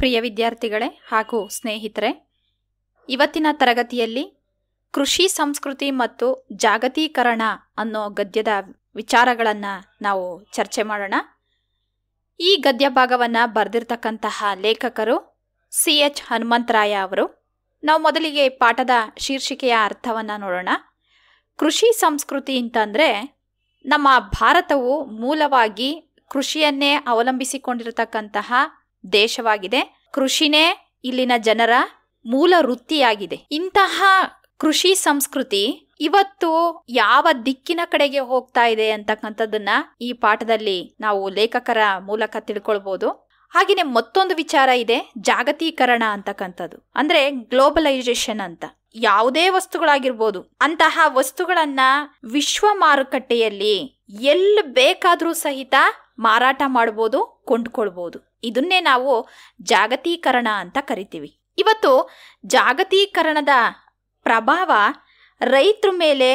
ಪ್ರಿಯ ವಿದ್ಯಾರ್ಥಿಗಳೇ ಹಾಗೂ ಸ್ನೇಹಿತರೆ ಇವತ್ತಿನ ತರಗತಿಯಲ್ಲಿ ಕೃಷಿ ಸಂಸ್ಕೃತಿ ಮತ್ತು ಜಾಗತೀಕರಣ ಅನ್ನೋ ಗದ್ಯದ ವಿಚಾರಗಳನ್ನು ನಾವು ಚರ್ಚೆ ಮಾಡೋಣ ಈ ಗದ್ಯ ಭಾಗವನ್ನು ಬರೆದಿರ್ತಕ್ಕಂತಹ ಲೇಖಕರು ಸಿ ಎಚ್ ಹನುಮಂತರಾಯ ಅವರು ನಾವು ಮೊದಲಿಗೆ ಪಾಠದ ಶೀರ್ಷಿಕೆಯ ಅರ್ಥವನ್ನು ನೋಡೋಣ ಕೃಷಿ ಸಂಸ್ಕೃತಿ ಅಂತಂದರೆ ನಮ್ಮ ಭಾರತವು ಮೂಲವಾಗಿ ಕೃಷಿಯನ್ನೇ ಅವಲಂಬಿಸಿಕೊಂಡಿರತಕ್ಕಂತಹ ದೇಶವಾಗಿದೆ ಕೃಷಿನೇ ಇಲ್ಲಿನ ಜನರ ಮೂಲ ವೃತ್ತಿಯಾಗಿದೆ ಇಂತಹ ಕೃಷಿ ಸಂಸ್ಕೃತಿ ಇವತ್ತು ಯಾವ ದಿಕ್ಕಿನ ಕಡೆಗೆ ಹೋಗ್ತಾ ಇದೆ ಅಂತಕ್ಕಂಥದ್ದನ್ನ ಈ ಪಾಠದಲ್ಲಿ ನಾವು ಲೇಖಕರ ಮೂಲಕ ತಿಳ್ಕೊಳ್ಬಹುದು ಹಾಗೆಯೇ ಮತ್ತೊಂದು ವಿಚಾರ ಇದೆ ಜಾಗತೀಕರಣ ಅಂತಕ್ಕಂಥದ್ದು ಅಂದ್ರೆ ಗ್ಲೋಬಲೈಸೇಷನ್ ಅಂತ ಯಾವುದೇ ವಸ್ತುಗಳಾಗಿರ್ಬೋದು ಅಂತಹ ವಸ್ತುಗಳನ್ನ ವಿಶ್ವ ಮಾರುಕಟ್ಟೆಯಲ್ಲಿ ಎಲ್ಲಿ ಬೇಕಾದ್ರೂ ಸಹಿತ ಮಾರಾಟ ಮಾಡ್ಬೋದು ಕೊಂಡ್ಕೊಳ್ಬೋದು ಇದನ್ನೇ ನಾವು ಜಾಗತೀಕರಣ ಅಂತ ಕರಿತೀವಿ ಇವತ್ತು ಜಾಗತೀಕರಣದ ಪ್ರಭಾವ ರೈತರ ಮೇಲೆ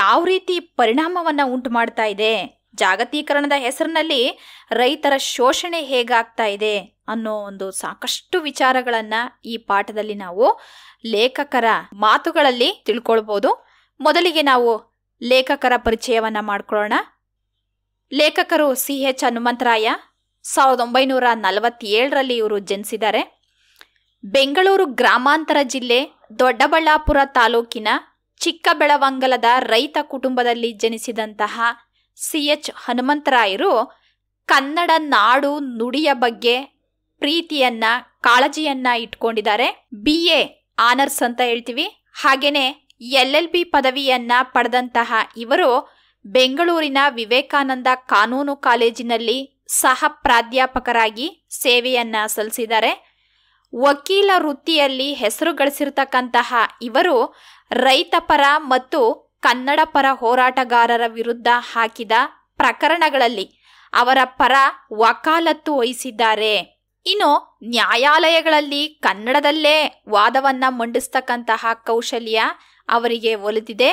ಯಾವ ರೀತಿ ಪರಿಣಾಮವನ್ನು ಉಂಟು ಮಾಡ್ತಾ ಇದೆ ಜಾಗತೀಕರಣದ ಹೆಸರಿನಲ್ಲಿ ರೈತರ ಶೋಷಣೆ ಹೇಗಾಗ್ತಾ ಇದೆ ಅನ್ನೋ ಒಂದು ಸಾಕಷ್ಟು ವಿಚಾರಗಳನ್ನು ಈ ಪಾಠದಲ್ಲಿ ನಾವು ಲೇಖಕರ ಮಾತುಗಳಲ್ಲಿ ತಿಳ್ಕೊಳ್ಬೋದು ಮೊದಲಿಗೆ ನಾವು ಲೇಖಕರ ಪರಿಚಯವನ್ನು ಮಾಡ್ಕೊಳ್ಳೋಣ ಲೇಖಕರು ಸಿ ಎಚ್ ಹನುಮಂತರಾಯ ಸಾವಿರದ ಒಂಬೈನೂರ ನಲವತ್ತೇಳರಲ್ಲಿ ಇವರು ಜನಿಸಿದ್ದಾರೆ ಬೆಂಗಳೂರು ಗ್ರಾಮಾಂತರ ಜಿಲ್ಲೆ ದೊಡ್ಡಬಳ್ಳಾಪುರ ತಾಲೂಕಿನ ಚಿಕ್ಕಬೆಳವಂಗಲದ ರೈತ ಕುಟುಂಬದಲ್ಲಿ ಜನಿಸಿದಂತಹ ಸಿ ಎಚ್ ಹನುಮಂತರಾಯರು ಕನ್ನಡ ನಾಡು ನುಡಿಯ ಬಗ್ಗೆ ಪ್ರೀತಿಯನ್ನ ಕಾಳಜಿಯನ್ನ ಇಟ್ಕೊಂಡಿದ್ದಾರೆ ಬಿ ಎ ಆನರ್ಸ್ ಅಂತ ಹೇಳ್ತೀವಿ ಹಾಗೆಯೇ ಎಲ್ ಎಲ್ ಬಿ ಪದವಿಯನ್ನ ಪಡೆದಂತಹ ಇವರು ಬೆಂಗಳೂರಿನ ವಿವೇಕಾನಂದ ಕಾನೂನು ಕಾಲೇಜಿನಲ್ಲಿ ಸಹ ಪ್ರಾಧ್ಯಾಪಕರಾಗಿ ಸೇವೆಯನ್ನ ಸಲ್ಲಿಸಿದ್ದಾರೆ ವಕೀಲ ವೃತ್ತಿಯಲ್ಲಿ ಹೆಸರು ಗಳಿಸಿರ್ತಕ್ಕಂತಹ ಇವರು ರೈತಪರ ಮತ್ತು ಕನ್ನಡ ಪರ ಹೋರಾಟಗಾರರ ವಿರುದ್ಧ ಹಾಕಿದ ಪ್ರಕರಣಗಳಲ್ಲಿ ಅವರ ಪರ ವಕಾಲತ್ತು ವಹಿಸಿದ್ದಾರೆ ಇನ್ನು ನ್ಯಾಯಾಲಯಗಳಲ್ಲಿ ಕನ್ನಡದಲ್ಲೇ ವಾದವನ್ನ ಮಂಡಿಸ್ತಕ್ಕಂತಹ ಕೌಶಲ್ಯ ಅವರಿಗೆ ಒಲಿದಿದೆ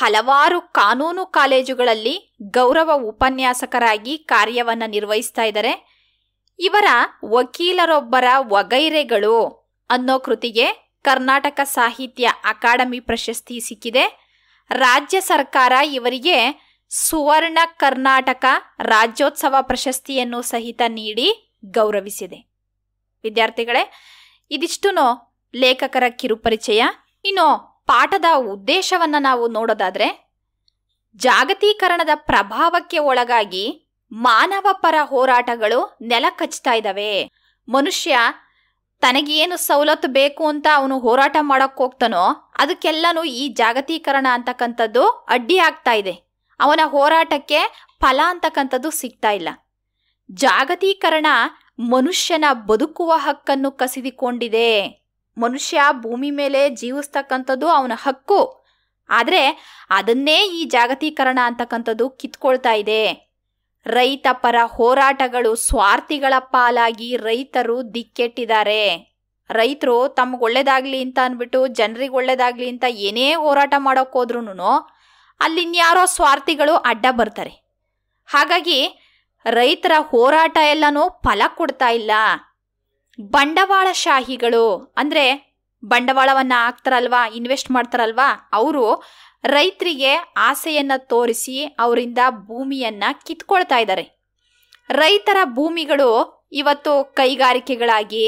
ಹಲವಾರು ಕಾನೂನು ಕಾಲೇಜುಗಳಲ್ಲಿ ಗೌರವ ಉಪನ್ಯಾಸಕರಾಗಿ ಕಾರ್ಯವನ್ನು ನಿರ್ವಹಿಸ್ತಾ ಇದ್ದಾರೆ ಇವರ ವಕೀಲರೊಬ್ಬರ ವಗೈರೆಗಳು ಅನ್ನೋ ಕೃತಿಗೆ ಕರ್ನಾಟಕ ಸಾಹಿತ್ಯ ಅಕಾಡೆಮಿ ಪ್ರಶಸ್ತಿ ಸಿಕ್ಕಿದೆ ರಾಜ್ಯ ಸರ್ಕಾರ ಇವರಿಗೆ ಸುವರ್ಣ ಕರ್ನಾಟಕ ರಾಜ್ಯೋತ್ಸವ ಪ್ರಶಸ್ತಿಯನ್ನು ಸಹಿತ ನೀಡಿ ಗೌರವಿಸಿದೆ ವಿದ್ಯಾರ್ಥಿಗಳೇ ಇದಿಷ್ಟು ಲೇಖಕರ ಕಿರುಪರಿಚಯ ಇನ್ನು ಪಾಠದ ಉದ್ದೇಶವನ್ನು ನಾವು ನೋಡೋದಾದರೆ ಜಾಗತೀಕರಣದ ಪ್ರಭಾವಕ್ಕೆ ಒಳಗಾಗಿ ಮಾನವ ಪರ ಹೋರಾಟಗಳು ನೆಲ ಕಚ್ತಾ ಇದ್ದಾವೆ ಮನುಷ್ಯ ತನಗೇನು ಸವಲತ್ತು ಬೇಕು ಅಂತ ಅವನು ಹೋರಾಟ ಮಾಡೋಕ್ಕೆ ಹೋಗ್ತಾನೋ ಅದಕ್ಕೆಲ್ಲನು ಈ ಜಾಗತೀಕರಣ ಅಂತಕ್ಕಂಥದ್ದು ಅಡ್ಡಿ ಆಗ್ತಾ ಇದೆ ಅವನ ಹೋರಾಟಕ್ಕೆ ಫಲ ಅಂತಕ್ಕಂಥದ್ದು ಸಿಗ್ತಾ ಇಲ್ಲ ಜಾಗತೀಕರಣ ಮನುಷ್ಯನ ಬದುಕುವ ಹಕ್ಕನ್ನು ಕಸಿದುಕೊಂಡಿದೆ ಮನುಷ್ಯ ಭೂಮಿ ಮೇಲೆ ಜೀವಿಸ್ತಕ್ಕಂಥದ್ದು ಅವನ ಹಕ್ಕು ಆದರೆ ಅದನ್ನೇ ಈ ಜಾಗತೀಕರಣ ಅಂತಕ್ಕಂಥದ್ದು ಕಿತ್ಕೊಳ್ತಾ ಇದೆ ರೈತ ಪರ ಹೋರಾಟಗಳು ಸ್ವಾರ್ಥಿಗಳ ಪಾಲಾಗಿ ರೈತರು ದಿಕ್ಕೆಟ್ಟಿದ್ದಾರೆ ರೈತರು ತಮ್ಗೆ ಒಳ್ಳೇದಾಗ್ಲಿ ಅಂತ ಅಂದ್ಬಿಟ್ಟು ಜನರಿಗೆ ಒಳ್ಳೇದಾಗ್ಲಿ ಅಂತ ಏನೇ ಹೋರಾಟ ಮಾಡೋಕ್ಕೋದ್ರೂ ಅಲ್ಲಿನ್ಯಾರೋ ಸ್ವಾರ್ಥಿಗಳು ಅಡ್ಡ ಬರ್ತಾರೆ ಹಾಗಾಗಿ ರೈತರ ಹೋರಾಟ ಎಲ್ಲನೂ ಫಲ ಕೊಡ್ತಾ ಇಲ್ಲ ಬಂಡವಾಳಶಾಹಿಗಳು ಅಂದರೆ ಬಂಡವಾಳವನ್ನು ಹಾಕ್ತಾರಲ್ವಾ ಇನ್ವೆಸ್ಟ್ ಮಾಡ್ತಾರಲ್ವಾ ಅವರು ರೈತರಿಗೆ ಆಸೆಯನ್ನು ತೋರಿಸಿ ಅವರಿಂದ ಭೂಮಿಯನ್ನು ಕಿತ್ಕೊಳ್ತಾ ಇದ್ದಾರೆ ರೈತರ ಭೂಮಿಗಳು ಇವತ್ತು ಕೈಗಾರಿಕೆಗಳಾಗಿ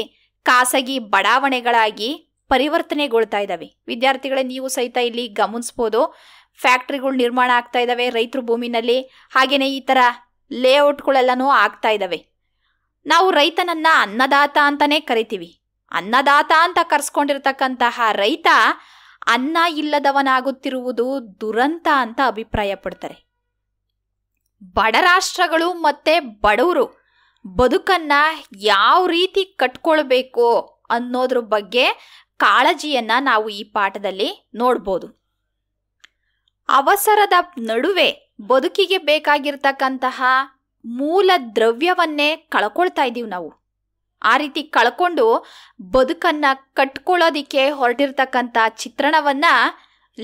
ಖಾಸಗಿ ಬಡಾವಣೆಗಳಾಗಿ ಪರಿವರ್ತನೆಗೊಳ್ತಾ ಇದ್ದಾವೆ ವಿದ್ಯಾರ್ಥಿಗಳೇ ನೀವು ಸಹಿತ ಇಲ್ಲಿ ಗಮನಿಸ್ಬೋದು ಫ್ಯಾಕ್ಟ್ರಿಗಳು ನಿರ್ಮಾಣ ಆಗ್ತಾ ಇದ್ದಾವೆ ರೈತರ ಭೂಮಿನಲ್ಲಿ ಹಾಗೆಯೇ ಈ ಥರ ಲೇಔಟ್ಗಳೆಲ್ಲನೂ ಆಗ್ತಾ ಇದ್ದಾವೆ ನಾವು ರೈತನನ್ನ ಅನ್ನದಾತ ಅಂತಾನೆ ಕರಿತೀವಿ ಅನ್ನದಾತ ಅಂತ ಕರ್ಸ್ಕೊಂಡಿರ್ತಕ್ಕಂತಹ ರೈತ ಅನ್ನ ಇಲ್ಲದವನಾಗುತ್ತಿರುವುದು ದುರಂತ ಅಂತ ಅಭಿಪ್ರಾಯ ಪಡ್ತಾರೆ ಬಡ ರಾಷ್ಟ್ರಗಳು ಮತ್ತೆ ಬಡವರು ಬದುಕನ್ನ ಯಾವ ರೀತಿ ಕಟ್ಕೊಳ್ಬೇಕು ಅನ್ನೋದ್ರ ಬಗ್ಗೆ ಕಾಳಜಿಯನ್ನ ನಾವು ಈ ಪಾಠದಲ್ಲಿ ನೋಡ್ಬೋದು ಅವಸರದ ನಡುವೆ ಬದುಕಿಗೆ ಬೇಕಾಗಿರ್ತಕ್ಕಂತಹ ಮೂಲ ದ್ರವ್ಯವನ್ನೇ ಕಳ್ಕೊಳ್ತಾ ಇದ್ದೀವಿ ನಾವು ಆ ರೀತಿ ಕಳ್ಕೊಂಡು ಬದುಕನ್ನು ಕಟ್ಕೊಳ್ಳೋದಿಕ್ಕೆ ಹೊರಟಿರ್ತಕ್ಕಂಥ ಚಿತ್ರಣವನ್ನು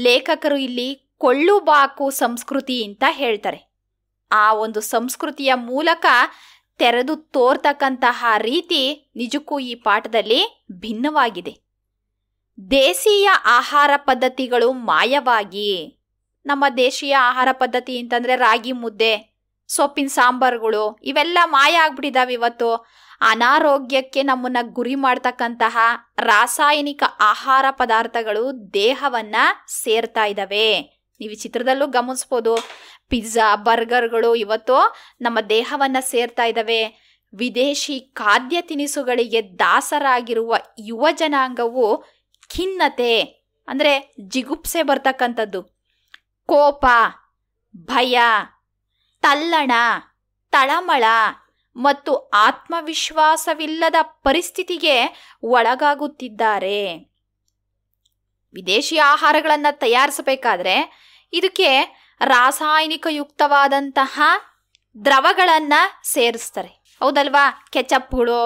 ಲೇಖಕರು ಇಲ್ಲಿ ಕೊಳ್ಳು ಬಾಕು ಸಂಸ್ಕೃತಿ ಅಂತ ಹೇಳ್ತಾರೆ ಆ ಒಂದು ಸಂಸ್ಕೃತಿಯ ಮೂಲಕ ತೆರೆದು ತೋರ್ತಕ್ಕಂತಹ ರೀತಿ ನಿಜಕ್ಕೂ ಈ ಪಾಠದಲ್ಲಿ ಭಿನ್ನವಾಗಿದೆ ದೇಶೀಯ ಆಹಾರ ಪದ್ಧತಿಗಳು ಮಾಯವಾಗಿ ನಮ್ಮ ದೇಶೀಯ ಆಹಾರ ಪದ್ಧತಿ ಅಂತಂದರೆ ರಾಗಿ ಮುದ್ದೆ ಸೊಪ್ಪಿನ ಸಾಂಬಾರುಗಳು ಇವೆಲ್ಲ ಮಾಯ ಆಗ್ಬಿಟ್ಟಿದ್ದಾವೆ ಇವತ್ತು ಅನಾರೋಗ್ಯಕ್ಕೆ ನಮ್ಮನ್ನ ಗುರಿ ಮಾಡ್ತಕ್ಕಂತಹ ರಾಸಾಯನಿಕ ಆಹಾರ ಪದಾರ್ಥಗಳು ದೇಹವನ್ನ ಸೇರ್ತಾ ಇದ್ದಾವೆ ನೀವು ಚಿತ್ರದಲ್ಲೂ ಗಮನಿಸ್ಬೋದು ಪಿಜ್ಜಾ ಬರ್ಗರ್ಗಳು ಇವತ್ತು ನಮ್ಮ ದೇಹವನ್ನ ಸೇರ್ತಾ ಇದ್ದಾವೆ ವಿದೇಶಿ ಖಾದ್ಯ ತಿನಿಸುಗಳಿಗೆ ದಾಸರಾಗಿರುವ ಯುವ ಜನಾಂಗವು ಖಿನ್ನತೆ ಅಂದರೆ ಜಿಗುಪ್ಸೆ ಬರ್ತಕ್ಕಂಥದ್ದು ಕೋಪ ಭಯ ತಲ್ಲಣ ತಳಮಳ ಮತ್ತು ಆತ್ಮವಿಶ್ವಾಸವಿಲ್ಲದ ಪರಿಸ್ಥಿತಿಗೆ ಒಳಗಾಗುತ್ತಿದ್ದಾರೆ ವಿದೇಶಿ ಆಹಾರಗಳನ್ನು ತಯಾರಿಸಬೇಕಾದ್ರೆ ಇದಕ್ಕೆ ರಾಸಾಯನಿಕಯುಕ್ತವಾದಂತಹ ದ್ರವಗಳನ್ನು ಸೇರಿಸ್ತಾರೆ ಹೌದಲ್ವಾ ಕೆಚಪ್ಗಳು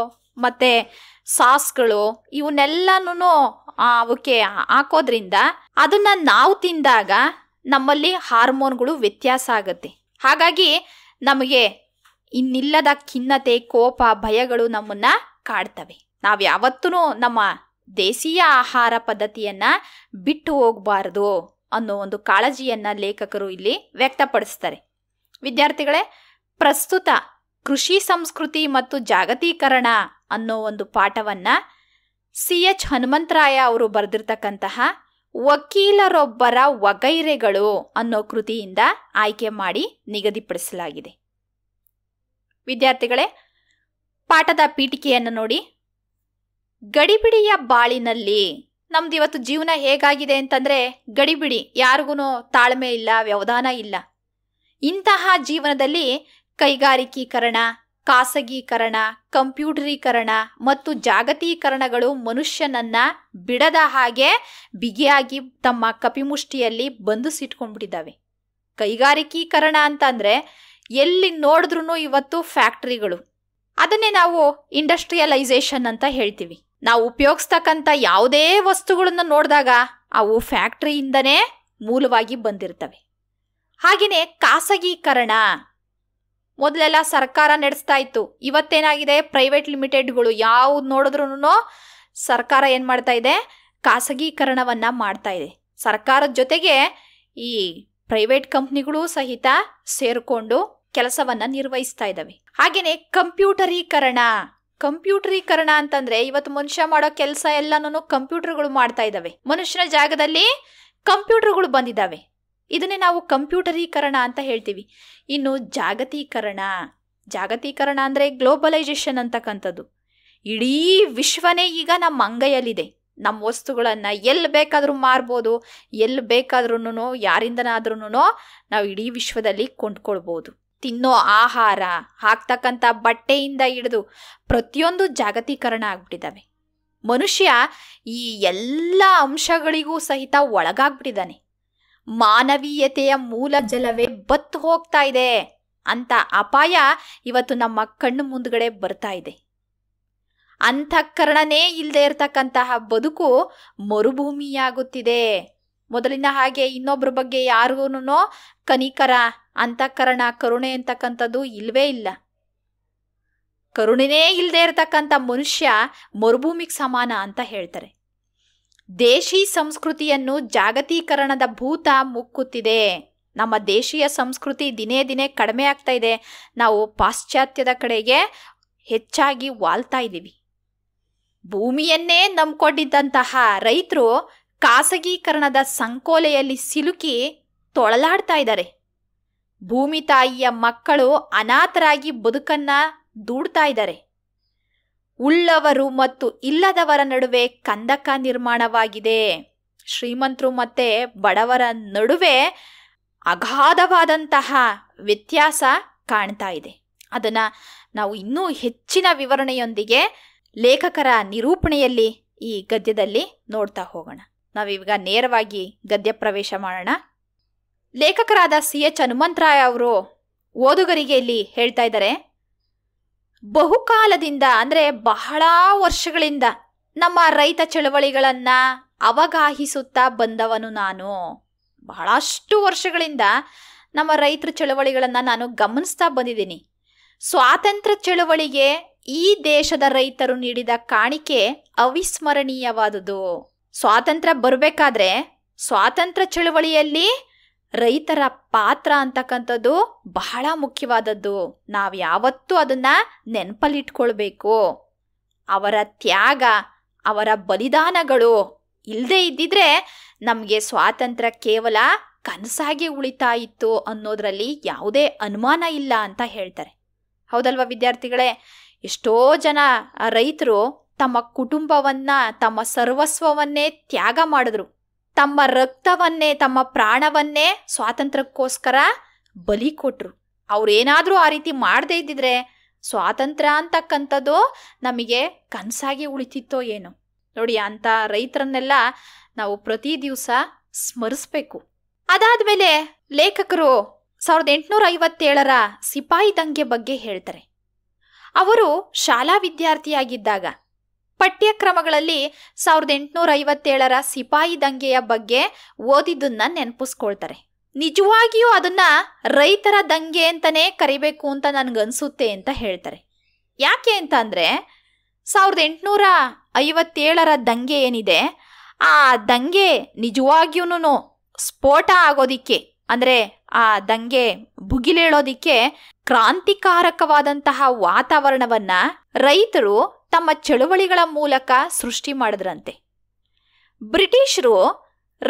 ಮತ್ತು ಸಾಸ್ಗಳು ಇವನ್ನೆಲ್ಲನೂ ಅವಕ್ಕೆ ಹಾಕೋದ್ರಿಂದ ಅದನ್ನು ನಾವು ತಿಂದಾಗ ನಮ್ಮಲ್ಲಿ ಹಾರ್ಮೋನ್ಗಳು ವ್ಯತ್ಯಾಸ ಆಗುತ್ತೆ ಹಾಗಾಗಿ ನಮಗೆ ಇನ್ನಿಲ್ಲದ ಖಿನ್ನತೆ ಕೋಪ ಭಯಗಳು ನಮ್ಮನ್ನು ಕಾಡ್ತವೆ ನಾವು ಯಾವತ್ತೂ ನಮ್ಮ ದೇಸೀಯ ಆಹಾರ ಪದ್ಧತಿಯನ್ನು ಬಿಟ್ಟು ಹೋಗಬಾರದು ಅನ್ನೋ ಒಂದು ಕಾಳಜಿಯನ್ನು ಲೇಖಕರು ಇಲ್ಲಿ ವ್ಯಕ್ತಪಡಿಸ್ತಾರೆ ವಿದ್ಯಾರ್ಥಿಗಳೇ ಪ್ರಸ್ತುತ ಕೃಷಿ ಸಂಸ್ಕೃತಿ ಮತ್ತು ಜಾಗತೀಕರಣ ಅನ್ನೋ ಒಂದು ಪಾಠವನ್ನು ಸಿ ಎಚ್ ಹನುಮಂತರಾಯ ಅವರು ಬರೆದಿರ್ತಕ್ಕಂತಹ ವಕೀಲರೊಬ್ಬರ ವಗೈರೆಗಳು ಅನ್ನೋ ಕೃತಿಯಿಂದ ಆಯ್ಕೆ ಮಾಡಿ ನಿಗದಿಪಡಿಸಲಾಗಿದೆ ವಿದ್ಯಾರ್ಥಿಗಳೇ ಪಾಠದ ಪೀಠಿಕೆಯನ್ನು ನೋಡಿ ಗಡಿಬಿಡಿಯ ಬಾಳಿನಲ್ಲಿ ನಮ್ದು ಇವತ್ತು ಜೀವನ ಹೇಗಾಗಿದೆ ಅಂತಂದ್ರೆ ಗಡಿಬಿಡಿ ಯಾರಿಗೂ ತಾಳ್ಮೆ ಇಲ್ಲ ವ್ಯವಧಾನ ಇಲ್ಲ ಇಂತಹ ಜೀವನದಲ್ಲಿ ಕೈಗಾರಿಕೀಕರಣ ಖಾಸಗೀಕರಣ ಕಂಪ್ಯೂಟರೀಕರಣ ಮತ್ತು ಜಾಗತೀಕರಣಗಳು ಮನುಷ್ಯನನ್ನ ಬಿಡದ ಹಾಗೆ ಬಿಗಿಯಾಗಿ ತಮ್ಮ ಕಪಿಮುಷ್ಟಿಯಲ್ಲಿ ಬಂಧಿಸಿಟ್ಕೊಂಡ್ಬಿಟ್ಟಿದ್ದಾವೆ ಕೈಗಾರಿಕೀಕರಣ ಅಂತಂದರೆ ಎಲ್ಲಿ ನೋಡಿದ್ರೂ ಇವತ್ತು ಫ್ಯಾಕ್ಟ್ರಿಗಳು ಅದನ್ನೇ ನಾವು ಇಂಡಸ್ಟ್ರಿಯಲೈಸೇಷನ್ ಅಂತ ಹೇಳ್ತೀವಿ ನಾವು ಉಪಯೋಗಿಸ್ತಕ್ಕಂಥ ಯಾವುದೇ ವಸ್ತುಗಳನ್ನು ನೋಡಿದಾಗ ಅವು ಫ್ಯಾಕ್ಟ್ರಿಯಿಂದನೇ ಮೂಲವಾಗಿ ಬಂದಿರ್ತವೆ ಹಾಗೆಯೇ ಖಾಸಗೀಕರಣ ಮೊದಲೆಲ್ಲ ಸರ್ಕಾರ ನಡೆಸ್ತಾ ಇತ್ತು ಇವತ್ತೇನಾಗಿದೆ ಪ್ರೈವೇಟ್ ಲಿಮಿಟೆಡ್ಗಳು ಯಾವ್ದು ನೋಡಿದ್ರು ಸರ್ಕಾರ ಏನು ಮಾಡ್ತಾ ಇದೆ ಖಾಸಗೀಕರಣವನ್ನು ಮಾಡ್ತಾ ಇದೆ ಸರ್ಕಾರದ ಜೊತೆಗೆ ಈ ಪ್ರೈವೇಟ್ ಕಂಪ್ನಿಗಳು ಸಹಿತ ಸೇರಿಕೊಂಡು ಕೆಲಸವನ್ನು ನಿರ್ವಹಿಸ್ತಾ ಇದ್ದಾವೆ ಹಾಗೆಯೇ ಕಂಪ್ಯೂಟರೀಕರಣ ಕಂಪ್ಯೂಟರೀಕರಣ ಅಂತಂದ್ರೆ ಇವತ್ತು ಮನುಷ್ಯ ಮಾಡೋ ಕೆಲಸ ಎಲ್ಲಾನು ಕಂಪ್ಯೂಟರ್ಗಳು ಮಾಡ್ತಾ ಇದ್ದಾವೆ ಮನುಷ್ಯನ ಜಾಗದಲ್ಲಿ ಕಂಪ್ಯೂಟರ್ಗಳು ಬಂದಿದ್ದಾವೆ ಇದನ್ನೇ ನಾವು ಕಂಪ್ಯೂಟರೀಕರಣ ಅಂತ ಹೇಳ್ತೀವಿ ಇನ್ನು ಜಾಗತೀಕರಣ ಜಾಗತೀಕರಣ ಅಂದರೆ ಗ್ಲೋಬಲೈಸೇಷನ್ ಅಂತಕ್ಕಂಥದ್ದು ಇಡೀ ವಿಶ್ವನೇ ಈಗ ನಮ್ಮ ಅಂಗೈಯಲ್ಲಿದೆ ನಮ್ಮ ವಸ್ತುಗಳನ್ನು ಎಲ್ಲಿ ಬೇಕಾದರೂ ಮಾರ್ಬೋದು ಎಲ್ಲಿ ಬೇಕಾದ್ರೂ ಯಾರಿಂದನಾದ್ರೂ ನಾವು ಇಡೀ ವಿಶ್ವದಲ್ಲಿ ಕೊಂಡ್ಕೊಳ್ಬೋದು ತಿನ್ನೋ ಆಹಾರ ಹಾಕ್ತಕ್ಕಂಥ ಬಟ್ಟೆಯಿಂದ ಹಿಡಿದು ಪ್ರತಿಯೊಂದು ಜಾಗತೀಕರಣ ಆಗ್ಬಿಟ್ಟಿದ್ದಾವೆ ಮನುಷ್ಯ ಈ ಎಲ್ಲ ಅಂಶಗಳಿಗೂ ಸಹಿತ ಒಳಗಾಗ್ಬಿಟ್ಟಿದ್ದಾನೆ ಮಾನವೀಯತೆಯ ಮೂಲ ಜಲವೇ ಬತ್ತು ಹೋಗ್ತಾ ಇದೆ ಅಂತ ಅಪಾಯ ಇವತ್ತು ನಮ್ಮ ಕಣ್ಣು ಮುಂದ್ಗಡೆ ಬರ್ತಾ ಇದೆ ಅಂತಃಕರಣನೇ ಇಲ್ಲದೆ ಇರತಕ್ಕಂತಹ ಬದುಕು ಮರುಭೂಮಿಯಾಗುತ್ತಿದೆ ಮೊದಲಿನ ಹಾಗೆ ಇನ್ನೊಬ್ಬರ ಬಗ್ಗೆ ಯಾರಿಗೂ ಕನಿಕರ ಅಂತಃಕರಣ ಕರುಣೆ ಅಂತಕ್ಕಂಥದ್ದು ಇಲ್ಲವೇ ಇಲ್ಲ ಕರುಣೆನೇ ಇಲ್ಲದೆ ಇರತಕ್ಕಂಥ ಮನುಷ್ಯ ಮರುಭೂಮಿಗೆ ಸಮಾನ ಅಂತ ಹೇಳ್ತಾರೆ ದೇಶಿ ಸಂಸ್ಕೃತಿಯನ್ನು ಜಾಗತೀಕರಣದ ಭೂತ ಮುಕ್ಕುತ್ತಿದೆ ನಮ್ಮ ದೇಶೀಯ ಸಂಸ್ಕೃತಿ ದಿನೇ ದಿನೇ ಕಡಿಮೆ ಆಗ್ತಾ ಇದೆ ನಾವು ಪಾಶ್ಚಾತ್ಯದ ಕಡೆಗೆ ಹೆಚ್ಚಾಗಿ ವಾಲ್ತಾ ಇದ್ದೀವಿ ಭೂಮಿಯನ್ನೇ ನಂಬಿಕೊಂಡಿದ್ದಂತಹ ರೈತರು ಖಾಸಗೀಕರಣದ ಸಂಕೋಲೆಯಲ್ಲಿ ಸಿಲುಕಿ ತೊಳಲಾಡ್ತಾ ಇದ್ದಾರೆ ಭೂಮಿ ತಾಯಿಯ ಮಕ್ಕಳು ಅನಾಥರಾಗಿ ಬದುಕನ್ನ ದೂಡ್ತಾ ಇದ್ದಾರೆ ಉಳ್ಳವರು ಮತ್ತು ಇಲ್ಲದವರ ನಡುವೆ ಕಂದಕ ನಿರ್ಮಾಣವಾಗಿದೆ ಶ್ರೀಮಂತರು ಮತ್ತು ಬಡವರ ನಡುವೆ ಅಗಾಧವಾದಂತಹ ವ್ಯತ್ಯಾಸ ಕಾಣ್ತಾ ಇದೆ ಅದನ್ನು ನಾವು ಇನ್ನೂ ಹೆಚ್ಚಿನ ವಿವರಣೆಯೊಂದಿಗೆ ಲೇಖಕರ ನಿರೂಪಣೆಯಲ್ಲಿ ಈ ಗದ್ಯದಲ್ಲಿ ನೋಡ್ತಾ ಹೋಗೋಣ ನಾವೀಗ ನೇರವಾಗಿ ಗದ್ಯ ಪ್ರವೇಶ ಮಾಡೋಣ ಲೇಖಕರಾದ ಸಿ ಎಚ್ ಹನುಮಂತರಾಯ ಅವರು ಓದುಗರಿಗೆ ಇಲ್ಲಿ ಹೇಳ್ತಾ ಇದ್ದಾರೆ ಬಹುಕಾಲದಿಂದ ಅಂದರೆ ಬಹಳ ವರ್ಷಗಳಿಂದ ನಮ್ಮ ರೈತ ಚಳವಳಿಗಳನ್ನು ಅವಗಾಹಿಸುತ್ತಾ ಬಂದವನು ನಾನು ಬಹಳಷ್ಟು ವರ್ಷಗಳಿಂದ ನಮ್ಮ ರೈತರ ಚಳವಳಿಗಳನ್ನು ನಾನು ಗಮನಿಸ್ತಾ ಬಂದಿದ್ದೀನಿ ಸ್ವಾತಂತ್ರ್ಯ ಚಳವಳಿಗೆ ಈ ದೇಶದ ರೈತರು ನೀಡಿದ ಕಾಣಿಕೆ ಅವಿಸ್ಮರಣೀಯವಾದುದು ಸ್ವಾತಂತ್ರ್ಯ ಬರಬೇಕಾದ್ರೆ ಸ್ವಾತಂತ್ರ್ಯ ಚಳವಳಿಯಲ್ಲಿ ರೈತರ ಪಾತ್ರ ಅಂತಕ್ಕಂಥದ್ದು ಬಹಳ ಮುಖ್ಯವಾದದ್ದು ನಾವು ಯಾವತ್ತೂ ಅದನ್ನ ನೆನಪಲ್ಲಿಟ್ಕೊಳ್ಬೇಕು ಅವರ ತ್ಯಾಗ ಅವರ ಬಲಿದಾನಗಳು ಇಲ್ಲದೆ ಇದ್ದಿದ್ರೆ ನಮಗೆ ಸ್ವಾತಂತ್ರ್ಯ ಕೇವಲ ಕನಸಾಗಿ ಉಳಿತಾ ಇತ್ತು ಅನ್ನೋದರಲ್ಲಿ ಯಾವುದೇ ಅನುಮಾನ ಇಲ್ಲ ಅಂತ ಹೇಳ್ತಾರೆ ಹೌದಲ್ವ ವಿದ್ಯಾರ್ಥಿಗಳೇ ಎಷ್ಟೋ ಜನ ರೈತರು ತಮ್ಮ ಕುಟುಂಬವನ್ನ ತಮ್ಮ ಸರ್ವಸ್ವವನ್ನೇ ತ್ಯಾಗ ಮಾಡಿದ್ರು ತಮ್ಮ ರಕ್ತವನ್ನೇ ತಮ್ಮ ಪ್ರಾಣವನ್ನೇ ಸ್ವಾತಂತ್ರ್ಯಕ್ಕೋಸ್ಕರ ಬಲಿ ಕೊಟ್ಟರು ಅವ್ರೇನಾದರೂ ಆ ರೀತಿ ಮಾಡದೇ ಇದ್ದಿದ್ರೆ ಸ್ವಾತಂತ್ರ್ಯ ಅಂತಕ್ಕಂಥದ್ದು ನಮಗೆ ಕನಸಾಗಿ ಉಳಿತಿತ್ತೋ ಏನು ನೋಡಿ ಅಂಥ ರೈತರನ್ನೆಲ್ಲ ನಾವು ಪ್ರತಿ ದಿವಸ ಸ್ಮರಿಸ್ಬೇಕು ಮೇಲೆ ಲೇಖಕರು ಸಾವಿರದ ಎಂಟುನೂರ ಐವತ್ತೇಳರ ಸಿಪಾಯಿ ದಂಗೆ ಬಗ್ಗೆ ಹೇಳ್ತಾರೆ ಅವರು ಶಾಲಾ ವಿದ್ಯಾರ್ಥಿಯಾಗಿದ್ದಾಗ ಪಠ್ಯಕ್ರಮಗಳಲ್ಲಿ ಸಾವಿರದ ಎಂಟುನೂರ ಐವತ್ತೇಳರ ಸಿಪಾಯಿ ದಂಗೆಯ ಬಗ್ಗೆ ಓದಿದ್ದನ್ನ ನೆನಪಿಸ್ಕೊಳ್ತಾರೆ ನಿಜವಾಗಿಯೂ ಅದನ್ನ ರೈತರ ದಂಗೆ ಅಂತಲೇ ಕರಿಬೇಕು ಅಂತ ನನಗನ್ಸುತ್ತೆ ಅಂತ ಹೇಳ್ತಾರೆ ಯಾಕೆ ಅಂತ ಅಂದರೆ ಸಾವಿರದ ಎಂಟುನೂರ ಐವತ್ತೇಳರ ದಂಗೆ ಏನಿದೆ ಆ ದಂಗೆ ನಿಜವಾಗಿಯೂ ಸ್ಫೋಟ ಆಗೋದಿಕ್ಕೆ ಅಂದರೆ ಆ ದಂಗೆ ಭುಗಿಲೇಳೋದಿಕ್ಕೆ ಕ್ರಾಂತಿಕಾರಕವಾದಂತಹ ವಾತಾವರಣವನ್ನು ರೈತರು ತಮ್ಮ ಚಳುವಳಿಗಳ ಮೂಲಕ ಸೃಷ್ಟಿ ಮಾಡಿದ್ರಂತೆ ಬ್ರಿಟಿಷರು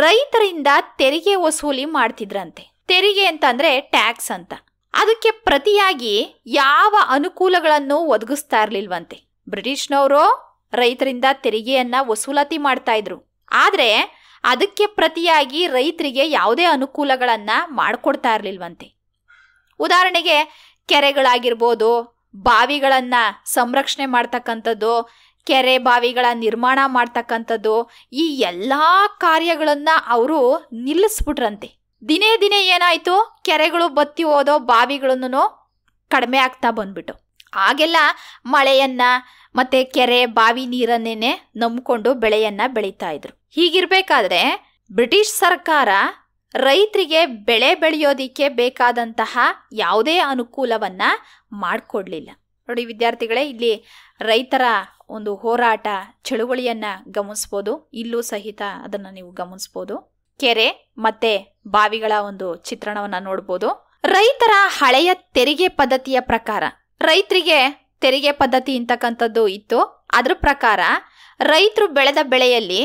ರೈತರಿಂದ ತೆರಿಗೆ ವಸೂಲಿ ಮಾಡ್ತಿದ್ರಂತೆ ತೆರಿಗೆ ಅಂತಂದರೆ ಟ್ಯಾಕ್ಸ್ ಅಂತ ಅದಕ್ಕೆ ಪ್ರತಿಯಾಗಿ ಯಾವ ಅನುಕೂಲಗಳನ್ನು ಒದಗಿಸ್ತಾ ಇರಲಿಲ್ವಂತೆ ಬ್ರಿಟಿಷ್ನವರು ರೈತರಿಂದ ತೆರಿಗೆಯನ್ನ ವಸೂಲಾತಿ ಮಾಡ್ತಾ ಇದ್ರು ಆದರೆ ಅದಕ್ಕೆ ಪ್ರತಿಯಾಗಿ ರೈತರಿಗೆ ಯಾವುದೇ ಅನುಕೂಲಗಳನ್ನು ಮಾಡಿಕೊಡ್ತಾ ಇರಲಿಲ್ವಂತೆ ಉದಾಹರಣೆಗೆ ಕೆರೆಗಳಾಗಿರ್ಬೋದು ಬಾವಿಗಳನ್ನು ಸಂರಕ್ಷಣೆ ಮಾಡ್ತಕ್ಕಂಥದ್ದು ಕೆರೆ ಬಾವಿಗಳ ನಿರ್ಮಾಣ ಮಾಡ್ತಕ್ಕಂಥದ್ದು ಈ ಎಲ್ಲ ಕಾರ್ಯಗಳನ್ನು ಅವರು ನಿಲ್ಲಿಸ್ಬಿಟ್ರಂತೆ ದಿನೇ ದಿನೇ ಏನಾಯಿತು ಕೆರೆಗಳು ಬತ್ತಿ ಹೋದೋ ಬಾವಿಗಳನ್ನೂ ಕಡಿಮೆ ಆಗ್ತಾ ಬಂದ್ಬಿಟ್ಟು ಆಗೆಲ್ಲ ಮಳೆಯನ್ನು ಮತ್ತು ಕೆರೆ ಬಾವಿ ನೀರನ್ನೇ ನಂಬಿಕೊಂಡು ಬೆಳೆಯನ್ನು ಬೆಳೀತಾ ಇದ್ರು ಹೀಗಿರಬೇಕಾದ್ರೆ ಬ್ರಿಟಿಷ್ ಸರ್ಕಾರ ರೈತರಿಗೆ ಬೆಳೆ ಬೆಳೆಯೋದಿಕ್ಕೆ ಬೇಕಾದಂತಹ ಯಾವುದೇ ಅನುಕೂಲವನ್ನು ಮಾಡಿಕೊಡ್ಲಿಲ್ಲ ನೋಡಿ ವಿದ್ಯಾರ್ಥಿಗಳೇ ಇಲ್ಲಿ ರೈತರ ಒಂದು ಹೋರಾಟ ಚಳುವಳಿಯನ್ನು ಗಮನಿಸ್ಬೋದು ಇಲ್ಲೂ ಸಹಿತ ಅದನ್ನು ನೀವು ಗಮನಿಸ್ಬೋದು ಕೆರೆ ಮತ್ತೆ ಬಾವಿಗಳ ಒಂದು ಚಿತ್ರಣವನ್ನು ನೋಡ್ಬೋದು ರೈತರ ಹಳೆಯ ತೆರಿಗೆ ಪದ್ಧತಿಯ ಪ್ರಕಾರ ರೈತರಿಗೆ ತೆರಿಗೆ ಪದ್ಧತಿ ಇಂತಕ್ಕಂಥದ್ದು ಇತ್ತು ಅದ್ರ ಪ್ರಕಾರ ರೈತರು ಬೆಳೆದ ಬೆಳೆಯಲ್ಲಿ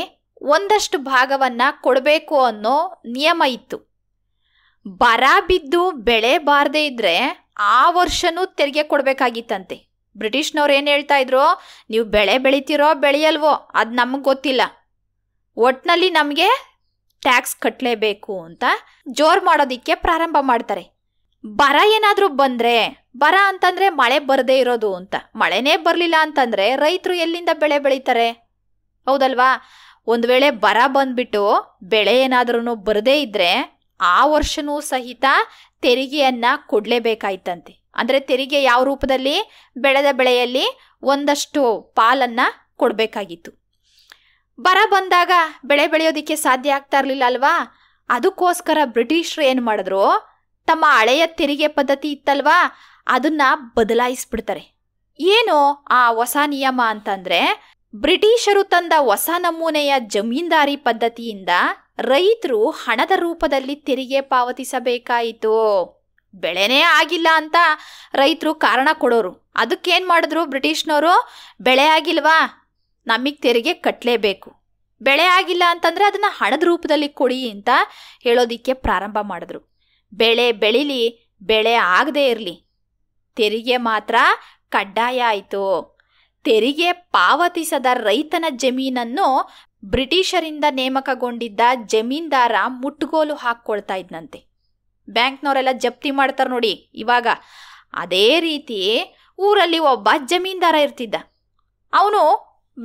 ಒಂದಷ್ಟು ಭಾಗವನ್ನು ಕೊಡಬೇಕು ಅನ್ನೋ ನಿಯಮ ಇತ್ತು ಬರ ಬಿದ್ದು ಬೆಳೆ ಬಾರದೇ ಇದ್ದರೆ ಆ ವರ್ಷನೂ ತೆರಿಗೆ ಕೊಡಬೇಕಾಗಿತ್ತಂತೆ ಬ್ರಿಟಿಷ್ನವ್ರು ಏನು ಹೇಳ್ತಾ ಇದ್ರು ನೀವು ಬೆಳೆ ಬೆಳಿತೀರೋ ಬೆಳೆಯಲ್ವೋ ಅದು ನಮಗೆ ಗೊತ್ತಿಲ್ಲ ಒಟ್ಟಿನಲ್ಲಿ ನಮಗೆ ಟ್ಯಾಕ್ಸ್ ಕಟ್ಟಲೇಬೇಕು ಅಂತ ಜೋರು ಮಾಡೋದಕ್ಕೆ ಪ್ರಾರಂಭ ಮಾಡ್ತಾರೆ ಬರ ಏನಾದರೂ ಬಂದರೆ ಬರ ಅಂತಂದರೆ ಮಳೆ ಬರದೇ ಇರೋದು ಅಂತ ಮಳೆನೇ ಬರಲಿಲ್ಲ ಅಂತಂದರೆ ರೈತರು ಎಲ್ಲಿಂದ ಬೆಳೆ ಬೆಳೀತಾರೆ ಹೌದಲ್ವಾ ಒಂದು ವೇಳೆ ಬರ ಬಂದ್ಬಿಟ್ಟು ಬೆಳೆ ಏನಾದ್ರೂ ಬರದೇ ಇದ್ದರೆ ಆ ವರ್ಷವೂ ಸಹಿತ ತೆರಿಗೆಯನ್ನು ಕೊಡಲೇಬೇಕಾಯ್ತಂತೆ ಅಂದರೆ ತೆರಿಗೆ ಯಾವ ರೂಪದಲ್ಲಿ ಬೆಳೆದ ಬೆಳೆಯಲ್ಲಿ ಒಂದಷ್ಟು ಪಾಲನ್ನು ಕೊಡಬೇಕಾಗಿತ್ತು ಬರ ಬಂದಾಗ ಬೆಳೆ ಬೆಳೆಯೋದಕ್ಕೆ ಸಾಧ್ಯ ಆಗ್ತಾ ಇರಲಿಲ್ಲ ಅಲ್ವಾ ಅದಕ್ಕೋಸ್ಕರ ಬ್ರಿಟಿಷರು ಏನು ಮಾಡಿದ್ರು ತಮ್ಮ ಹಳೆಯ ತೆರಿಗೆ ಪದ್ಧತಿ ಇತ್ತಲ್ವಾ ಅದನ್ನು ಬದಲಾಯಿಸ್ಬಿಡ್ತಾರೆ ಏನು ಆ ಹೊಸ ನಿಯಮ ಅಂತಂದರೆ ಬ್ರಿಟಿಷರು ತಂದ ಹೊಸ ನಮೂನೆಯ ಜಮೀನ್ದಾರಿ ಪದ್ಧತಿಯಿಂದ ರೈತರು ಹಣದ ರೂಪದಲ್ಲಿ ತೆರಿಗೆ ಪಾವತಿಸಬೇಕಾಯಿತು ಬೆಳೆನೇ ಆಗಿಲ್ಲ ಅಂತ ರೈತರು ಕಾರಣ ಕೊಡೋರು ಅದಕ್ಕೇನು ಮಾಡಿದ್ರು ಬ್ರಿಟಿಷ್ನವರು ಬೆಳೆ ಆಗಿಲ್ವಾ ನಮಗೆ ತೆರಿಗೆ ಕಟ್ಟಲೇಬೇಕು ಬೆಳೆ ಆಗಿಲ್ಲ ಅಂತಂದರೆ ಅದನ್ನು ಹಣದ ರೂಪದಲ್ಲಿ ಕೊಡಿ ಅಂತ ಹೇಳೋದಕ್ಕೆ ಪ್ರಾರಂಭ ಮಾಡಿದ್ರು ಬೆಳೆ ಬೆಳಿಲಿ ಬೆಳೆ ಆಗದೇ ಇರಲಿ ತೆರಿಗೆ ಮಾತ್ರ ಕಡ್ಡಾಯ ಆಯಿತು ತೆರಿಗೆ ಪಾವತಿಸದ ರೈತನ ಜಮೀನನ್ನು ಬ್ರಿಟಿಷರಿಂದ ನೇಮಕಗೊಂಡಿದ್ದ ಜಮೀನ್ದಾರ ಮುಟ್ಟುಗೋಲು ಹಾಕ್ಕೊಳ್ತಾ ಇದ್ನಂತೆ ಬ್ಯಾಂಕ್ನವರೆಲ್ಲ ಜಪ್ತಿ ಮಾಡ್ತಾರೆ ನೋಡಿ ಇವಾಗ ಅದೇ ರೀತಿ ಊರಲ್ಲಿ ಒಬ್ಬ ಜಮೀನ್ದಾರ ಇರ್ತಿದ್ದ ಅವನು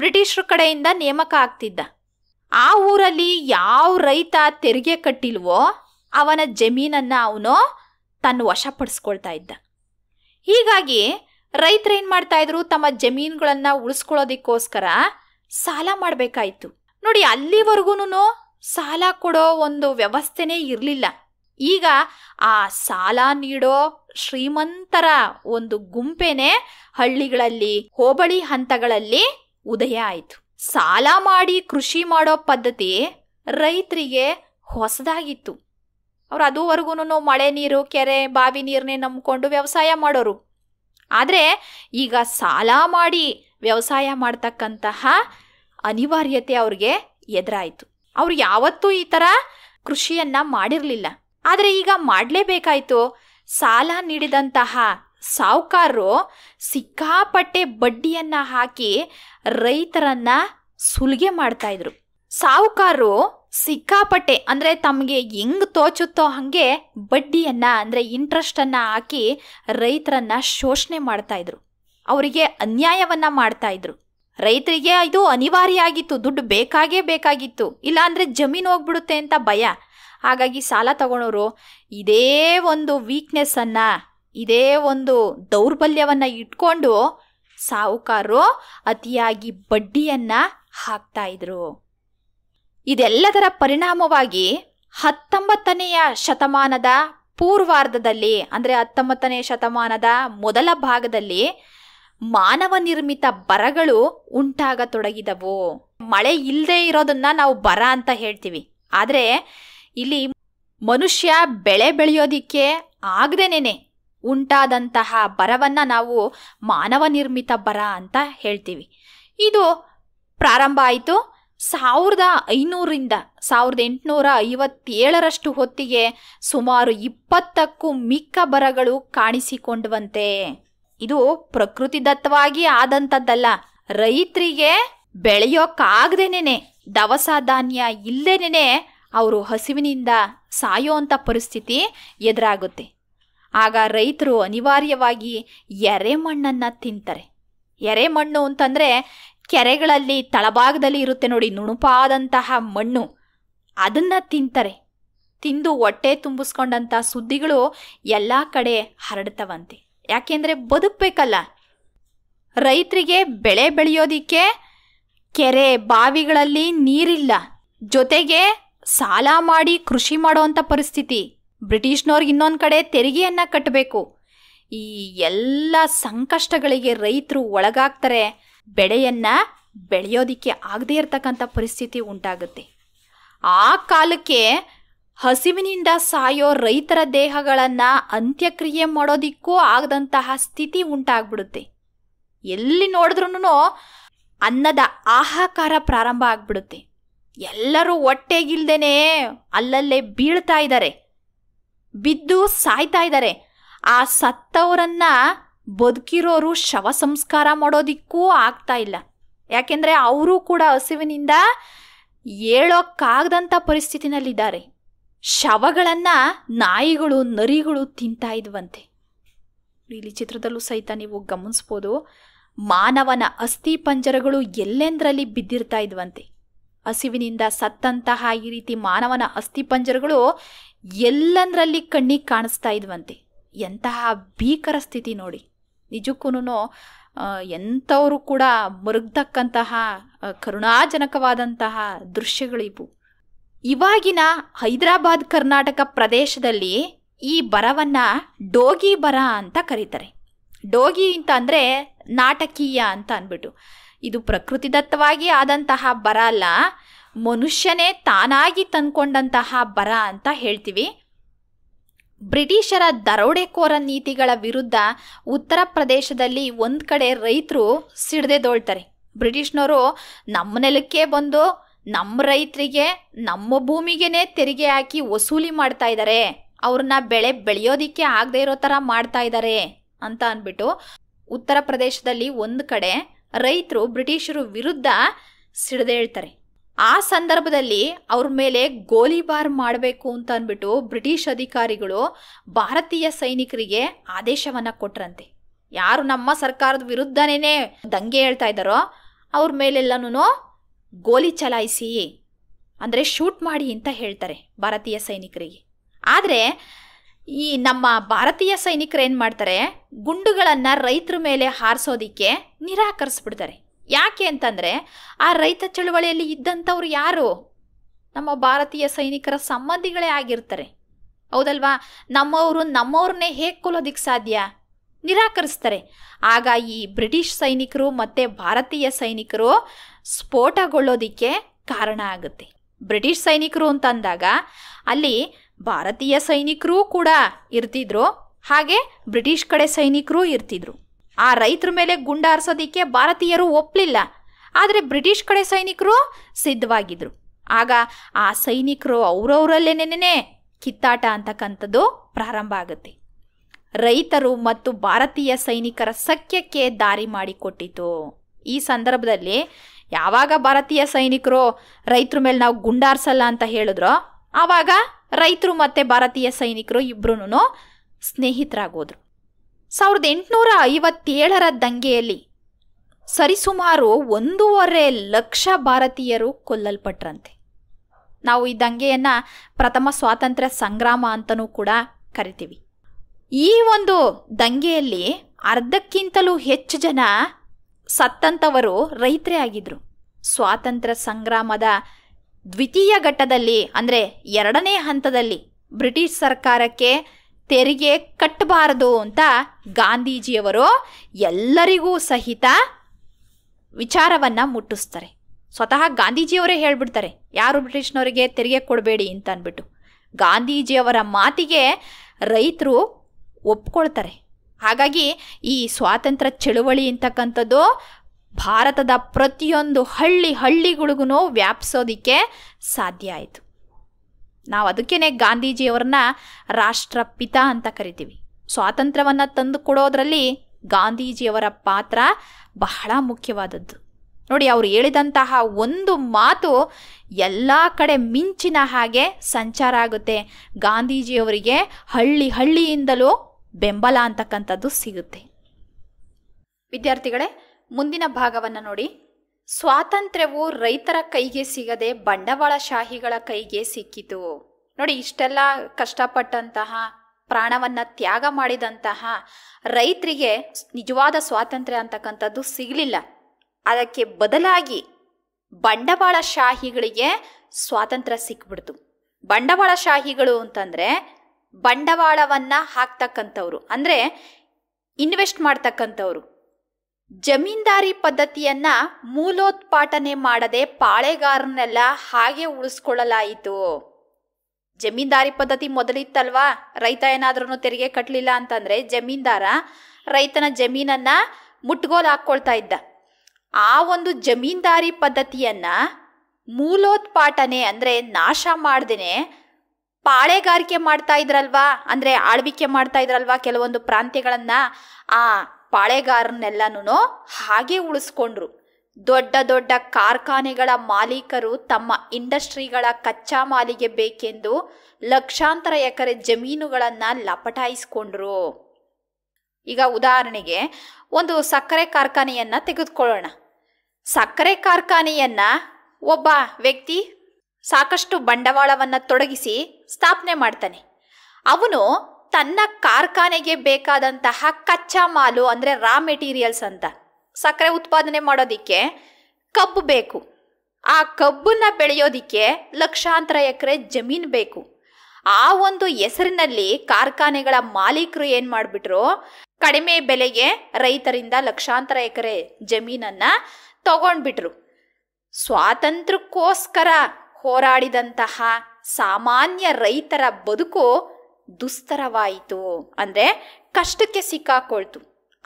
ಬ್ರಿಟಿಷರ ಕಡೆಯಿಂದ ನೇಮಕ ಆಗ್ತಿದ್ದ ಆ ಊರಲ್ಲಿ ಯಾವ ರೈತ ತೆರಿಗೆ ಕಟ್ಟಿಲ್ವೋ ಅವನ ಜಮೀನನ್ನು ಅವನು ತನ್ನ ವಶಪಡಿಸ್ಕೊಳ್ತಾ ಇದ್ದ ಹೀಗಾಗಿ ರೈತರು ಏನು ಮಾಡ್ತಾ ಇದ್ರು ತಮ್ಮ ಜಮೀನುಗಳನ್ನ ಉಳಿಸ್ಕೊಳ್ಳೋದಿಕ್ಕೋಸ್ಕರ ಸಾಲ ಮಾಡಬೇಕಾಯ್ತು ನೋಡಿ ಅಲ್ಲಿವರೆಗೂ ಸಾಲ ಕೊಡೋ ಒಂದು ವ್ಯವಸ್ಥೆನೇ ಇರಲಿಲ್ಲ ಈಗ ಆ ಸಾಲ ನೀಡೋ ಶ್ರೀಮಂತರ ಒಂದು ಗುಂಪೇನೆ ಹಳ್ಳಿಗಳಲ್ಲಿ ಹೋಬಳಿ ಹಂತಗಳಲ್ಲಿ ಉದಯ ಆಯಿತು ಸಾಲ ಮಾಡಿ ಕೃಷಿ ಮಾಡೋ ಪದ್ಧತಿ ರೈತರಿಗೆ ಹೊಸದಾಗಿತ್ತು ಅವ್ರು ಅದುವರೆಗೂ ಮಳೆ ನೀರು ಕೆರೆ ಬಾವಿ ನೀರನ್ನೇ ನಂಬಿಕೊಂಡು ವ್ಯವಸಾಯ ಮಾಡೋರು ಆದರೆ ಈಗ ಸಾಲ ಮಾಡಿ ವ್ಯವಸಾಯ ಮಾಡ್ತಕ್ಕಂತಹ ಅನಿವಾರ್ಯತೆ ಅವ್ರಿಗೆ ಎದುರಾಯಿತು ಅವ್ರು ಯಾವತ್ತೂ ಈ ಥರ ಕೃಷಿಯನ್ನು ಮಾಡಿರಲಿಲ್ಲ ಆದರೆ ಈಗ ಮಾಡಲೇಬೇಕಾಯಿತು ಸಾಲ ನೀಡಿದಂತಹ ಸಾಹುಕಾರರು ಸಿಕ್ಕಾಪಟ್ಟೆ ಬಡ್ಡಿಯನ್ನು ಹಾಕಿ ರೈತರನ್ನು ಸುಲಿಗೆ ಮಾಡ್ತಾಯಿದ್ರು ಸಾಹುಕಾರರು ಸಿಕ್ಕಾಪಟ್ಟೆ ಅಂದರೆ ತಮಗೆ ಹೆಂಗೆ ತೋಚುತ್ತೋ ಹಾಗೆ ಬಡ್ಡಿಯನ್ನು ಅಂದರೆ ಇಂಟ್ರೆಸ್ಟನ್ನು ಹಾಕಿ ರೈತರನ್ನು ಶೋಷಣೆ ಮಾಡ್ತಾಯಿದ್ರು ಅವರಿಗೆ ಅನ್ಯಾಯವನ್ನು ಮಾಡ್ತಾಯಿದ್ರು ರೈತರಿಗೆ ಇದು ಅನಿವಾರ್ಯ ಆಗಿತ್ತು ದುಡ್ಡು ಬೇಕಾಗೇ ಬೇಕಾಗಿತ್ತು ಇಲ್ಲಾಂದರೆ ಜಮೀನು ಹೋಗ್ಬಿಡುತ್ತೆ ಅಂತ ಭಯ ಹಾಗಾಗಿ ಸಾಲ ತಗೊಳೋರು ಇದೇ ಒಂದು ವೀಕ್ನೆಸ್ಸನ್ನು ಇದೇ ಒಂದು ದೌರ್ಬಲ್ಯವನ್ನು ಇಟ್ಕೊಂಡು ಸಾಹುಕಾರರು ಅತಿಯಾಗಿ ಬಡ್ಡಿಯನ್ನು ಹಾಕ್ತಾಯಿದ್ರು ಇದೆಲ್ಲದರ ಪರಿಣಾಮವಾಗಿ ಹತ್ತೊಂಬತ್ತನೆಯ ಶತಮಾನದ ಪೂರ್ವಾರ್ಧದಲ್ಲಿ ಅಂದರೆ ಹತ್ತೊಂಬತ್ತನೇ ಶತಮಾನದ ಮೊದಲ ಭಾಗದಲ್ಲಿ ಮಾನವ ನಿರ್ಮಿತ ಬರಗಳು ಉಂಟಾಗತೊಡಗಿದವು ಮಳೆ ಇಲ್ಲದೆ ಇರೋದನ್ನ ನಾವು ಬರ ಅಂತ ಹೇಳ್ತೀವಿ ಆದರೆ ಇಲ್ಲಿ ಮನುಷ್ಯ ಬೆಳೆ ಬೆಳೆಯೋದಿಕ್ಕೆ ಆಗದೇನೆ ಉಂಟಾದಂತಹ ಬರವನ್ನ ನಾವು ಮಾನವ ನಿರ್ಮಿತ ಬರ ಅಂತ ಹೇಳ್ತೀವಿ ಇದು ಪ್ರಾರಂಭ ಆಯಿತು ಸಾವಿರದ ಐನೂರಿಂದ ಸಾವಿರದ ಎಂಟುನೂರ ಐವತ್ತೇಳರಷ್ಟು ಹೊತ್ತಿಗೆ ಸುಮಾರು ಇಪ್ಪತ್ತಕ್ಕೂ ಮಿಕ್ಕ ಬರಗಳು ಕಾಣಿಸಿಕೊಂಡುವಂತೆ ಇದು ಪ್ರಕೃತಿದತ್ತವಾಗಿ ಆದಂಥದ್ದಲ್ಲ ರೈತರಿಗೆ ಬೆಳೆಯೋಕ್ಕಾಗ್ದೇನೆ ದವಸ ಧಾನ್ಯ ಇಲ್ಲದೇನೆ ಅವರು ಹಸಿವಿನಿಂದ ಸಾಯೋವಂಥ ಪರಿಸ್ಥಿತಿ ಎದುರಾಗುತ್ತೆ ಆಗ ರೈತರು ಅನಿವಾರ್ಯವಾಗಿ ಎರೆಮಣ್ಣನ್ನು ತಿಂತಾರೆ ಎರೆಮಣ್ಣು ಅಂತಂದರೆ ಕೆರೆಗಳಲ್ಲಿ ತಳಭಾಗದಲ್ಲಿ ಇರುತ್ತೆ ನೋಡಿ ನುಣುಪಾದಂತಹ ಮಣ್ಣು ಅದನ್ನು ತಿಂತಾರೆ ತಿಂದು ಹೊಟ್ಟೆ ತುಂಬಿಸ್ಕೊಂಡಂಥ ಸುದ್ದಿಗಳು ಎಲ್ಲ ಕಡೆ ಹರಡ್ತವಂತೆ ಯಾಕೆಂದರೆ ಬದುಕಬೇಕಲ್ಲ ರೈತರಿಗೆ ಬೆಳೆ ಬೆಳೆಯೋದಿಕ್ಕೆ ಕೆರೆ ಬಾವಿಗಳಲ್ಲಿ ನೀರಿಲ್ಲ ಜೊತೆಗೆ ಸಾಲ ಮಾಡಿ ಕೃಷಿ ಮಾಡೋವಂಥ ಪರಿಸ್ಥಿತಿ ಬ್ರಿಟಿಷ್ನವ್ರಿಗೆ ಇನ್ನೊಂದು ಕಡೆ ತೆರಿಗೆಯನ್ನು ಕಟ್ಟಬೇಕು ಈ ಎಲ್ಲ ಸಂಕಷ್ಟಗಳಿಗೆ ರೈತರು ಒಳಗಾಗ್ತಾರೆ ಬೆಳೆಯನ್ನ ಬೆಳೆಯೋದಿಕ್ಕೆ ಆಗದೇ ಇರತಕ್ಕಂಥ ಪರಿಸ್ಥಿತಿ ಉಂಟಾಗುತ್ತೆ ಆ ಕಾಲಕ್ಕೆ ಹಸಿವಿನಿಂದ ಸಾಯೋ ರೈತರ ದೇಹಗಳನ್ನು ಅಂತ್ಯಕ್ರಿಯೆ ಮಾಡೋದಿಕ್ಕೂ ಆಗದಂತಹ ಸ್ಥಿತಿ ಉಂಟಾಗ್ಬಿಡುತ್ತೆ ಎಲ್ಲಿ ನೋಡಿದ್ರೂ ಅನ್ನದ ಆಹಾಕಾರ ಪ್ರಾರಂಭ ಆಗ್ಬಿಡುತ್ತೆ ಎಲ್ಲರೂ ಒಟ್ಟೆಗಿಲ್ದೇನೆ ಅಲ್ಲಲ್ಲೇ ಬೀಳ್ತಾ ಇದ್ದಾರೆ ಬಿದ್ದು ಸಾಯ್ತಾ ಇದ್ದಾರೆ ಆ ಸತ್ತವರನ್ನ ಬದುಕಿರೋರು ಶವ ಸಂಸ್ಕಾರ ಮಾಡೋದಿಕ್ಕೂ ಆಗ್ತಾ ಇಲ್ಲ ಯಾಕೆಂದರೆ ಅವರು ಕೂಡ ಹಸಿವಿನಿಂದ ಹೇಳೋಕ್ಕಾಗದಂಥ ಪರಿಸ್ಥಿತಿನಲ್ಲಿದ್ದಾರೆ ಶವಗಳನ್ನು ನಾಯಿಗಳು ನರಿಗಳು ತಿಂತಾ ಇದ್ವಂತೆ ಇಲ್ಲಿ ಚಿತ್ರದಲ್ಲೂ ಸಹಿತ ನೀವು ಗಮನಿಸ್ಬೋದು ಮಾನವನ ಅಸ್ಥಿ ಪಂಜರಗಳು ಎಲ್ಲೆಂದರಲ್ಲಿ ಬಿದ್ದಿರ್ತಾ ಇದ್ವಂತೆ ಹಸಿವಿನಿಂದ ಸತ್ತಂತಹ ಈ ರೀತಿ ಮಾನವನ ಅಸ್ಥಿ ಪಂಜರಗಳು ಎಲ್ಲಂದರಲ್ಲಿ ಕಣ್ಣಿಗೆ ಕಾಣಿಸ್ತಾ ಇದ್ವಂತೆ ಎಂತಹ ಭೀಕರ ಸ್ಥಿತಿ ನೋಡಿ ನಿಜಕ್ಕೂ ಎಂಥವರು ಕೂಡ ಮರುಗ್ತಕ್ಕಂತಹ ಕರುಣಾಜನಕವಾದಂತಹ ದೃಶ್ಯಗಳಿವು ಇವಾಗಿನ ಹೈದರಾಬಾದ್ ಕರ್ನಾಟಕ ಪ್ರದೇಶದಲ್ಲಿ ಈ ಬರವನ್ನು ಡೋಗಿ ಬರ ಅಂತ ಕರೀತಾರೆ ಡೋಗಿ ಅಂತ ಅಂದರೆ ನಾಟಕೀಯ ಅಂತ ಅಂದ್ಬಿಟ್ಟು ಇದು ಪ್ರಕೃತಿದತ್ತವಾಗಿ ಆದಂತಹ ಬರ ಅಲ್ಲ ಮನುಷ್ಯನೇ ತಾನಾಗಿ ತಂದ್ಕೊಂಡಂತಹ ಬರ ಅಂತ ಹೇಳ್ತೀವಿ ಬ್ರಿಟಿಷರ ದರೋಡೆಕೋರ ನೀತಿಗಳ ವಿರುದ್ಧ ಉತ್ತರ ಪ್ರದೇಶದಲ್ಲಿ ಒಂದು ಕಡೆ ರೈತರು ಸಿಡ್ದೆದೋಳ್ತಾರೆ ಬ್ರಿಟಿಷ್ನವರು ನಮ್ಮ ನೆಲಕ್ಕೆ ಬಂದು ನಮ್ಮ ರೈತರಿಗೆ ನಮ್ಮ ಭೂಮಿಗೆನೇ ತೆರಿಗೆ ಹಾಕಿ ವಸೂಲಿ ಮಾಡ್ತಾ ಇದ್ದಾರೆ ಅವ್ರನ್ನ ಬೆಳೆ ಬೆಳೆಯೋದಿಕ್ಕೆ ಆಗದೆ ಇರೋ ಥರ ಮಾಡ್ತಾ ಇದ್ದಾರೆ ಅಂತ ಅಂದ್ಬಿಟ್ಟು ಉತ್ತರ ಪ್ರದೇಶದಲ್ಲಿ ಒಂದು ಕಡೆ ರೈತರು ಬ್ರಿಟಿಷರು ವಿರುದ್ಧ ಸಿಡ್ದೇಳ್ತಾರೆ ಆ ಸಂದರ್ಭದಲ್ಲಿ ಅವ್ರ ಮೇಲೆ ಗೋಲಿಬಾರ್ ಮಾಡಬೇಕು ಅಂತ ಅಂದ್ಬಿಟ್ಟು ಬ್ರಿಟಿಷ್ ಅಧಿಕಾರಿಗಳು ಭಾರತೀಯ ಸೈನಿಕರಿಗೆ ಆದೇಶವನ್ನು ಕೊಟ್ರಂತೆ ಯಾರು ನಮ್ಮ ಸರ್ಕಾರದ ವಿರುದ್ಧನೇ ದಂಗೆ ಹೇಳ್ತಾ ಇದ್ದಾರೋ ಅವ್ರ ಮೇಲೆಲ್ಲನೂ ಗೋಲಿ ಚಲಾಯಿಸಿ ಅಂದರೆ ಶೂಟ್ ಮಾಡಿ ಅಂತ ಹೇಳ್ತಾರೆ ಭಾರತೀಯ ಸೈನಿಕರಿಗೆ ಆದರೆ ಈ ನಮ್ಮ ಭಾರತೀಯ ಸೈನಿಕರು ಏನು ಮಾಡ್ತಾರೆ ಗುಂಡುಗಳನ್ನು ರೈತರ ಮೇಲೆ ಹಾರಿಸೋದಕ್ಕೆ ನಿರಾಕರಿಸ್ಬಿಡ್ತಾರೆ ಯಾಕೆ ಅಂತಂದರೆ ಆ ರೈತ ಚಳುವಳಿಯಲ್ಲಿ ಇದ್ದಂಥವ್ರು ಯಾರು ನಮ್ಮ ಭಾರತೀಯ ಸೈನಿಕರ ಸಂಬಂಧಿಗಳೇ ಆಗಿರ್ತಾರೆ ಹೌದಲ್ವಾ ನಮ್ಮವರು ನಮ್ಮವ್ರನ್ನೇ ಹೇಗೆ ಕೊಲ್ಲೋದಿಕ್ಕೆ ಸಾಧ್ಯ ನಿರಾಕರಿಸ್ತಾರೆ ಆಗ ಈ ಬ್ರಿಟಿಷ್ ಸೈನಿಕರು ಮತ್ತು ಭಾರತೀಯ ಸೈನಿಕರು ಸ್ಫೋಟಗೊಳ್ಳೋದಕ್ಕೆ ಕಾರಣ ಆಗುತ್ತೆ ಬ್ರಿಟಿಷ್ ಸೈನಿಕರು ಅಂತಂದಾಗ ಅಲ್ಲಿ ಭಾರತೀಯ ಸೈನಿಕರೂ ಕೂಡ ಇರ್ತಿದ್ರು ಹಾಗೆ ಬ್ರಿಟಿಷ್ ಕಡೆ ಸೈನಿಕರೂ ಇರ್ತಿದ್ರು ಆ ರೈತರ ಮೇಲೆ ಗುಂಡಾರಿಸೋದಿಕ್ಕೆ ಭಾರತೀಯರು ಒಪ್ಪಲಿಲ್ಲ ಆದರೆ ಬ್ರಿಟಿಷ್ ಕಡೆ ಸೈನಿಕರು ಸಿದ್ಧವಾಗಿದ್ರು ಆಗ ಆ ಸೈನಿಕರು ಅವರವರಲ್ಲೇನೇನೇ ಕಿತ್ತಾಟ ಅಂತಕ್ಕಂಥದ್ದು ಪ್ರಾರಂಭ ಆಗುತ್ತೆ ರೈತರು ಮತ್ತು ಭಾರತೀಯ ಸೈನಿಕರ ಸಖ್ಯಕ್ಕೆ ದಾರಿ ಮಾಡಿಕೊಟ್ಟಿತು ಈ ಸಂದರ್ಭದಲ್ಲಿ ಯಾವಾಗ ಭಾರತೀಯ ಸೈನಿಕರು ರೈತರ ಮೇಲೆ ನಾವು ಗುಂಡಾರ್ಸಲ್ಲ ಅಂತ ಹೇಳಿದ್ರೋ ಆವಾಗ ರೈತರು ಮತ್ತು ಭಾರತೀಯ ಸೈನಿಕರು ಇಬ್ಬರೂ ಸ್ನೇಹಿತರಾಗೋದ್ರು ಸಾವಿರದ ಎಂಟುನೂರ ಐವತ್ತೇಳರ ದಂಗೆಯಲ್ಲಿ ಸರಿಸುಮಾರು ಒಂದೂವರೆ ಲಕ್ಷ ಭಾರತೀಯರು ಕೊಲ್ಲಲ್ಪಟ್ರಂತೆ ನಾವು ಈ ದಂಗೆಯನ್ನು ಪ್ರಥಮ ಸ್ವಾತಂತ್ರ್ಯ ಸಂಗ್ರಾಮ ಅಂತಲೂ ಕೂಡ ಕರಿತೀವಿ ಈ ಒಂದು ದಂಗೆಯಲ್ಲಿ ಅರ್ಧಕ್ಕಿಂತಲೂ ಹೆಚ್ಚು ಜನ ಸತ್ತಂಥವರು ರೈತರೇ ಆಗಿದ್ರು ಸ್ವಾತಂತ್ರ್ಯ ಸಂಗ್ರಾಮದ ದ್ವಿತೀಯ ಘಟ್ಟದಲ್ಲಿ ಅಂದರೆ ಎರಡನೇ ಹಂತದಲ್ಲಿ ಬ್ರಿಟಿಷ್ ಸರ್ಕಾರಕ್ಕೆ ತೆರಿಗೆ ಕಟ್ಟಬಾರದು ಅಂತ ಗಾಂಧೀಜಿಯವರು ಎಲ್ಲರಿಗೂ ಸಹಿತ ವಿಚಾರವನ್ನು ಮುಟ್ಟಿಸ್ತಾರೆ ಸ್ವತಃ ಗಾಂಧೀಜಿಯವರೇ ಹೇಳ್ಬಿಡ್ತಾರೆ ಯಾರು ಬ್ರಿಟಿಷ್ನವರಿಗೆ ತೆರಿಗೆ ಕೊಡಬೇಡಿ ಅಂತ ಅಂದ್ಬಿಟ್ಟು ಗಾಂಧೀಜಿಯವರ ಮಾತಿಗೆ ರೈತರು ಒಪ್ಕೊಳ್ತಾರೆ ಹಾಗಾಗಿ ಈ ಸ್ವಾತಂತ್ರ್ಯ ಚಳುವಳಿ ಅಂತಕ್ಕಂಥದ್ದು ಭಾರತದ ಪ್ರತಿಯೊಂದು ಹಳ್ಳಿ ಹಳ್ಳಿಗಳಿಗೂ ವ್ಯಾಪಿಸೋದಕ್ಕೆ ಸಾಧ್ಯ ಆಯಿತು ನಾವು ಅದಕ್ಕೇ ಗಾಂಧೀಜಿಯವರನ್ನ ರಾಷ್ಟ್ರಪಿತ ಅಂತ ಕರಿತೀವಿ ಸ್ವಾತಂತ್ರ್ಯವನ್ನು ತಂದು ಕೊಡೋದ್ರಲ್ಲಿ ಗಾಂಧೀಜಿಯವರ ಪಾತ್ರ ಬಹಳ ಮುಖ್ಯವಾದದ್ದು ನೋಡಿ ಅವರು ಹೇಳಿದಂತಹ ಒಂದು ಮಾತು ಎಲ್ಲ ಕಡೆ ಮಿಂಚಿನ ಹಾಗೆ ಸಂಚಾರ ಆಗುತ್ತೆ ಗಾಂಧೀಜಿಯವರಿಗೆ ಹಳ್ಳಿ ಹಳ್ಳಿಯಿಂದಲೂ ಬೆಂಬಲ ಅಂತಕ್ಕಂಥದ್ದು ಸಿಗುತ್ತೆ ವಿದ್ಯಾರ್ಥಿಗಳೇ ಮುಂದಿನ ಭಾಗವನ್ನು ನೋಡಿ ಸ್ವಾತಂತ್ರ್ಯವು ರೈತರ ಕೈಗೆ ಸಿಗದೆ ಬಂಡವಾಳಶಾಹಿಗಳ ಕೈಗೆ ಸಿಕ್ಕಿತು ನೋಡಿ ಇಷ್ಟೆಲ್ಲ ಕಷ್ಟಪಟ್ಟಂತಹ ಪ್ರಾಣವನ್ನು ತ್ಯಾಗ ಮಾಡಿದಂತಹ ರೈತರಿಗೆ ನಿಜವಾದ ಸ್ವಾತಂತ್ರ್ಯ ಅಂತಕ್ಕಂಥದ್ದು ಸಿಗಲಿಲ್ಲ ಅದಕ್ಕೆ ಬದಲಾಗಿ ಬಂಡವಾಳಶಾಹಿಗಳಿಗೆ ಸ್ವಾತಂತ್ರ್ಯ ಸಿಕ್ಬಿಡ್ತು ಬಂಡವಾಳಶಾಹಿಗಳು ಅಂತಂದರೆ ಬಂಡವಾಳವನ್ನು ಹಾಕ್ತಕ್ಕಂಥವ್ರು ಅಂದರೆ ಇನ್ವೆಸ್ಟ್ ಮಾಡ್ತಕ್ಕಂಥವ್ರು ಜಮೀನ್ದಾರಿ ಪದ್ಧತಿಯನ್ನ ಮೂಲೋತ್ಪಾಟನೆ ಮಾಡದೆ ಪಾಳೆಗಾರನ್ನೆಲ್ಲ ಹಾಗೆ ಉಳಿಸ್ಕೊಳ್ಳಲಾಯಿತು ಜಮೀನ್ದಾರಿ ಪದ್ಧತಿ ಮೊದಲಿತ್ತಲ್ವಾ ರೈತ ಏನಾದ್ರೂ ತೆರಿಗೆ ಕಟ್ಟಲಿಲ್ಲ ಅಂತಂದ್ರೆ ಜಮೀನ್ದಾರ ರೈತನ ಜಮೀನನ್ನ ಮುಟ್ಗೋಲು ಹಾಕ್ಕೊಳ್ತಾ ಇದ್ದ ಆ ಒಂದು ಜಮೀನ್ದಾರಿ ಪದ್ಧತಿಯನ್ನ ಮೂಲೋತ್ಪಾಟನೆ ಅಂದ್ರೆ ನಾಶ ಮಾಡ್ದೇನೆ ಪಾಳೆಗಾರಿಕೆ ಮಾಡ್ತಾ ಇದ್ರಲ್ವಾ ಅಂದ್ರೆ ಆಳ್ವಿಕೆ ಮಾಡ್ತಾ ಇದ್ರಲ್ವಾ ಕೆಲವೊಂದು ಪ್ರಾಂತ್ಯಗಳನ್ನ ಆ ಪಾಳೆಗಾರನ್ನೆಲ್ಲನೂ ಹಾಗೆ ಉಳಿಸ್ಕೊಂಡ್ರು ದೊಡ್ಡ ದೊಡ್ಡ ಕಾರ್ಖಾನೆಗಳ ಮಾಲೀಕರು ತಮ್ಮ ಇಂಡಸ್ಟ್ರಿಗಳ ಕಚ್ಚಾ ಮಾಲಿಗೆ ಬೇಕೆಂದು ಲಕ್ಷಾಂತರ ಎಕರೆ ಜಮೀನುಗಳನ್ನ ಲಪಟಾಯಿಸ್ಕೊಂಡ್ರು ಈಗ ಉದಾಹರಣೆಗೆ ಒಂದು ಸಕ್ಕರೆ ಕಾರ್ಖಾನೆಯನ್ನ ತೆಗೆದುಕೊಳ್ಳೋಣ ಸಕ್ಕರೆ ಕಾರ್ಖಾನೆಯನ್ನ ಒಬ್ಬ ವ್ಯಕ್ತಿ ಸಾಕಷ್ಟು ಬಂಡವಾಳವನ್ನು ತೊಡಗಿಸಿ ಸ್ಥಾಪನೆ ಮಾಡ್ತಾನೆ ಅವನು ತನ್ನ ಕಾರ್ಖಾನೆಗೆ ಬೇಕಾದಂತಹ ಕಚ್ಚಾ ಮಾಲು ಅಂದರೆ ರಾ ಮೆಟೀರಿಯಲ್ಸ್ ಅಂತ ಸಕ್ಕರೆ ಉತ್ಪಾದನೆ ಮಾಡೋದಿಕ್ಕೆ ಕಬ್ಬು ಬೇಕು ಆ ಕಬ್ಬನ್ನ ಬೆಳೆಯೋದಿಕ್ಕೆ ಲಕ್ಷಾಂತರ ಎಕರೆ ಜಮೀನು ಬೇಕು ಆ ಒಂದು ಹೆಸರಿನಲ್ಲಿ ಕಾರ್ಖಾನೆಗಳ ಮಾಲೀಕರು ಏನು ಮಾಡಿಬಿಟ್ರು ಕಡಿಮೆ ಬೆಲೆಗೆ ರೈತರಿಂದ ಲಕ್ಷಾಂತರ ಎಕರೆ ಜಮೀನನ್ನ ತಗೊಂಡ್ಬಿಟ್ರು ಸ್ವಾತಂತ್ರ್ಯಕ್ಕೋಸ್ಕರ ಹೋರಾಡಿದಂತಹ ಸಾಮಾನ್ಯ ರೈತರ ಬದುಕು ದುಸ್ತರವಾಯಿತು ಅಂದರೆ ಕಷ್ಟಕ್ಕೆ ಸಿಕ್ಕಾಕೊಳ್ತು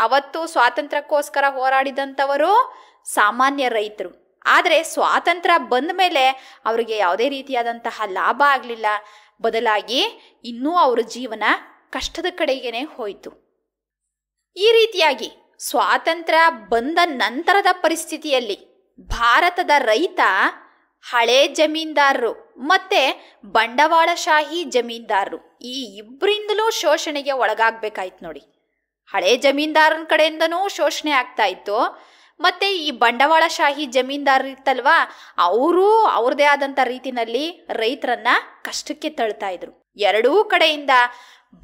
ಅವತ್ತು ಸ್ವಾತಂತ್ರ್ಯಕ್ಕೋಸ್ಕರ ಹೋರಾಡಿದಂಥವರು ಸಾಮಾನ್ಯ ರೈತರು ಆದರೆ ಸ್ವಾತಂತ್ರ್ಯ ಬಂದ ಮೇಲೆ ಅವರಿಗೆ ಯಾವುದೇ ರೀತಿಯಾದಂತಹ ಲಾಭ ಆಗಲಿಲ್ಲ ಬದಲಾಗಿ ಇನ್ನೂ ಅವರ ಜೀವನ ಕಷ್ಟದ ಕಡೆಗೇನೆ ಹೋಯಿತು ಈ ರೀತಿಯಾಗಿ ಸ್ವಾತಂತ್ರ್ಯ ಬಂದ ನಂತರದ ಪರಿಸ್ಥಿತಿಯಲ್ಲಿ ಭಾರತದ ರೈತ ಹಳೆ ಜಮೀನ್ದಾರರು ಮತ್ತೆ ಬಂಡವಾಳಶಾಹಿ ಜಮೀನ್ದಾರರು ಈ ಇಬ್ಬರಿಂದಲೂ ಶೋಷಣೆಗೆ ಒಳಗಾಗಬೇಕಾಯ್ತು ನೋಡಿ ಹಳೆ ಜಮೀನ್ದಾರನ ಕಡೆಯಿಂದನೂ ಶೋಷಣೆ ಆಗ್ತಾ ಇತ್ತು ಮತ್ತೆ ಈ ಬಂಡವಾಳಶಾಹಿ ಜಮೀನ್ದಾರರು ಇತ್ತಲ್ವಾ ಅವರು ಅವ್ರದೇ ಆದಂಥ ರೀತಿನಲ್ಲಿ ರೈತರನ್ನ ಕಷ್ಟಕ್ಕೆ ತಳ್ತಾ ಇದ್ರು ಎರಡೂ ಕಡೆಯಿಂದ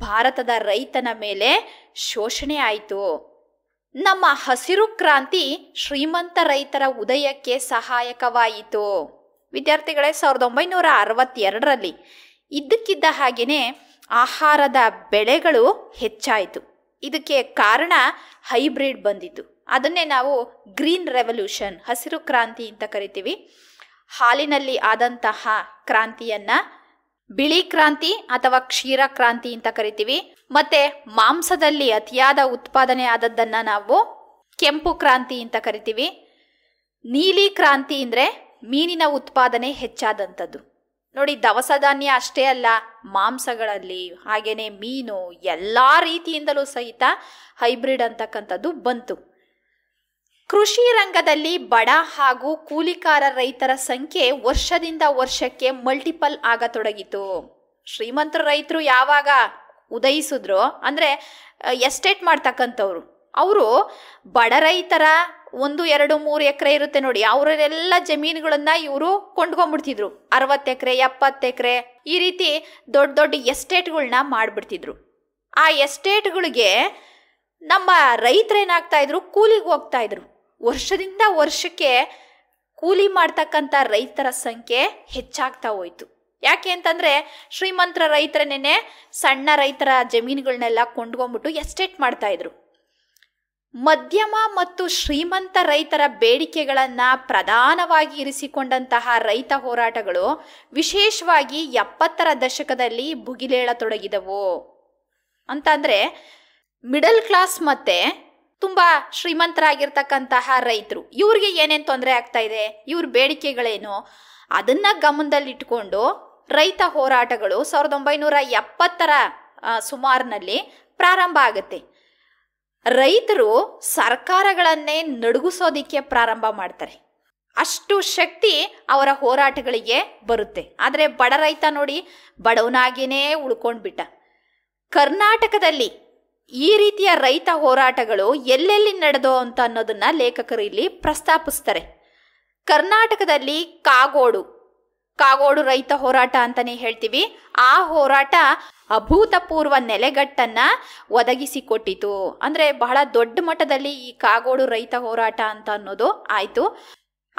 ಭಾರತದ ರೈತನ ಮೇಲೆ ಶೋಷಣೆ ಆಯಿತು ನಮ್ಮ ಹಸಿರು ಕ್ರಾಂತಿ ಶ್ರೀಮಂತ ರೈತರ ಉದಯಕ್ಕೆ ಸಹಾಯಕವಾಯಿತು ವಿದ್ಯಾರ್ಥಿಗಳೇ ಸಾವಿರದ ಒಂಬೈನೂರ ಅರವತ್ತೆರಡರಲ್ಲಿ ಇದ್ದಕ್ಕಿದ್ದ ಹಾಗೆಯೇ ಆಹಾರದ ಬೆಳೆಗಳು ಹೆಚ್ಚಾಯಿತು ಇದಕ್ಕೆ ಕಾರಣ ಹೈಬ್ರಿಡ್ ಬಂದಿತ್ತು ಅದನ್ನೇ ನಾವು ಗ್ರೀನ್ ರೆವಲ್ಯೂಷನ್ ಹಸಿರು ಕ್ರಾಂತಿ ಅಂತ ಕರಿತೀವಿ ಹಾಲಿನಲ್ಲಿ ಆದಂತಹ ಕ್ರಾಂತಿಯನ್ನ ಬಿಳಿ ಕ್ರಾಂತಿ ಅಥವಾ ಕ್ಷೀರ ಕ್ರಾಂತಿ ಅಂತ ಕರಿತೀವಿ ಮತ್ತೆ ಮಾಂಸದಲ್ಲಿ ಅತಿಯಾದ ಉತ್ಪಾದನೆ ಆದದ್ದನ್ನು ನಾವು ಕೆಂಪು ಕ್ರಾಂತಿ ಅಂತ ಕರಿತೀವಿ ನೀಲಿ ಕ್ರಾಂತಿ ಅಂದರೆ ಮೀನಿನ ಉತ್ಪಾದನೆ ಹೆಚ್ಚಾದಂಥದ್ದು ನೋಡಿ ದವಸ ಧಾನ್ಯ ಅಷ್ಟೇ ಅಲ್ಲ ಮಾಂಸಗಳಲ್ಲಿ ಹಾಗೇನೆ ಮೀನು ಎಲ್ಲ ರೀತಿಯಿಂದಲೂ ಸಹಿತ ಹೈಬ್ರಿಡ್ ಅಂತಕ್ಕಂಥದ್ದು ಬಂತು ಕೃಷಿ ರಂಗದಲ್ಲಿ ಬಡ ಹಾಗೂ ಕೂಲಿಕಾರ ರೈತರ ಸಂಖ್ಯೆ ವರ್ಷದಿಂದ ವರ್ಷಕ್ಕೆ ಮಲ್ಟಿಪಲ್ ಆಗತೊಡಗಿತು ಶ್ರೀಮಂತ ರೈತರು ಯಾವಾಗ ಉದಯಿಸಿದ್ರು ಅಂದರೆ ಎಸ್ಟೇಟ್ ಮಾಡ್ತಕ್ಕಂಥವ್ರು ಅವರು ಬಡ ರೈತರ ಒಂದು ಎರಡು ಮೂರು ಎಕರೆ ಇರುತ್ತೆ ನೋಡಿ ಅವರೆಲ್ಲ ಜಮೀನುಗಳನ್ನ ಇವರು ಕೊಂಡ್ಕೊಂಡ್ಬಿಡ್ತಿದ್ರು ಅರವತ್ತು ಎಕರೆ ಎಪ್ಪತ್ತು ಎಕರೆ ಈ ರೀತಿ ದೊಡ್ಡ ದೊಡ್ಡ ಎಸ್ಟೇಟ್ಗಳನ್ನ ಮಾಡಿಬಿಡ್ತಿದ್ರು ಆ ಎಸ್ಟೇಟ್ಗಳಿಗೆ ನಮ್ಮ ರೈತರೇನಾಗ್ತಾ ಇದ್ರು ಕೂಲಿಗೆ ಹೋಗ್ತಾ ಇದ್ರು ವರ್ಷದಿಂದ ವರ್ಷಕ್ಕೆ ಕೂಲಿ ಮಾಡ್ತಕ್ಕಂಥ ರೈತರ ಸಂಖ್ಯೆ ಹೆಚ್ಚಾಗ್ತಾ ಹೋಯಿತು ಯಾಕೆ ಅಂತಂದ್ರೆ ಶ್ರೀಮಂತರ ರೈತರನೇನೆ ಸಣ್ಣ ರೈತರ ಜಮೀನುಗಳನ್ನೆಲ್ಲ ಕೊಂಡ್ಕೊಂಡ್ಬಿಟ್ಟು ಎಸ್ಟೇಟ್ ಇದ್ರು ಮಧ್ಯಮ ಮತ್ತು ಶ್ರೀಮಂತ ರೈತರ ಬೇಡಿಕೆಗಳನ್ನು ಪ್ರಧಾನವಾಗಿ ಇರಿಸಿಕೊಂಡಂತಹ ರೈತ ಹೋರಾಟಗಳು ವಿಶೇಷವಾಗಿ ಎಪ್ಪತ್ತರ ದಶಕದಲ್ಲಿ ಭುಗಿಲೇಳತೊಡಗಿದವು ಅಂತಂದರೆ ಮಿಡಲ್ ಕ್ಲಾಸ್ ಮತ್ತೆ ತುಂಬ ಶ್ರೀಮಂತರಾಗಿರ್ತಕ್ಕಂತಹ ರೈತರು ಇವ್ರಿಗೆ ಏನೇನು ತೊಂದರೆ ಆಗ್ತಾ ಇದೆ ಇವ್ರ ಬೇಡಿಕೆಗಳೇನು ಅದನ್ನು ಗಮನದಲ್ಲಿಟ್ಟುಕೊಂಡು ರೈತ ಹೋರಾಟಗಳು ಸಾವಿರದ ಒಂಬೈನೂರ ಎಪ್ಪತ್ತರ ಸುಮಾರಿನಲ್ಲಿ ಪ್ರಾರಂಭ ಆಗುತ್ತೆ ರೈತರು ಸರ್ಕಾರಗಳನ್ನೇ ನಡುಗಿಸೋದಿಕ್ಕೆ ಪ್ರಾರಂಭ ಮಾಡ್ತಾರೆ ಅಷ್ಟು ಶಕ್ತಿ ಅವರ ಹೋರಾಟಗಳಿಗೆ ಬರುತ್ತೆ ಆದರೆ ಬಡ ರೈತ ನೋಡಿ ಬಡವನಾಗಿಯೇ ಉಳ್ಕೊಂಡ್ಬಿಟ್ಟ ಕರ್ನಾಟಕದಲ್ಲಿ ಈ ರೀತಿಯ ರೈತ ಹೋರಾಟಗಳು ಎಲ್ಲೆಲ್ಲಿ ನಡೆದೋ ಅಂತ ಅನ್ನೋದನ್ನ ಲೇಖಕರು ಇಲ್ಲಿ ಪ್ರಸ್ತಾಪಿಸ್ತಾರೆ ಕರ್ನಾಟಕದಲ್ಲಿ ಕಾಗೋಡು ಕಾಗೋಡು ರೈತ ಹೋರಾಟ ಅಂತಲೇ ಹೇಳ್ತೀವಿ ಆ ಹೋರಾಟ ಅಭೂತಪೂರ್ವ ನೆಲೆಗಟ್ಟನ್ನ ಒದಗಿಸಿಕೊಟ್ಟಿತು ಅಂದ್ರೆ ಬಹಳ ದೊಡ್ಡ ಮಟ್ಟದಲ್ಲಿ ಈ ಕಾಗೋಡು ರೈತ ಹೋರಾಟ ಅಂತ ಅನ್ನೋದು ಆಯಿತು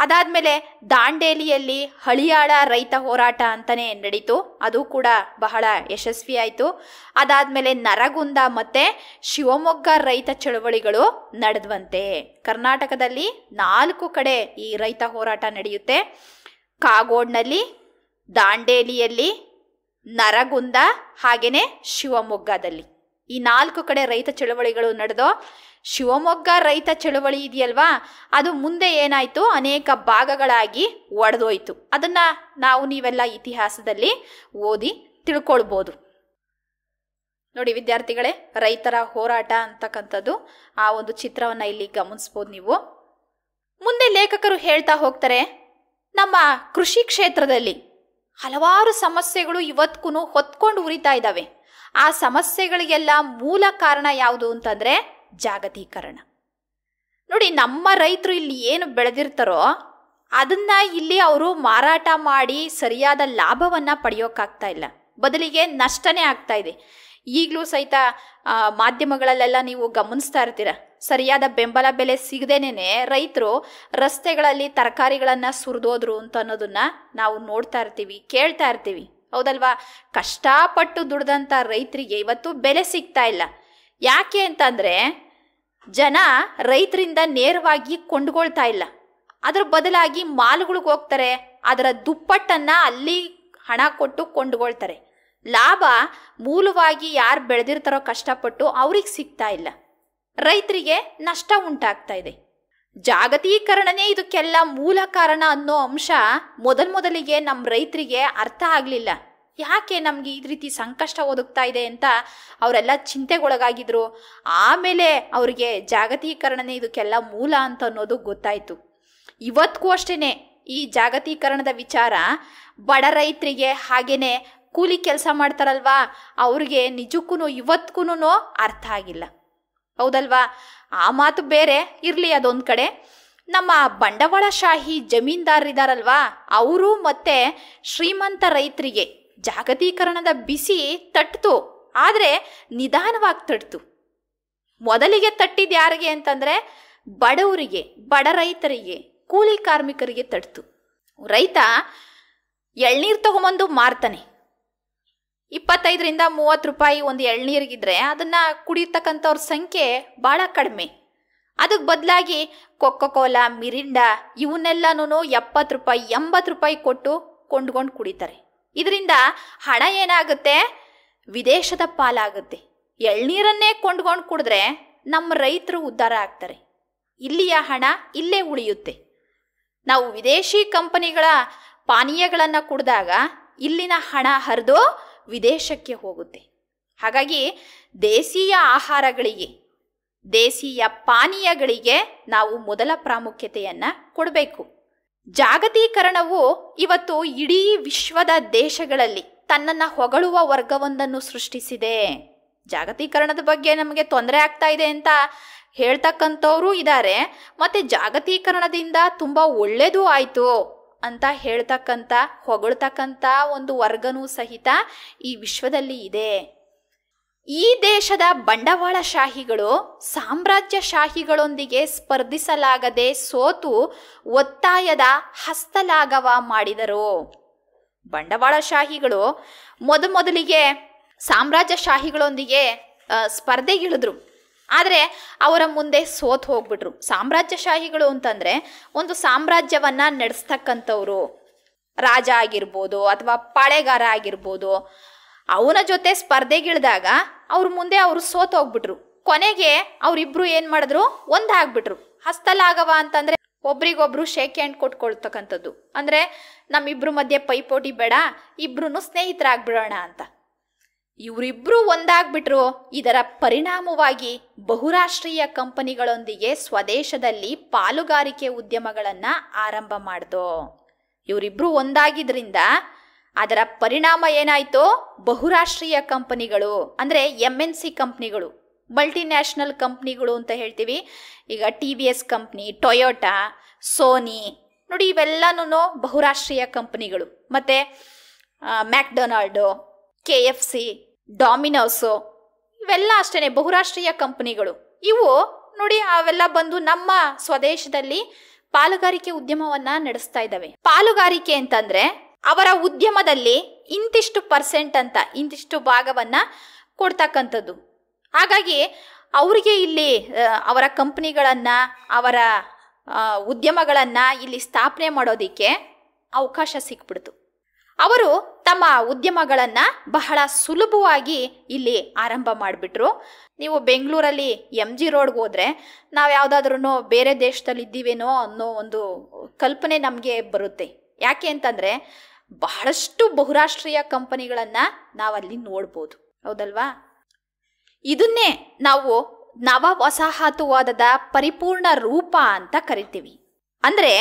ಅದಾದ್ಮೇಲೆ ದಾಂಡೇಲಿಯಲ್ಲಿ ಹಳಿಯಾಳ ರೈತ ಹೋರಾಟ ಅಂತಾನೆ ನಡೀತು ಅದು ಕೂಡ ಬಹಳ ಯಶಸ್ವಿ ಯಶಸ್ವಿಯಾಯಿತು ಅದಾದ್ಮೇಲೆ ನರಗುಂದ ಮತ್ತೆ ಶಿವಮೊಗ್ಗ ರೈತ ಚಳವಳಿಗಳು ನಡೆದ್ವಂತೆ ಕರ್ನಾಟಕದಲ್ಲಿ ನಾಲ್ಕು ಕಡೆ ಈ ರೈತ ಹೋರಾಟ ನಡೆಯುತ್ತೆ ಕಾಗೋಡ್ನಲ್ಲಿ ದಾಂಡೇಲಿಯಲ್ಲಿ ನರಗುಂದ ಹಾಗೆಯೇ ಶಿವಮೊಗ್ಗದಲ್ಲಿ ಈ ನಾಲ್ಕು ಕಡೆ ರೈತ ಚಳವಳಿಗಳು ನಡೆದೋ ಶಿವಮೊಗ್ಗ ರೈತ ಚಳುವಳಿ ಇದೆಯಲ್ವಾ ಅದು ಮುಂದೆ ಏನಾಯಿತು ಅನೇಕ ಭಾಗಗಳಾಗಿ ಒಡೆದೋಯ್ತು ಅದನ್ನು ನಾವು ನೀವೆಲ್ಲ ಇತಿಹಾಸದಲ್ಲಿ ಓದಿ ತಿಳ್ಕೊಳ್ಬೋದು ನೋಡಿ ವಿದ್ಯಾರ್ಥಿಗಳೇ ರೈತರ ಹೋರಾಟ ಅಂತಕ್ಕಂಥದ್ದು ಆ ಒಂದು ಚಿತ್ರವನ್ನು ಇಲ್ಲಿ ಗಮನಿಸ್ಬೋದು ನೀವು ಮುಂದೆ ಲೇಖಕರು ಹೇಳ್ತಾ ಹೋಗ್ತಾರೆ ನಮ್ಮ ಕೃಷಿ ಕ್ಷೇತ್ರದಲ್ಲಿ ಹಲವಾರು ಸಮಸ್ಯೆಗಳು ಇವತ್ತಿಗೂ ಹೊತ್ಕೊಂಡು ಉರಿತಾ ಇದ್ದಾವೆ ಆ ಸಮಸ್ಯೆಗಳಿಗೆಲ್ಲ ಮೂಲ ಕಾರಣ ಯಾವುದು ಅಂತಂದರೆ ಜಾಗತೀಕರಣ ನೋಡಿ ನಮ್ಮ ರೈತರು ಇಲ್ಲಿ ಏನು ಬೆಳೆದಿರ್ತಾರೋ ಅದನ್ನು ಇಲ್ಲಿ ಅವರು ಮಾರಾಟ ಮಾಡಿ ಸರಿಯಾದ ಲಾಭವನ್ನು ಪಡೆಯೋಕ್ಕಾಗ್ತಾ ಇಲ್ಲ ಬದಲಿಗೆ ನಷ್ಟನೇ ಆಗ್ತಾ ಇದೆ ಈಗಲೂ ಸಹಿತ ಮಾಧ್ಯಮಗಳಲ್ಲೆಲ್ಲ ನೀವು ಗಮನಿಸ್ತಾ ಇರ್ತೀರ ಸರಿಯಾದ ಬೆಂಬಲ ಬೆಲೆ ಸಿಗದೇನೆ ರೈತರು ರಸ್ತೆಗಳಲ್ಲಿ ತರಕಾರಿಗಳನ್ನು ಸುರಿದೋದ್ರು ಅಂತ ಅನ್ನೋದನ್ನ ನಾವು ನೋಡ್ತಾ ಇರ್ತೀವಿ ಕೇಳ್ತಾ ಇರ್ತೀವಿ ಹೌದಲ್ವಾ ಕಷ್ಟಪಟ್ಟು ದುಡ್ದಂಥ ರೈತರಿಗೆ ಇವತ್ತು ಬೆಲೆ ಸಿಗ್ತಾ ಇಲ್ಲ ಯಾಕೆ ಅಂತಂದರೆ ಜನ ರೈತರಿಂದ ನೇರವಾಗಿ ಕೊಂಡ್ಕೊಳ್ತಾ ಇಲ್ಲ ಅದರ ಬದಲಾಗಿ ಮಾಲ್ಗಳಿಗೆ ಹೋಗ್ತಾರೆ ಅದರ ದುಪ್ಪಟ್ಟನ್ನು ಅಲ್ಲಿ ಹಣ ಕೊಟ್ಟು ಕೊಂಡ್ಕೊಳ್ತಾರೆ ಲಾಭ ಮೂಲವಾಗಿ ಯಾರು ಬೆಳೆದಿರ್ತಾರೋ ಕಷ್ಟಪಟ್ಟು ಅವ್ರಿಗೆ ಸಿಗ್ತಾ ಇಲ್ಲ ರೈತರಿಗೆ ನಷ್ಟ ಉಂಟಾಗ್ತಾ ಇದೆ ಜಾಗತೀಕರಣನೇ ಇದಕ್ಕೆಲ್ಲ ಮೂಲ ಕಾರಣ ಅನ್ನೋ ಅಂಶ ಮೊದಲ್ ಮೊದಲಿಗೆ ನಮ್ಮ ರೈತರಿಗೆ ಅರ್ಥ ಆಗಲಿಲ್ಲ ಯಾಕೆ ನಮ್ಗೆ ಈ ರೀತಿ ಸಂಕಷ್ಟ ಒದಗ್ತಾ ಇದೆ ಅಂತ ಅವರೆಲ್ಲ ಚಿಂತೆಗೊಳಗಾಗಿದ್ರು ಆಮೇಲೆ ಅವರಿಗೆ ಜಾಗತೀಕರಣನೇ ಇದಕ್ಕೆಲ್ಲ ಮೂಲ ಅಂತ ಅನ್ನೋದು ಗೊತ್ತಾಯಿತು ಇವತ್ತಿಗೂ ಅಷ್ಟೇ ಈ ಜಾಗತೀಕರಣದ ವಿಚಾರ ಬಡ ರೈತರಿಗೆ ಹಾಗೇನೆ ಕೂಲಿ ಕೆಲಸ ಮಾಡ್ತಾರಲ್ವಾ ಅವ್ರಿಗೆ ನಿಜಕ್ಕೂ ಇವತ್ತಿಗೂ ಅರ್ಥ ಆಗಿಲ್ಲ ಹೌದಲ್ವಾ ಆ ಮಾತು ಬೇರೆ ಇರಲಿ ಅದೊಂದು ಕಡೆ ನಮ್ಮ ಬಂಡವಾಳಶಾಹಿ ಜಮೀನ್ದಾರರಿದಾರಲ್ವಾ ಅವರು ಮತ್ತೆ ಶ್ರೀಮಂತ ರೈತರಿಗೆ ಜಾಗತೀಕರಣದ ಬಿಸಿ ತಟ್ಟಿತು ಆದರೆ ನಿಧಾನವಾಗಿ ತಟ್ಟಿತು ಮೊದಲಿಗೆ ತಟ್ಟಿದ ಯಾರಿಗೆ ಅಂತಂದರೆ ಬಡವರಿಗೆ ಬಡ ರೈತರಿಗೆ ಕೂಲಿ ಕಾರ್ಮಿಕರಿಗೆ ತಟ್ಟಿತು ರೈತ ಎಳ್ನೀರು ತಗೊಂಬಂದು ಮಾರ್ತಾನೆ ಇಪ್ಪತ್ತೈದರಿಂದ ಮೂವತ್ತು ರೂಪಾಯಿ ಒಂದು ಎಳ್ನೀರಿಗಿದ್ರೆ ಅದನ್ನು ಕುಡಿತಕ್ಕಂಥವ್ರ ಸಂಖ್ಯೆ ಭಾಳ ಕಡಿಮೆ ಅದಕ್ಕೆ ಬದಲಾಗಿ ಕೊಕ್ಕೋ ಕೋಲಾ ಮಿರಿಂಡಾ ಇವನ್ನೆಲ್ಲನೂ ಎಪ್ಪತ್ತು ರೂಪಾಯಿ ಎಂಬತ್ತು ರೂಪಾಯಿ ಕೊಟ್ಟು ಕೊಂಡ್ಕೊಂಡು ಕುಡಿತಾರೆ ಇದರಿಂದ ಹಣ ಏನಾಗುತ್ತೆ ವಿದೇಶದ ಪಾಲಾಗುತ್ತೆ ಎಳ್ನೀರನ್ನೇ ಕೊಂಡ್ಕೊಂಡು ಕುಡಿದ್ರೆ ನಮ್ಮ ರೈತರು ಉದ್ಧಾರ ಆಗ್ತಾರೆ ಇಲ್ಲಿಯ ಹಣ ಇಲ್ಲೇ ಉಳಿಯುತ್ತೆ ನಾವು ವಿದೇಶಿ ಕಂಪನಿಗಳ ಪಾನೀಯಗಳನ್ನು ಕುಡಿದಾಗ ಇಲ್ಲಿನ ಹಣ ಹರಿದು ವಿದೇಶಕ್ಕೆ ಹೋಗುತ್ತೆ ಹಾಗಾಗಿ ದೇಶೀಯ ಆಹಾರಗಳಿಗೆ ದೇಶೀಯ ಪಾನೀಯಗಳಿಗೆ ನಾವು ಮೊದಲ ಪ್ರಾಮುಖ್ಯತೆಯನ್ನು ಕೊಡಬೇಕು ಜಾಗತೀಕರಣವು ಇವತ್ತು ಇಡೀ ವಿಶ್ವದ ದೇಶಗಳಲ್ಲಿ ತನ್ನನ್ನು ಹೊಗಳುವ ವರ್ಗವೊಂದನ್ನು ಸೃಷ್ಟಿಸಿದೆ ಜಾಗತೀಕರಣದ ಬಗ್ಗೆ ನಮಗೆ ತೊಂದರೆ ಆಗ್ತಾ ಇದೆ ಅಂತ ಹೇಳ್ತಕ್ಕಂಥವ್ರು ಇದ್ದಾರೆ ಮತ್ತೆ ಜಾಗತೀಕರಣದಿಂದ ತುಂಬ ಒಳ್ಳೆಯದು ಆಯಿತು ಅಂತ ಹೇಳ್ತಕ್ಕಂಥ ಹೊಗಳ್ತಕ್ಕಂಥ ಒಂದು ವರ್ಗನೂ ಸಹಿತ ಈ ವಿಶ್ವದಲ್ಲಿ ಇದೆ ಈ ದೇಶದ ಬಂಡವಾಳಶಾಹಿಗಳು ಸಾಮ್ರಾಜ್ಯಶಾಹಿಗಳೊಂದಿಗೆ ಸ್ಪರ್ಧಿಸಲಾಗದೆ ಸೋತು ಒತ್ತಾಯದ ಹಸ್ತಲಾಘವ ಮಾಡಿದರು ಬಂಡವಾಳಶಾಹಿಗಳು ಮೊದಮೊದಲಿಗೆ ಸಾಮ್ರಾಜ್ಯಶಾಹಿಗಳೊಂದಿಗೆ ಸ್ಪರ್ಧೆಗಿಳಿದ್ರು ಆದರೆ ಅವರ ಮುಂದೆ ಸೋತ್ ಹೋಗ್ಬಿಟ್ರು ಸಾಮ್ರಾಜ್ಯಶಾಹಿಗಳು ಅಂತಂದರೆ ಒಂದು ಸಾಮ್ರಾಜ್ಯವನ್ನು ನಡೆಸ್ತಕ್ಕಂಥವ್ರು ರಾಜ ಆಗಿರ್ಬೋದು ಅಥವಾ ಪಾಳೆಗಾರ ಆಗಿರ್ಬೋದು ಅವನ ಜೊತೆ ಸ್ಪರ್ಧೆಗಿಳಿದಾಗ ಅವ್ರ ಮುಂದೆ ಅವರು ಸೋತ್ ಹೋಗ್ಬಿಟ್ರು ಕೊನೆಗೆ ಅವರಿಬ್ರು ಏನು ಮಾಡಿದ್ರು ಒಂದಾಗ್ಬಿಟ್ರು ಹಸ್ತಲಾಗವ ಅಂತಂದರೆ ಒಬ್ರಿಗೊಬ್ರು ಶೇಕ್ ಹ್ಯಾಂಡ್ ಕೊಟ್ಕೊಳ್ತಕ್ಕಂಥದ್ದು ಅಂದರೆ ನಮ್ಮಿಬ್ರು ಮಧ್ಯೆ ಪೈಪೋಟಿ ಬೇಡ ಇಬ್ರು ಸ್ನೇಹಿತರಾಗ್ಬಿಡೋಣ ಅಂತ ಇವರಿಬ್ಬರೂ ಒಂದಾಗ್ಬಿಟ್ರು ಇದರ ಪರಿಣಾಮವಾಗಿ ಬಹುರಾಷ್ಟ್ರೀಯ ಕಂಪನಿಗಳೊಂದಿಗೆ ಸ್ವದೇಶದಲ್ಲಿ ಪಾಲುಗಾರಿಕೆ ಉದ್ಯಮಗಳನ್ನು ಆರಂಭ ಮಾಡ್ದು ಇವರಿಬ್ಬರು ಒಂದಾಗಿದ್ದರಿಂದ ಅದರ ಪರಿಣಾಮ ಏನಾಯಿತು ಬಹುರಾಷ್ಟ್ರೀಯ ಕಂಪನಿಗಳು ಅಂದರೆ ಎಮ್ ಎನ್ ಸಿ ಕಂಪ್ನಿಗಳು ಮಲ್ಟಿನ್ಯಾಷನಲ್ ಕಂಪ್ನಿಗಳು ಅಂತ ಹೇಳ್ತೀವಿ ಈಗ T V S company Toyota Sony ನೋಡಿ ಇವೆಲ್ಲನೂ ಬಹುರಾಷ್ಟ್ರೀಯ ಕಂಪ್ನಿಗಳು ಮತ್ತು McDonald K F C Domino's ಇವೆಲ್ಲ ಅಷ್ಟೇ ಬಹುರಾಷ್ಟ್ರೀಯ ಕಂಪನಿಗಳು ಇವು ನೋಡಿ ಅವೆಲ್ಲ ಬಂದು ನಮ್ಮ ಸ್ವದೇಶದಲ್ಲಿ ಪಾಲುಗಾರಿಕೆ ಉದ್ಯಮವನ್ನ ನಡೆಸ್ತಾ ಇದ್ದಾವೆ ಪಾಲುಗಾರಿಕೆ ಅಂತಂದ್ರೆ ಅವರ ಉದ್ಯಮದಲ್ಲಿ ಇಂತಿಷ್ಟು ಪರ್ಸೆಂಟ್ ಅಂತ ಇಂತಿಷ್ಟು ಭಾಗವನ್ನ ಕೊಡ್ತಕ್ಕಂಥದ್ದು ಹಾಗಾಗಿ ಅವರಿಗೆ ಇಲ್ಲಿ ಅವರ ಕಂಪ್ನಿಗಳನ್ನು ಅವರ ಉದ್ಯಮಗಳನ್ನ ಇಲ್ಲಿ ಸ್ಥಾಪನೆ ಮಾಡೋದಕ್ಕೆ ಅವಕಾಶ ಸಿಕ್ಬಿಡ್ತು ಅವರು ತಮ್ಮ ಉದ್ಯಮಗಳನ್ನು ಬಹಳ ಸುಲಭವಾಗಿ ಇಲ್ಲಿ ಆರಂಭ ಮಾಡಿಬಿಟ್ರು ನೀವು ಬೆಂಗಳೂರಲ್ಲಿ ಎಂ ಜಿ ರೋಡ್ಗೆ ಹೋದ್ರೆ ನಾವು ಯಾವುದಾದ್ರೂ ಬೇರೆ ದೇಶದಲ್ಲಿ ಇದ್ದೀವೇನೋ ಅನ್ನೋ ಒಂದು ಕಲ್ಪನೆ ನಮಗೆ ಬರುತ್ತೆ ಯಾಕೆ ಅಂತಂದ್ರೆ ಬಹಳಷ್ಟು ಬಹುರಾಷ್ಟ್ರೀಯ ಕಂಪನಿಗಳನ್ನ ನಾವಲ್ಲಿ ನೋಡ್ಬೋದು ಹೌದಲ್ವಾ ಇದನ್ನೇ ನಾವು ನವ ವಸಾಹತುವಾದದ ಪರಿಪೂರ್ಣ ರೂಪ ಅಂತ ಕರಿತೀವಿ ಅಂದರೆ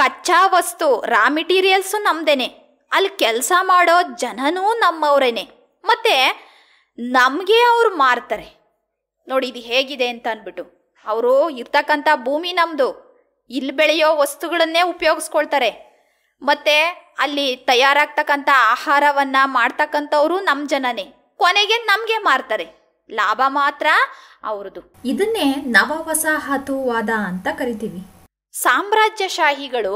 ಕಚ್ಚಾ ವಸ್ತು ರಾ ಮೆಟೀರಿಯಲ್ಸು ನಮ್ದೇನೆ ಅಲ್ಲಿ ಕೆಲಸ ಮಾಡೋ ಜನನೂ ನಮ್ಮವರೇನೆ ಮತ್ತೆ ನಮಗೆ ಅವ್ರು ಮಾರ್ತಾರೆ ನೋಡಿ ಇದು ಹೇಗಿದೆ ಅಂತ ಅಂದ್ಬಿಟ್ಟು ಅವರು ಇರ್ತಕ್ಕಂಥ ಭೂಮಿ ನಮ್ಮದು ಇಲ್ಲಿ ಬೆಳೆಯೋ ವಸ್ತುಗಳನ್ನೇ ಉಪಯೋಗಿಸ್ಕೊಳ್ತಾರೆ ಮತ್ತೆ ಅಲ್ಲಿ ತಯಾರಾಗ್ತಕ್ಕಂಥ ಆಹಾರವನ್ನು ಮಾಡ್ತಕ್ಕಂಥವ್ರು ನಮ್ಮ ಜನನೇ ಕೊನೆಗೆ ನಮಗೆ ಮಾರ್ತಾರೆ ಲಾಭ ಮಾತ್ರ ಅವ್ರದ್ದು ಇದನ್ನೇ ನವ ನವವಸಾಹತುವಾದ ಅಂತ ಕರಿತೀವಿ ಸಾಮ್ರಾಜ್ಯಶಾಹಿಗಳು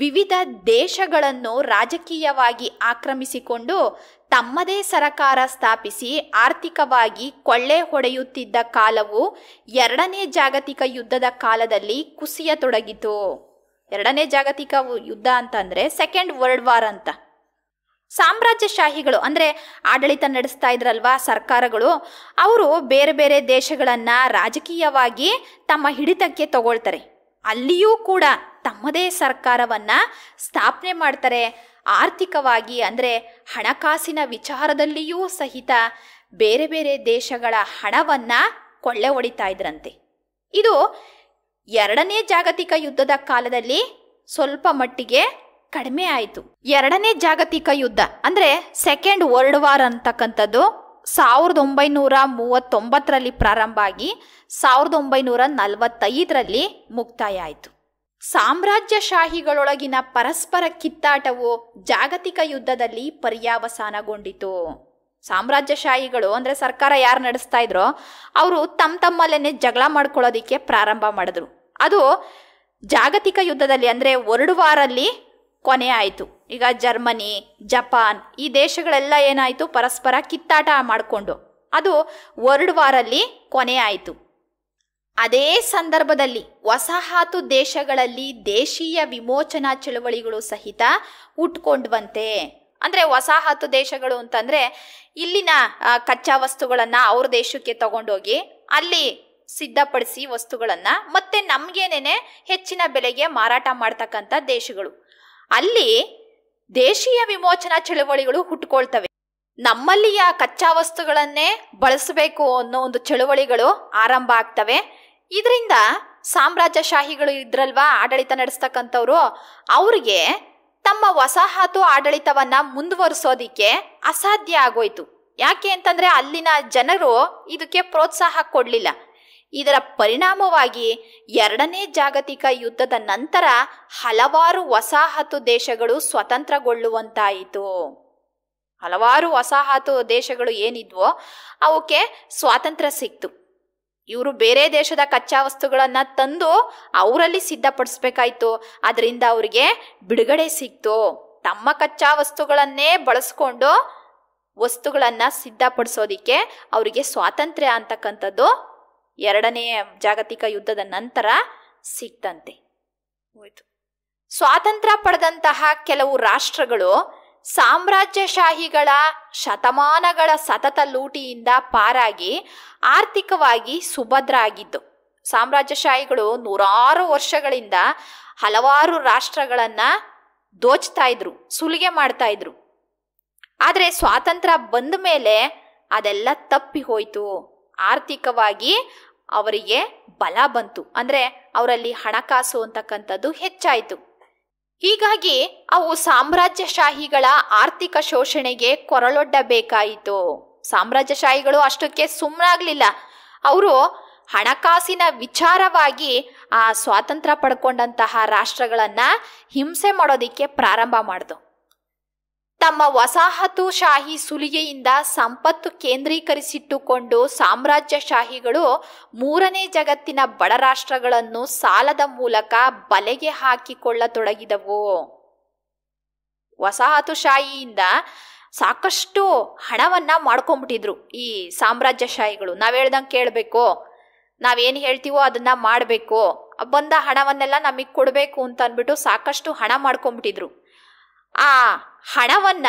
ವಿವಿಧ ದೇಶಗಳನ್ನು ರಾಜಕೀಯವಾಗಿ ಆಕ್ರಮಿಸಿಕೊಂಡು ತಮ್ಮದೇ ಸರಕಾರ ಸ್ಥಾಪಿಸಿ ಆರ್ಥಿಕವಾಗಿ ಕೊಳ್ಳೆ ಹೊಡೆಯುತ್ತಿದ್ದ ಕಾಲವು ಎರಡನೇ ಜಾಗತಿಕ ಯುದ್ಧದ ಕಾಲದಲ್ಲಿ ಕುಸಿಯತೊಡಗಿತು ಎರಡನೇ ಜಾಗತಿಕ ಯುದ್ಧ ಅಂತಂದರೆ ಸೆಕೆಂಡ್ ವರ್ಲ್ಡ್ ವಾರ್ ಅಂತ ಸಾಮ್ರಾಜ್ಯಶಾಹಿಗಳು ಅಂದರೆ ಆಡಳಿತ ನಡೆಸ್ತಾ ಇದ್ರಲ್ವಾ ಸರ್ಕಾರಗಳು ಅವರು ಬೇರೆ ಬೇರೆ ದೇಶಗಳನ್ನು ರಾಜಕೀಯವಾಗಿ ತಮ್ಮ ಹಿಡಿತಕ್ಕೆ ತಗೊಳ್ತಾರೆ ಅಲ್ಲಿಯೂ ಕೂಡ ತಮ್ಮದೇ ಸರ್ಕಾರವನ್ನು ಸ್ಥಾಪನೆ ಮಾಡ್ತಾರೆ ಆರ್ಥಿಕವಾಗಿ ಅಂದರೆ ಹಣಕಾಸಿನ ವಿಚಾರದಲ್ಲಿಯೂ ಸಹಿತ ಬೇರೆ ಬೇರೆ ದೇಶಗಳ ಹಣವನ್ನು ಕೊಳ್ಳೆ ಹೊಡಿತಾ ಇದ್ರಂತೆ ಇದು ಎರಡನೇ ಜಾಗತಿಕ ಯುದ್ಧದ ಕಾಲದಲ್ಲಿ ಸ್ವಲ್ಪ ಮಟ್ಟಿಗೆ ಕಡಿಮೆ ಆಯಿತು ಎರಡನೇ ಜಾಗತಿಕ ಯುದ್ಧ ಅಂದರೆ ಸೆಕೆಂಡ್ ವರ್ಲ್ಡ್ ವಾರ್ ಅಂತಕ್ಕಂಥದ್ದು ಸಾವಿರದ ಒಂಬೈನೂರ ಮೂವತ್ತೊಂಬತ್ತರಲ್ಲಿ ಪ್ರಾರಂಭ ಆಗಿ ಸಾವಿರದ ಒಂಬೈನೂರ ನಲವತ್ತೈದರಲ್ಲಿ ಮುಕ್ತಾಯ ಆಯಿತು ಸಾಮ್ರಾಜ್ಯಶಾಹಿಗಳೊಳಗಿನ ಪರಸ್ಪರ ಕಿತ್ತಾಟವು ಜಾಗತಿಕ ಯುದ್ಧದಲ್ಲಿ ಪರ್ಯಾವಸಾನಗೊಂಡಿತು ಸಾಮ್ರಾಜ್ಯಶಾಹಿಗಳು ಅಂದರೆ ಸರ್ಕಾರ ಯಾರು ನಡೆಸ್ತಾ ಇದ್ರೋ ಅವರು ತಮ್ಮ ತಮ್ಮಲ್ಲೇನೆ ಜಗಳ ಮಾಡ್ಕೊಳ್ಳೋದಿಕ್ಕೆ ಪ್ರಾರಂಭ ಮಾಡಿದ್ರು ಅದು ಜಾಗತಿಕ ಯುದ್ಧದಲ್ಲಿ ಅಂದರೆ ವರ್ಡ್ ವಾರಲ್ಲಿ ಕೊನೆ ಆಯಿತು ಈಗ ಜರ್ಮನಿ ಜಪಾನ್ ಈ ದೇಶಗಳೆಲ್ಲ ಏನಾಯಿತು ಪರಸ್ಪರ ಕಿತ್ತಾಟ ಮಾಡಿಕೊಂಡು ಅದು ವರ್ಲ್ಡ್ ವಾರಲ್ಲಿ ಕೊನೆ ಆಯಿತು ಅದೇ ಸಂದರ್ಭದಲ್ಲಿ ವಸಾಹತು ದೇಶಗಳಲ್ಲಿ ದೇಶೀಯ ವಿಮೋಚನಾ ಚಳುವಳಿಗಳು ಸಹಿತ ಬಂತೆ ಅಂದರೆ ವಸಾಹತು ದೇಶಗಳು ಅಂತಂದರೆ ಇಲ್ಲಿನ ಕಚ್ಚಾ ವಸ್ತುಗಳನ್ನು ಅವ್ರ ದೇಶಕ್ಕೆ ತಗೊಂಡೋಗಿ ಅಲ್ಲಿ ಸಿದ್ಧಪಡಿಸಿ ವಸ್ತುಗಳನ್ನು ಮತ್ತೆ ನಮಗೇನೇನೆ ಹೆಚ್ಚಿನ ಬೆಲೆಗೆ ಮಾರಾಟ ಮಾಡ್ತಕ್ಕಂಥ ದೇಶಗಳು ಅಲ್ಲಿ ದೇಶೀಯ ವಿಮೋಚನಾ ಚಳುವಳಿಗಳು ಹುಟ್ಟುಕೊಳ್ತವೆ ನಮ್ಮಲ್ಲಿಯ ಕಚ್ಚಾ ವಸ್ತುಗಳನ್ನೇ ಬಳಸಬೇಕು ಅನ್ನೋ ಒಂದು ಚಳುವಳಿಗಳು ಆರಂಭ ಆಗ್ತವೆ ಇದರಿಂದ ಸಾಮ್ರಾಜ್ಯಶಾಹಿಗಳು ಇದ್ರಲ್ವಾ ಆಡಳಿತ ನಡೆಸ್ತಕ್ಕಂಥವ್ರು ಅವ್ರಿಗೆ ತಮ್ಮ ವಸಾಹತು ಆಡಳಿತವನ್ನ ಮುಂದುವರಿಸೋದಿಕ್ಕೆ ಅಸಾಧ್ಯ ಆಗೋಯ್ತು ಯಾಕೆ ಅಂತಂದ್ರೆ ಅಲ್ಲಿನ ಜನರು ಇದಕ್ಕೆ ಪ್ರೋತ್ಸಾಹ ಕೊಡಲಿಲ್ಲ ಇದರ ಪರಿಣಾಮವಾಗಿ ಎರಡನೇ ಜಾಗತಿಕ ಯುದ್ಧದ ನಂತರ ಹಲವಾರು ವಸಾಹತು ದೇಶಗಳು ಸ್ವತಂತ್ರಗೊಳ್ಳುವಂತಾಯಿತು ಹಲವಾರು ವಸಾಹತು ದೇಶಗಳು ಏನಿದ್ವೋ ಅವಕ್ಕೆ ಸ್ವಾತಂತ್ರ್ಯ ಸಿಕ್ತು ಇವರು ಬೇರೆ ದೇಶದ ಕಚ್ಚಾ ವಸ್ತುಗಳನ್ನು ತಂದು ಅವರಲ್ಲಿ ಸಿದ್ಧಪಡಿಸ್ಬೇಕಾಯ್ತು ಅದರಿಂದ ಅವರಿಗೆ ಬಿಡುಗಡೆ ಸಿಕ್ತು ತಮ್ಮ ಕಚ್ಚಾ ವಸ್ತುಗಳನ್ನೇ ಬಳಸ್ಕೊಂಡು ವಸ್ತುಗಳನ್ನು ಸಿದ್ಧಪಡಿಸೋದಿಕ್ಕೆ ಅವರಿಗೆ ಸ್ವಾತಂತ್ರ್ಯ ಅಂತಕ್ಕಂಥದ್ದು ಎರಡನೆಯ ಜಾಗತಿಕ ಯುದ್ಧದ ನಂತರ ಸಿಕ್ತಂತೆ ಹೋಯ್ತು ಸ್ವಾತಂತ್ರ್ಯ ಪಡೆದಂತಹ ಕೆಲವು ರಾಷ್ಟ್ರಗಳು ಸಾಮ್ರಾಜ್ಯಶಾಹಿಗಳ ಶತಮಾನಗಳ ಸತತ ಲೂಟಿಯಿಂದ ಪಾರಾಗಿ ಆರ್ಥಿಕವಾಗಿ ಸುಭದ್ರ ಆಗಿದ್ದು ಸಾಮ್ರಾಜ್ಯಶಾಹಿಗಳು ನೂರಾರು ವರ್ಷಗಳಿಂದ ಹಲವಾರು ರಾಷ್ಟ್ರಗಳನ್ನು ದೋಚ್ತಾ ಇದ್ರು ಸುಲಿಗೆ ಮಾಡ್ತಾ ಇದ್ರು ಆದರೆ ಸ್ವಾತಂತ್ರ್ಯ ಬಂದ ಮೇಲೆ ಅದೆಲ್ಲ ತಪ್ಪಿ ಹೋಯಿತು ಆರ್ಥಿಕವಾಗಿ ಅವರಿಗೆ ಬಲ ಬಂತು ಅಂದರೆ ಅವರಲ್ಲಿ ಹಣಕಾಸು ಅಂತಕ್ಕಂಥದ್ದು ಹೆಚ್ಚಾಯಿತು ಹೀಗಾಗಿ ಅವು ಸಾಮ್ರಾಜ್ಯಶಾಹಿಗಳ ಆರ್ಥಿಕ ಶೋಷಣೆಗೆ ಕೊರಳೊಡ್ಡಬೇಕಾಯಿತು ಸಾಮ್ರಾಜ್ಯಶಾಹಿಗಳು ಅಷ್ಟಕ್ಕೆ ಸುಮ್ಮನಾಗ್ಲಿಲ್ಲ ಅವರು ಹಣಕಾಸಿನ ವಿಚಾರವಾಗಿ ಆ ಸ್ವಾತಂತ್ರ್ಯ ಪಡ್ಕೊಂಡಂತಹ ರಾಷ್ಟ್ರಗಳನ್ನ ಹಿಂಸೆ ಮಾಡೋದಿಕ್ಕೆ ಪ್ರಾರಂಭ ಮಾಡಿದ್ರು ತಮ್ಮ ವಸಾಹತುಶಾಹಿ ಸುಲಿಗೆಯಿಂದ ಸಂಪತ್ತು ಕೇಂದ್ರೀಕರಿಸಿಟ್ಟುಕೊಂಡು ಸಾಮ್ರಾಜ್ಯಶಾಹಿಗಳು ಮೂರನೇ ಜಗತ್ತಿನ ಬಡ ರಾಷ್ಟ್ರಗಳನ್ನು ಸಾಲದ ಮೂಲಕ ಬಲೆಗೆ ಹಾಕಿಕೊಳ್ಳತೊಡಗಿದವು ವಸಾಹತುಶಾಹಿಯಿಂದ ಸಾಕಷ್ಟು ಹಣವನ್ನು ಮಾಡ್ಕೊಂಬಿಟ್ಟಿದ್ರು ಈ ಸಾಮ್ರಾಜ್ಯಶಾಹಿಗಳು ನಾವು ಹೇಳ್ದಂಗೆ ಕೇಳಬೇಕು ನಾವೇನು ಹೇಳ್ತೀವೋ ಅದನ್ನು ಮಾಡಬೇಕು ಬಂದ ಹಣವನ್ನೆಲ್ಲ ನಮಗೆ ಕೊಡಬೇಕು ಅಂತ ಅಂದ್ಬಿಟ್ಟು ಸಾಕಷ್ಟು ಹಣ ಮಾಡ್ಕೊಂಬಿಟ್ಟಿದ್ರು ಆ ಹಣವನ್ನ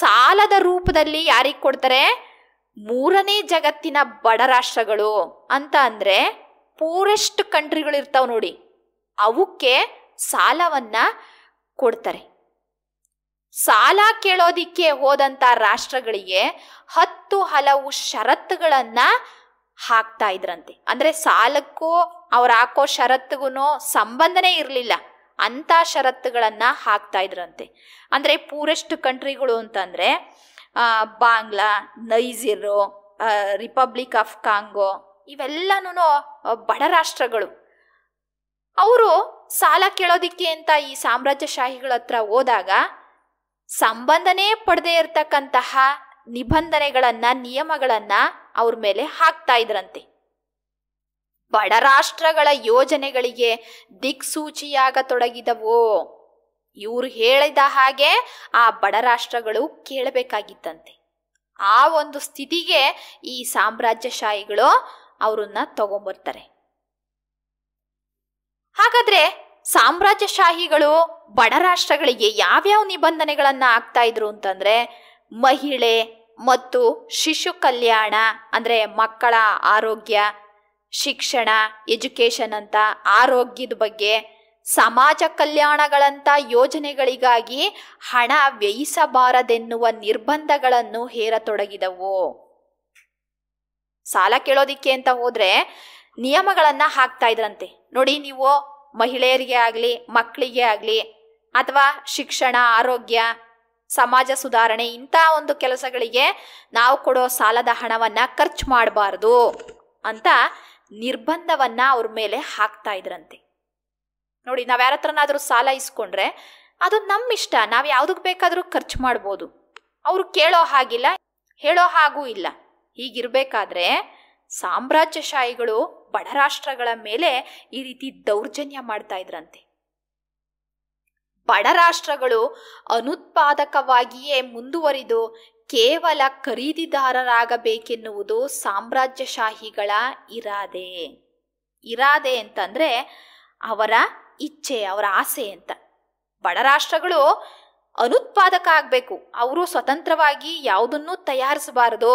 ಸಾಲದ ರೂಪದಲ್ಲಿ ಯಾರಿಗೆ ಕೊಡ್ತಾರೆ ಮೂರನೇ ಜಗತ್ತಿನ ಬಡ ರಾಷ್ಟ್ರಗಳು ಅಂತ ಅಂದ್ರೆ ಪೂರೆಸ್ಟ್ ಕಂಟ್ರಿಗಳು ಇರ್ತಾವ ನೋಡಿ ಅವಕ್ಕೆ ಸಾಲವನ್ನ ಕೊಡ್ತಾರೆ ಸಾಲ ಕೇಳೋದಿಕ್ಕೆ ಹೋದಂತ ರಾಷ್ಟ್ರಗಳಿಗೆ ಹತ್ತು ಹಲವು ಷರತ್ತುಗಳನ್ನ ಹಾಕ್ತಾ ಇದ್ರಂತೆ ಅಂದ್ರೆ ಸಾಲಕ್ಕೂ ಅವ್ರು ಹಾಕೋ ಷರತ್ತುಗೂ ಸಂಬಂಧನೇ ಇರಲಿಲ್ಲ ಅಂತ ಷರತ್ತುಗಳನ್ನ ಹಾಕ್ತಾ ಇದ್ರಂತೆ ಅಂದ್ರೆ ಪೂರೆಸ್ಟ್ ಕಂಟ್ರಿಗಳು ಅಂತಂದರೆ ಬಾಂಗ್ಲಾ ನೈಜಿರೋ ರಿಪಬ್ಲಿಕ್ ಆಫ್ ಕಾಂಗೋ ಇವೆಲ್ಲನೂ ಬಡ ರಾಷ್ಟ್ರಗಳು ಅವರು ಸಾಲ ಕೇಳೋದಿಕ್ಕೆ ಅಂತ ಈ ಸಾಮ್ರಾಜ್ಯಶಾಹಿಗಳ ಹತ್ರ ಹೋದಾಗ ಸಂಬಂಧನೇ ಪಡೆದೇ ಇರತಕ್ಕಂತಹ ನಿಬಂಧನೆಗಳನ್ನು ನಿಯಮಗಳನ್ನು ಅವ್ರ ಮೇಲೆ ಹಾಕ್ತಾ ಇದ್ರಂತೆ ಬಡ ರಾಷ್ಟ್ರಗಳ ಯೋಜನೆಗಳಿಗೆ ದಿಕ್ಸೂಚಿಯಾಗತೊಡಗಿದವು ಇವರು ಹೇಳಿದ ಹಾಗೆ ಆ ಬಡ ರಾಷ್ಟ್ರಗಳು ಕೇಳಬೇಕಾಗಿತ್ತಂತೆ ಆ ಒಂದು ಸ್ಥಿತಿಗೆ ಈ ಸಾಮ್ರಾಜ್ಯಶಾಹಿಗಳು ಅವರನ್ನ ತಗೊಂಬರ್ತಾರೆ ಹಾಗಾದ್ರೆ ಸಾಮ್ರಾಜ್ಯಶಾಹಿಗಳು ಬಡ ರಾಷ್ಟ್ರಗಳಿಗೆ ಯಾವ್ಯಾವ ನಿಬಂಧನೆಗಳನ್ನ ಹಾಕ್ತಾ ಇದ್ರು ಅಂತಂದ್ರೆ ಮಹಿಳೆ ಮತ್ತು ಶಿಶು ಕಲ್ಯಾಣ ಅಂದ್ರೆ ಮಕ್ಕಳ ಆರೋಗ್ಯ ಶಿಕ್ಷಣ ಎಜುಕೇಷನ್ ಅಂತ ಆರೋಗ್ಯದ ಬಗ್ಗೆ ಸಮಾಜ ಕಲ್ಯಾಣಗಳಂಥ ಯೋಜನೆಗಳಿಗಾಗಿ ಹಣ ವ್ಯಯಿಸಬಾರದೆನ್ನುವ ನಿರ್ಬಂಧಗಳನ್ನು ಹೇರತೊಡಗಿದವು ಸಾಲ ಕೇಳೋದಿಕ್ಕೆ ಅಂತ ಹೋದ್ರೆ ನಿಯಮಗಳನ್ನ ಹಾಕ್ತಾ ಇದ್ರಂತೆ ನೋಡಿ ನೀವು ಮಹಿಳೆಯರಿಗೆ ಆಗಲಿ ಮಕ್ಕಳಿಗೆ ಆಗಲಿ ಅಥವಾ ಶಿಕ್ಷಣ ಆರೋಗ್ಯ ಸಮಾಜ ಸುಧಾರಣೆ ಇಂಥ ಒಂದು ಕೆಲಸಗಳಿಗೆ ನಾವು ಕೊಡೋ ಸಾಲದ ಹಣವನ್ನ ಖರ್ಚು ಮಾಡಬಾರ್ದು ಅಂತ ನಿರ್ಬಂಧವನ್ನ ಅವ್ರ ಮೇಲೆ ಹಾಕ್ತಾ ಇದ್ರಂತೆ ನೋಡಿ ನಾವು ಯಾರ ಹತ್ರನಾದರೂ ಸಾಲ ಇಸ್ಕೊಂಡ್ರೆ ಅದು ನಮ್ಮ ಇಷ್ಟ ನಾವು ಯಾವುದಕ್ಕೆ ಬೇಕಾದರೂ ಖರ್ಚು ಮಾಡ್ಬೋದು ಅವರು ಕೇಳೋ ಹಾಗಿಲ್ಲ ಹೇಳೋ ಹಾಗೂ ಇಲ್ಲ ಹೀಗಿರ್ಬೇಕಾದ್ರೆ ಸಾಮ್ರಾಜ್ಯಶಾಹಿಗಳು ಬಡ ರಾಷ್ಟ್ರಗಳ ಮೇಲೆ ಈ ರೀತಿ ದೌರ್ಜನ್ಯ ಮಾಡ್ತಾ ಇದ್ರಂತೆ ಬಡ ರಾಷ್ಟ್ರಗಳು ಅನುತ್ಪಾದಕವಾಗಿಯೇ ಮುಂದುವರಿದು ಕೇವಲ ಖರೀದಿದಾರರಾಗಬೇಕೆನ್ನುವುದು ಸಾಮ್ರಾಜ್ಯಶಾಹಿಗಳ ಇರಾದೆ ಇರಾದೆ ಅಂತಂದರೆ ಅವರ ಇಚ್ಛೆ ಅವರ ಆಸೆ ಅಂತ ಬಡ ರಾಷ್ಟ್ರಗಳು ಅನುತ್ಪಾದಕ ಆಗಬೇಕು ಅವರು ಸ್ವತಂತ್ರವಾಗಿ ಯಾವುದನ್ನೂ ತಯಾರಿಸಬಾರದು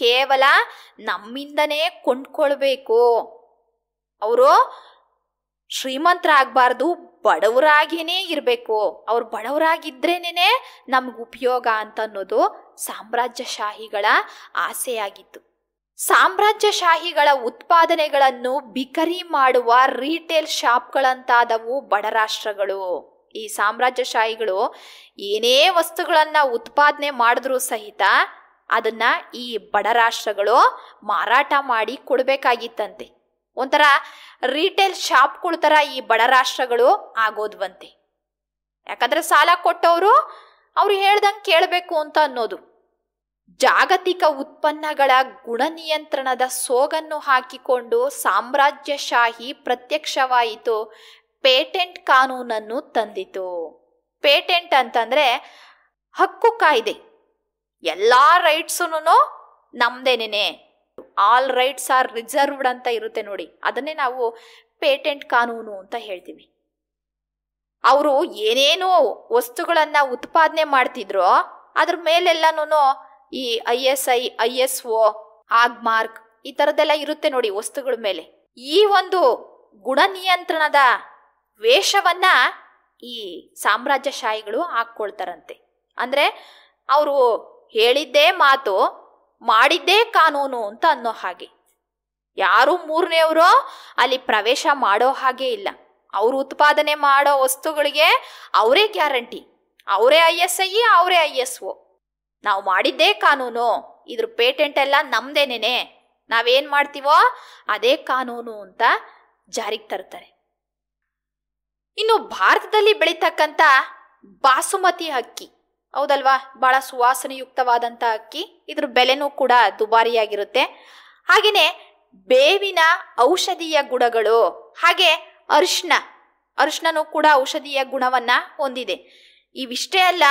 ಕೇವಲ ನಮ್ಮಿಂದನೇ ಕೊಂಡ್ಕೊಳ್ಬೇಕು ಅವರು ಶ್ರೀಮಂತರಾಗಬಾರ್ದು ಬಡವರಾಗಿಯೇ ಇರಬೇಕು ಅವ್ರು ಬಡವರಾಗಿದ್ರೇನೆ ನಮ್ಗೆ ಉಪಯೋಗ ಅಂತ ಅನ್ನೋದು ಸಾಮ್ರಾಜ್ಯಶಾಹಿಗಳ ಆಸೆಯಾಗಿತ್ತು ಸಾಮ್ರಾಜ್ಯಶಾಹಿಗಳ ಉತ್ಪಾದನೆಗಳನ್ನು ಬಿಕರಿ ಮಾಡುವ ರೀಟೇಲ್ ಶಾಪ್ಗಳಂತಾದವು ಬಡ ರಾಷ್ಟ್ರಗಳು ಈ ಸಾಮ್ರಾಜ್ಯಶಾಹಿಗಳು ಏನೇ ವಸ್ತುಗಳನ್ನು ಉತ್ಪಾದನೆ ಮಾಡಿದ್ರೂ ಸಹಿತ ಅದನ್ನ ಈ ಬಡ ರಾಷ್ಟ್ರಗಳು ಮಾರಾಟ ಮಾಡಿ ಕೊಡಬೇಕಾಗಿತ್ತಂತೆ ಒಂಥರ ರೀಟೇಲ್ ಶಾಪ್ಗಳ ಥರ ಈ ಬಡ ರಾಷ್ಟ್ರಗಳು ಆಗೋದ್ವಂತೆ ಯಾಕಂದರೆ ಸಾಲ ಕೊಟ್ಟವರು ಅವ್ರು ಹೇಳ್ದಂಗೆ ಕೇಳಬೇಕು ಅಂತ ಅನ್ನೋದು ಜಾಗತಿಕ ಉತ್ಪನ್ನಗಳ ಗುಣ ನಿಯಂತ್ರಣದ ಸೋಗನ್ನು ಹಾಕಿಕೊಂಡು ಸಾಮ್ರಾಜ್ಯಶಾಹಿ ಪ್ರತ್ಯಕ್ಷವಾಯಿತು ಪೇಟೆಂಟ್ ಕಾನೂನನ್ನು ತಂದಿತು ಪೇಟೆಂಟ್ ಅಂತಂದರೆ ಹಕ್ಕು ಕಾಯ್ದೆ ಎಲ್ಲ ರೈಟ್ಸುನು ನಮ್ದೇನೇನೆ ಆಲ್ ರೈಟ್ಸ್ ಆರ್ ರಿಸರ್ವ್ಡ್ ಅಂತ ಇರುತ್ತೆ ನೋಡಿ ಅದನ್ನೇ ನಾವು ಪೇಟೆಂಟ್ ಕಾನೂನು ಅಂತ ಹೇಳ್ತೀವಿ ಅವರು ಏನೇನೋ ವಸ್ತುಗಳನ್ನು ಉತ್ಪಾದನೆ ಮಾಡ್ತಿದ್ರೋ ಅದ್ರ ಮೇಲೆಲ್ಲಾನು ಈ I S I I S O Agmark ಈ ಥರದ್ದೆಲ್ಲ ಇರುತ್ತೆ ನೋಡಿ ವಸ್ತುಗಳ ಮೇಲೆ ಈ ಒಂದು ಗುಣ ನಿಯಂತ್ರಣದ ವೇಷವನ್ನ ಈ ಸಾಮ್ರಾಜ್ಯಶಾಹಿಗಳು ಹಾಕ್ಕೊಳ್ತಾರಂತೆ ಅಂದರೆ ಅವರು ಹೇಳಿದ್ದೇ ಮಾತು ಮಾಡಿದ್ದೇ ಕಾನೂನು ಅಂತ ಅನ್ನೋ ಹಾಗೆ ಯಾರು ಮೂರನೆಯವರೋ ಅಲ್ಲಿ ಪ್ರವೇಶ ಮಾಡೋ ಹಾಗೆ ಇಲ್ಲ ಅವರು ಉತ್ಪಾದನೆ ಮಾಡೋ ವಸ್ತುಗಳಿಗೆ ಅವರೇ ಗ್ಯಾರಂಟಿ ಅವರೇ ಐ ಎಸ್ ಐ ಅವರೇ ಐ ಎಸ್ ಒ ನಾವು ಮಾಡಿದ್ದೇ ಕಾನೂನು ಇದ್ರ ಪೇಟೆಂಟ್ ಎಲ್ಲ ನಮ್ದೇನೇನೆ ನಾವೇನ್ ಮಾಡ್ತೀವೋ ಅದೇ ಕಾನೂನು ಅಂತ ಜಾರಿಗೆ ತರ್ತಾರೆ ಇನ್ನು ಭಾರತದಲ್ಲಿ ಬೆಳೀತಕ್ಕಂಥ ಬಾಸುಮತಿ ಅಕ್ಕಿ ಹೌದಲ್ವಾ ಬಹಳ ಸುವಾಸನೆಯುಕ್ತವಾದಂಥ ಅಕ್ಕಿ ಇದ್ರ ಬೆಲೆನೂ ಕೂಡ ದುಬಾರಿಯಾಗಿರುತ್ತೆ ಹಾಗೆಯೇ ಬೇವಿನ ಔಷಧೀಯ ಗುಣಗಳು ಹಾಗೆ ಅರ್ಶನ ಅರ್ಶನೂ ಕೂಡ ಔಷಧೀಯ ಗುಣವನ್ನು ಹೊಂದಿದೆ ಇವಿಷ್ಟೇ ಅಲ್ಲ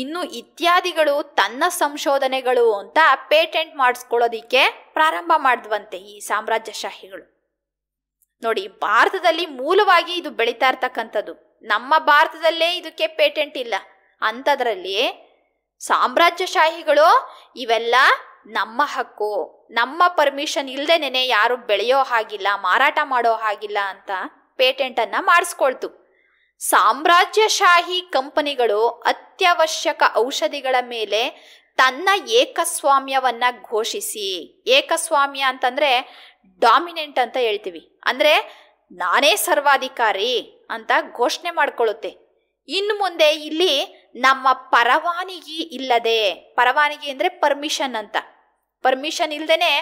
ಇನ್ನು ಇತ್ಯಾದಿಗಳು ತನ್ನ ಸಂಶೋಧನೆಗಳು ಅಂತ ಪೇಟೆಂಟ್ ಮಾಡಿಸ್ಕೊಳ್ಳೋದಿಕ್ಕೆ ಪ್ರಾರಂಭ ಮಾಡಿದ್ವಂತೆ ಈ ಸಾಮ್ರಾಜ್ಯಶಾಹಿಗಳು ನೋಡಿ ಭಾರತದಲ್ಲಿ ಮೂಲವಾಗಿ ಇದು ಬೆಳೀತಾ ಇರ್ತಕ್ಕಂಥದ್ದು ನಮ್ಮ ಭಾರತದಲ್ಲೇ ಇದಕ್ಕೆ ಪೇಟೆಂಟ್ ಇಲ್ಲ ಅಂಥದ್ರಲ್ಲಿ ಸಾಮ್ರಾಜ್ಯಶಾಹಿಗಳು ಇವೆಲ್ಲ ನಮ್ಮ ಹಕ್ಕು ನಮ್ಮ ಪರ್ಮಿಷನ್ ಇಲ್ಲದೇನೆ ಯಾರು ಬೆಳೆಯೋ ಹಾಗಿಲ್ಲ ಮಾರಾಟ ಮಾಡೋ ಹಾಗಿಲ್ಲ ಅಂತ ಪೇಟೆಂಟನ್ನು ಮಾಡಿಸ್ಕೊಳ್ತು ಸಾಮ್ರಾಜ್ಯಶಾಹಿ ಕಂಪನಿಗಳು ಅತ್ಯವಶ್ಯಕ ಔಷಧಿಗಳ ಮೇಲೆ ತನ್ನ ಏಕಸ್ವಾಮ್ಯವನ್ನ ಘೋಷಿಸಿ ಏಕಸ್ವಾಮ್ಯ ಅಂತಂದ್ರೆ ಡಾಮಿನೆಂಟ್ ಅಂತ ಹೇಳ್ತೀವಿ ಅಂದ್ರೆ ನಾನೇ ಸರ್ವಾಧಿಕಾರಿ ಅಂತ ಘೋಷಣೆ ಮಾಡ್ಕೊಳ್ಳುತ್ತೆ ಇನ್ನು ಮುಂದೆ ಇಲ್ಲಿ ನಮ್ಮ ಪರವಾನಗಿ ಇಲ್ಲದೆ ಪರವಾನಗಿ ಅಂದರೆ ಪರ್ಮಿಷನ್ ಅಂತ ಪರ್ಮಿಷನ್ ಇಲ್ಲದೇನೆ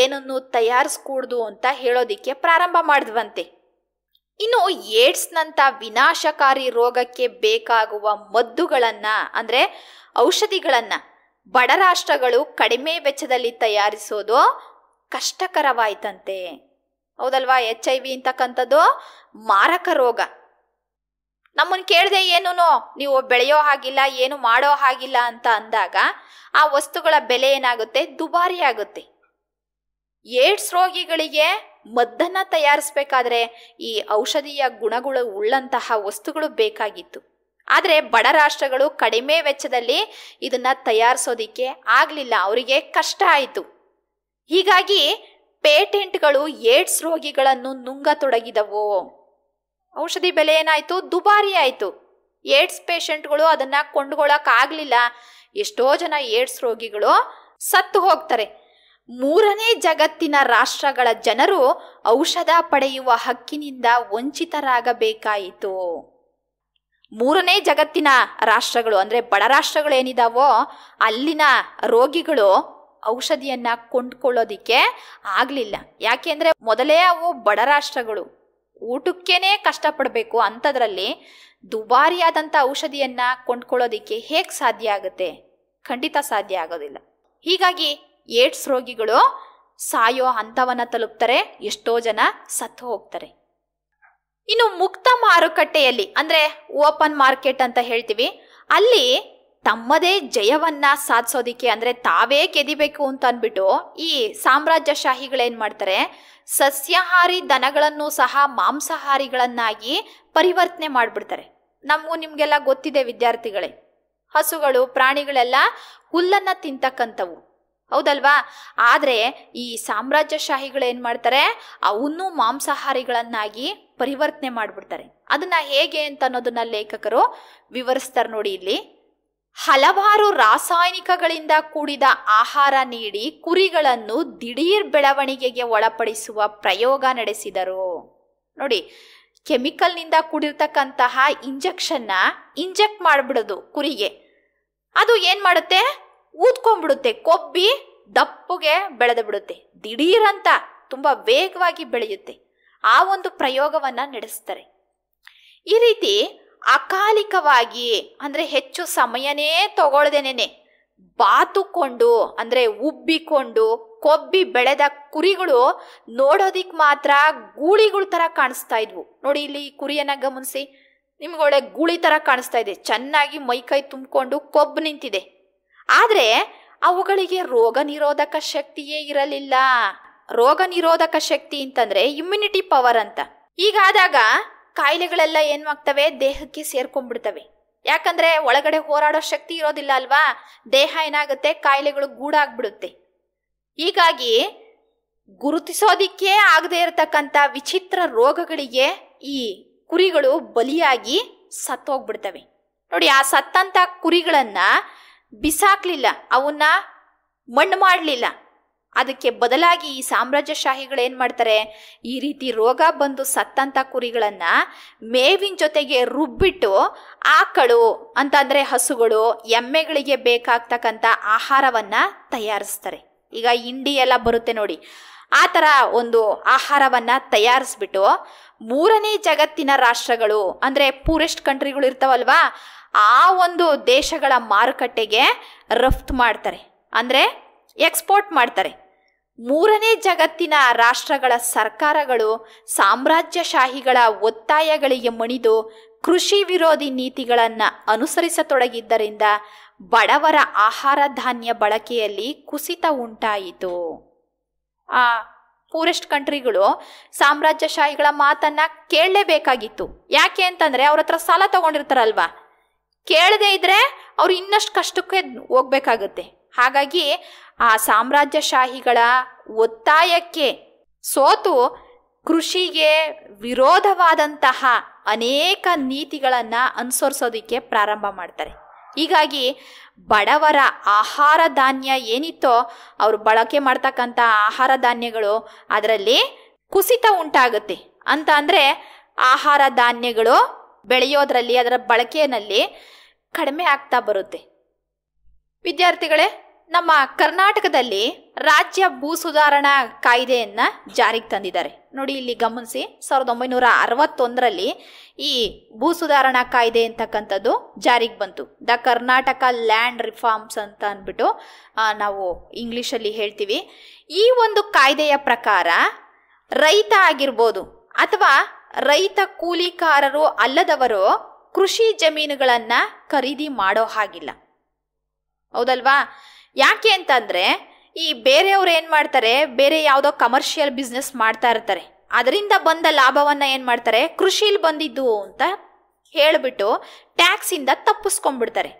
ಏನನ್ನು ತಯಾರಿಸ್ಕೂಡ್ದು ಅಂತ ಹೇಳೋದಿಕ್ಕೆ ಪ್ರಾರಂಭ ಮಾಡಿದ್ವಂತೆ ಇನ್ನು ಏಡ್ಸ್ನಂಥ ವಿನಾಶಕಾರಿ ರೋಗಕ್ಕೆ ಬೇಕಾಗುವ ಮದ್ದುಗಳನ್ನು ಅಂದರೆ ಔಷಧಿಗಳನ್ನು ಬಡ ರಾಷ್ಟ್ರಗಳು ಕಡಿಮೆ ವೆಚ್ಚದಲ್ಲಿ ತಯಾರಿಸೋದು ಕಷ್ಟಕರವಾಯ್ತಂತೆ ಹೌದಲ್ವಾ ಎಚ್ ಐ ವಿ ಅಂತಕ್ಕಂಥದ್ದು ಮಾರಕ ರೋಗ ನಮ್ಮನ್ನು ಕೇಳದೆ ಏನೂ ನೀವು ಬೆಳೆಯೋ ಹಾಗಿಲ್ಲ ಏನು ಮಾಡೋ ಹಾಗಿಲ್ಲ ಅಂತ ಅಂದಾಗ ಆ ವಸ್ತುಗಳ ಬೆಲೆ ಏನಾಗುತ್ತೆ ದುಬಾರಿ ಆಗುತ್ತೆ ಏಡ್ಸ್ ರೋಗಿಗಳಿಗೆ ಮದ್ದನ್ನ ತಯಾರಿಸ್ಬೇಕಾದ್ರೆ ಈ ಔಷಧೀಯ ಗುಣಗಳು ಉಳ್ಳಂತಹ ವಸ್ತುಗಳು ಬೇಕಾಗಿತ್ತು ಆದರೆ ಬಡ ರಾಷ್ಟ್ರಗಳು ಕಡಿಮೆ ವೆಚ್ಚದಲ್ಲಿ ಇದನ್ನ ತಯಾರಿಸೋದಿಕ್ಕೆ ಆಗಲಿಲ್ಲ ಅವರಿಗೆ ಕಷ್ಟ ಆಯಿತು ಹೀಗಾಗಿ ಪೇಟೆಂಟ್ಗಳು ಏಡ್ಸ್ ರೋಗಿಗಳನ್ನು ನುಂಗತೊಡಗಿದವು ಔಷಧಿ ಬೆಲೆ ಏನಾಯ್ತು ದುಬಾರಿ ಆಯಿತು ಏಡ್ಸ್ ಪೇಷಂಟ್ಗಳು ಅದನ್ನು ಕೊಂಡ್ಕೊಳ್ಳೋಕ್ಕಾಗಲಿಲ್ಲ ಎಷ್ಟೋ ಜನ ಏಡ್ಸ್ ರೋಗಿಗಳು ಸತ್ತು ಹೋಗ್ತಾರೆ ಮೂರನೇ ಜಗತ್ತಿನ ರಾಷ್ಟ್ರಗಳ ಜನರು ಔಷಧ ಪಡೆಯುವ ಹಕ್ಕಿನಿಂದ ವಂಚಿತರಾಗಬೇಕಾಯಿತು ಮೂರನೇ ಜಗತ್ತಿನ ರಾಷ್ಟ್ರಗಳು ಅಂದರೆ ಬಡ ಏನಿದಾವೋ ಅಲ್ಲಿನ ರೋಗಿಗಳು ಔಷಧಿಯನ್ನು ಕೊಂಡ್ಕೊಳ್ಳೋದಿಕ್ಕೆ ಆಗಲಿಲ್ಲ ಯಾಕೆಂದ್ರೆ ಮೊದಲೇ ಅವು ಬಡ ರಾಷ್ಟ್ರಗಳು ಊಟಕ್ಕೇನೆ ಕಷ್ಟಪಡಬೇಕು ಅಂಥದ್ರಲ್ಲಿ ದುಬಾರಿಯಾದಂಥ ಔಷಧಿಯನ್ನು ಕೊಂಡ್ಕೊಳ್ಳೋದಿಕ್ಕೆ ಹೇಗೆ ಸಾಧ್ಯ ಆಗುತ್ತೆ ಖಂಡಿತ ಸಾಧ್ಯ ಆಗೋದಿಲ್ಲ ಹೀಗಾಗಿ ಏಡ್ಸ್ ರೋಗಿಗಳು ಸಾಯೋ ಹಂತವನ್ನು ತಲುಪ್ತಾರೆ ಎಷ್ಟೋ ಜನ ಸತ್ತು ಹೋಗ್ತಾರೆ ಇನ್ನು ಮುಕ್ತ ಮಾರುಕಟ್ಟೆಯಲ್ಲಿ ಅಂದರೆ ಓಪನ್ ಮಾರ್ಕೆಟ್ ಅಂತ ಹೇಳ್ತೀವಿ ಅಲ್ಲಿ ತಮ್ಮದೇ ಜಯವನ್ನ ಸಾಧಿಸೋದಿಕ್ಕೆ ಅಂದ್ರೆ ತಾವೇ ಕೆದಿಬೇಕು ಅಂತ ಅಂದ್ಬಿಟ್ಟು ಈ ಸಾಮ್ರಾಜ್ಯಶಾಹಿಗಳೇನ್ ಮಾಡ್ತಾರೆ ಸಸ್ಯಾಹಾರಿ ದನಗಳನ್ನು ಸಹ ಮಾಂಸಾಹಾರಿಗಳನ್ನಾಗಿ ಪರಿವರ್ತನೆ ಮಾಡಿಬಿಡ್ತಾರೆ ನಮಗೂ ನಿಮಗೆಲ್ಲ ಗೊತ್ತಿದೆ ವಿದ್ಯಾರ್ಥಿಗಳೇ ಹಸುಗಳು ಪ್ರಾಣಿಗಳೆಲ್ಲ ಹುಲ್ಲನ್ನ ತಿಂತಕ್ಕಂಥವು ಹೌದಲ್ವಾ ಆದರೆ ಈ ಸಾಮ್ರಾಜ್ಯಶಾಹಿಗಳು ಏನು ಮಾಡ್ತಾರೆ ಅವನ್ನೂ ಮಾಂಸಾಹಾರಿಗಳನ್ನಾಗಿ ಪರಿವರ್ತನೆ ಮಾಡಿಬಿಡ್ತಾರೆ ಅದನ್ನ ಹೇಗೆ ಅಂತ ಅನ್ನೋದನ್ನ ಲೇಖಕರು ವಿವರಿಸ್ತಾರೆ ನೋಡಿ ಇಲ್ಲಿ ಹಲವಾರು ರಾಸಾಯನಿಕಗಳಿಂದ ಕೂಡಿದ ಆಹಾರ ನೀಡಿ ಕುರಿಗಳನ್ನು ದಿಢೀರ್ ಬೆಳವಣಿಗೆಗೆ ಒಳಪಡಿಸುವ ಪ್ರಯೋಗ ನಡೆಸಿದರು ನೋಡಿ ಕೆಮಿಕಲ್ನಿಂದ ಕೂಡಿರ್ತಕ್ಕಂತಹ ಇಂಜೆಕ್ಷನ್ನ ಇಂಜೆಕ್ಟ್ ಮಾಡಿಬಿಡೋದು ಕುರಿಗೆ ಅದು ಏನು ಮಾಡುತ್ತೆ ಊದ್ಕೊಂಡ್ಬಿಡುತ್ತೆ ಕೊಬ್ಬಿ ದಪ್ಪಗೆ ಬೆಳೆದು ಬಿಡುತ್ತೆ ದಿಢೀರಂತ ತುಂಬ ವೇಗವಾಗಿ ಬೆಳೆಯುತ್ತೆ ಆ ಒಂದು ಪ್ರಯೋಗವನ್ನು ನಡೆಸ್ತಾರೆ ಈ ರೀತಿ ಅಕಾಲಿಕವಾಗಿ ಅಂದರೆ ಹೆಚ್ಚು ಸಮಯನೇ ತಗೊಳ್ದೇನೆ ಬಾತುಕೊಂಡು ಅಂದರೆ ಉಬ್ಬಿಕೊಂಡು ಕೊಬ್ಬಿ ಬೆಳೆದ ಕುರಿಗಳು ನೋಡೋದಿಕ್ ಮಾತ್ರ ಗೂಳಿಗಳ ಥರ ಕಾಣಿಸ್ತಾ ಇದ್ವು ನೋಡಿ ಇಲ್ಲಿ ಕುರಿಯನ್ನ ಗಮನಿಸಿ ನಿಮ್ಗೆ ಒಳ್ಳೆ ಗೂಳಿ ಥರ ಕಾಣಿಸ್ತಾ ಇದೆ ಚೆನ್ನಾಗಿ ಮೈಕೈ ತುಂಬಿಕೊಂಡು ಕೊಬ್ಬು ನಿಂತಿದೆ ಆದರೆ ಅವುಗಳಿಗೆ ರೋಗ ನಿರೋಧಕ ಶಕ್ತಿಯೇ ಇರಲಿಲ್ಲ ರೋಗ ನಿರೋಧಕ ಶಕ್ತಿ ಅಂತಂದ್ರೆ ಇಮ್ಯುನಿಟಿ ಪವರ್ ಅಂತ ಹೀಗಾದಾಗ ಕಾಯಿಲೆಗಳೆಲ್ಲ ಏನ್ಮಾಗ್ತವೆ ದೇಹಕ್ಕೆ ಸೇರ್ಕೊಂಡ್ಬಿಡ್ತವೆ ಯಾಕಂದ್ರೆ ಒಳಗಡೆ ಹೋರಾಡೋ ಶಕ್ತಿ ಇರೋದಿಲ್ಲ ಅಲ್ವಾ ದೇಹ ಏನಾಗುತ್ತೆ ಕಾಯಿಲೆಗಳು ಗೂಡಾಗ್ಬಿಡುತ್ತೆ ಹೀಗಾಗಿ ಗುರುತಿಸೋದಿಕ್ಕೆ ಆಗದೆ ಇರತಕ್ಕಂಥ ವಿಚಿತ್ರ ರೋಗಗಳಿಗೆ ಈ ಕುರಿಗಳು ಬಲಿಯಾಗಿ ಸತ್ತೋಗ್ಬಿಡ್ತವೆ ನೋಡಿ ಆ ಸತ್ತಂತ ಕುರಿಗಳನ್ನ ಬಿಸಾಕ್ಲಿಲ್ಲ ಅವನ್ನ ಮಣ್ಣು ಮಾಡಲಿಲ್ಲ ಅದಕ್ಕೆ ಬದಲಾಗಿ ಈ ಸಾಮ್ರಾಜ್ಯಶಾಹಿಗಳೇನು ಮಾಡ್ತಾರೆ ಈ ರೀತಿ ರೋಗ ಬಂದು ಸತ್ತಂಥ ಕುರಿಗಳನ್ನು ಮೇವಿನ ಜೊತೆಗೆ ರುಬ್ಬಿಟ್ಟು ಆಕಳು ಅಂತಂದರೆ ಹಸುಗಳು ಎಮ್ಮೆಗಳಿಗೆ ಬೇಕಾಗ್ತಕ್ಕಂಥ ಆಹಾರವನ್ನು ತಯಾರಿಸ್ತಾರೆ ಈಗ ಹಿಂಡಿ ಎಲ್ಲ ಬರುತ್ತೆ ನೋಡಿ ಆ ಥರ ಒಂದು ಆಹಾರವನ್ನು ತಯಾರಿಸ್ಬಿಟ್ಟು ಮೂರನೇ ಜಗತ್ತಿನ ರಾಷ್ಟ್ರಗಳು ಅಂದರೆ ಪೂರೆಸ್ಟ್ ಕಂಟ್ರಿಗಳು ಇರ್ತಾವಲ್ವಾ ಆ ಒಂದು ದೇಶಗಳ ಮಾರುಕಟ್ಟೆಗೆ ರಫ್ತು ಮಾಡ್ತಾರೆ ಅಂದರೆ ಎಕ್ಸ್ಪೋರ್ಟ್ ಮಾಡ್ತಾರೆ ಮೂರನೇ ಜಗತ್ತಿನ ರಾಷ್ಟ್ರಗಳ ಸರ್ಕಾರಗಳು ಸಾಮ್ರಾಜ್ಯಶಾಹಿಗಳ ಒತ್ತಾಯಗಳಿಗೆ ಮಣಿದು ಕೃಷಿ ವಿರೋಧಿ ನೀತಿಗಳನ್ನು ಅನುಸರಿಸತೊಡಗಿದ್ದರಿಂದ ಬಡವರ ಆಹಾರ ಧಾನ್ಯ ಬಳಕೆಯಲ್ಲಿ ಕುಸಿತ ಉಂಟಾಯಿತು ಆ ಪೂರೆಸ್ಟ್ ಕಂಟ್ರಿಗಳು ಸಾಮ್ರಾಜ್ಯಶಾಹಿಗಳ ಮಾತನ್ನ ಕೇಳಲೇಬೇಕಾಗಿತ್ತು ಯಾಕೆ ಅಂತಂದ್ರೆ ಅವ್ರ ಹತ್ರ ಸಾಲ ತಗೊಂಡಿರ್ತಾರಲ್ವಾ ಕೇಳದೇ ಇದ್ರೆ ಅವ್ರು ಇನ್ನಷ್ಟು ಕಷ್ಟಕ್ಕೆ ಹೋಗ್ಬೇಕಾಗುತ್ತೆ ಹಾಗಾಗಿ ಆ ಸಾಮ್ರಾಜ್ಯಶಾಹಿಗಳ ಒತ್ತಾಯಕ್ಕೆ ಸೋತು ಕೃಷಿಗೆ ವಿರೋಧವಾದಂತಹ ಅನೇಕ ನೀತಿಗಳನ್ನು ಅನುಸರಿಸೋದಕ್ಕೆ ಪ್ರಾರಂಭ ಮಾಡ್ತಾರೆ ಹೀಗಾಗಿ ಬಡವರ ಆಹಾರ ಧಾನ್ಯ ಏನಿತ್ತೋ ಅವರು ಬಳಕೆ ಮಾಡ್ತಕ್ಕಂಥ ಆಹಾರ ಧಾನ್ಯಗಳು ಅದರಲ್ಲಿ ಕುಸಿತ ಉಂಟಾಗುತ್ತೆ ಅಂತ ಅಂದರೆ ಆಹಾರ ಧಾನ್ಯಗಳು ಬೆಳೆಯೋದ್ರಲ್ಲಿ ಅದರ ಬಳಕೆಯಲ್ಲಿ ಕಡಿಮೆ ಆಗ್ತಾ ಬರುತ್ತೆ ವಿದ್ಯಾರ್ಥಿಗಳೇ ನಮ್ಮ ಕರ್ನಾಟಕದಲ್ಲಿ ರಾಜ್ಯ ಭೂ ಸುಧಾರಣಾ ಕಾಯ್ದೆಯನ್ನ ಜಾರಿಗೆ ತಂದಿದ್ದಾರೆ ನೋಡಿ ಇಲ್ಲಿ ಗಮನಿಸಿ ಸಾವಿರದ ಒಂಬೈನೂರ ಅರವತ್ತೊಂದರಲ್ಲಿ ಈ ಭೂ ಸುಧಾರಣಾ ಕಾಯ್ದೆ ಅಂತಕ್ಕಂಥದ್ದು ಜಾರಿಗೆ ಬಂತು ದ ಕರ್ನಾಟಕ ಲ್ಯಾಂಡ್ ರಿಫಾರ್ಮ್ಸ್ ಅಂತ ಅಂದ್ಬಿಟ್ಟು ನಾವು ಇಂಗ್ಲಿಷಲ್ಲಿ ಹೇಳ್ತೀವಿ ಈ ಒಂದು ಕಾಯ್ದೆಯ ಪ್ರಕಾರ ರೈತ ಆಗಿರ್ಬೋದು ಅಥವಾ ರೈತ ಕೂಲಿಕಾರರು ಅಲ್ಲದವರು ಕೃಷಿ ಜಮೀನುಗಳನ್ನು ಖರೀದಿ ಮಾಡೋ ಹಾಗಿಲ್ಲ ಹೌದಲ್ವಾ ಯಾಕೆ ಅಂತಂದರೆ ಈ ಬೇರೆಯವ್ರು ಏನು ಮಾಡ್ತಾರೆ ಬೇರೆ ಯಾವುದೋ ಕಮರ್ಷಿಯಲ್ ಬಿಸ್ನೆಸ್ ಮಾಡ್ತಾ ಇರ್ತಾರೆ ಅದರಿಂದ ಬಂದ ಲಾಭವನ್ನು ಏನು ಮಾಡ್ತಾರೆ ಕೃಷಿಲಿ ಬಂದಿದ್ದು ಅಂತ ಹೇಳಿಬಿಟ್ಟು ಟ್ಯಾಕ್ಸಿಂದ ತಪ್ಪಿಸ್ಕೊಂಡ್ಬಿಡ್ತಾರೆ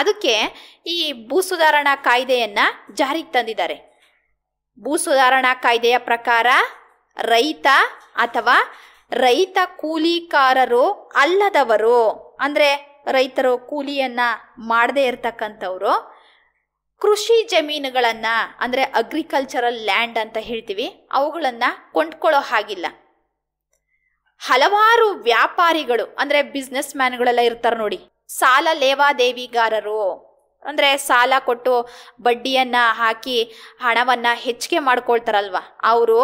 ಅದಕ್ಕೆ ಈ ಭೂ ಸುಧಾರಣಾ ಕಾಯ್ದೆಯನ್ನು ಜಾರಿಗೆ ತಂದಿದ್ದಾರೆ ಭೂ ಸುಧಾರಣಾ ಕಾಯ್ದೆಯ ಪ್ರಕಾರ ರೈತ ಅಥವಾ ರೈತ ಕೂಲಿಕಾರರು ಅಲ್ಲದವರು ಅಂದರೆ ರೈತರು ಕೂಲಿಯನ್ನು ಮಾಡದೇ ಇರತಕ್ಕಂಥವ್ರು ಕೃಷಿ ಜಮೀನುಗಳನ್ನ ಅಂದ್ರೆ ಅಗ್ರಿಕಲ್ಚರಲ್ ಲ್ಯಾಂಡ್ ಅಂತ ಹೇಳ್ತೀವಿ ಅವುಗಳನ್ನ ಕೊಂಡ್ಕೊಳ್ಳೋ ಹಾಗಿಲ್ಲ ಹಲವಾರು ವ್ಯಾಪಾರಿಗಳು ಅಂದ್ರೆ ಬಿಸ್ನೆಸ್ ಮ್ಯಾನ್ಗಳೆಲ್ಲ ಇರ್ತಾರೆ ನೋಡಿ ಸಾಲ ಲೇವಾದೇವಿಗಾರರು ಅಂದರೆ ಸಾಲ ಕೊಟ್ಟು ಬಡ್ಡಿಯನ್ನು ಹಾಕಿ ಹಣವನ್ನು ಹೆಚ್ಚಿಗೆ ಮಾಡ್ಕೊಳ್ತಾರಲ್ವ ಅವರು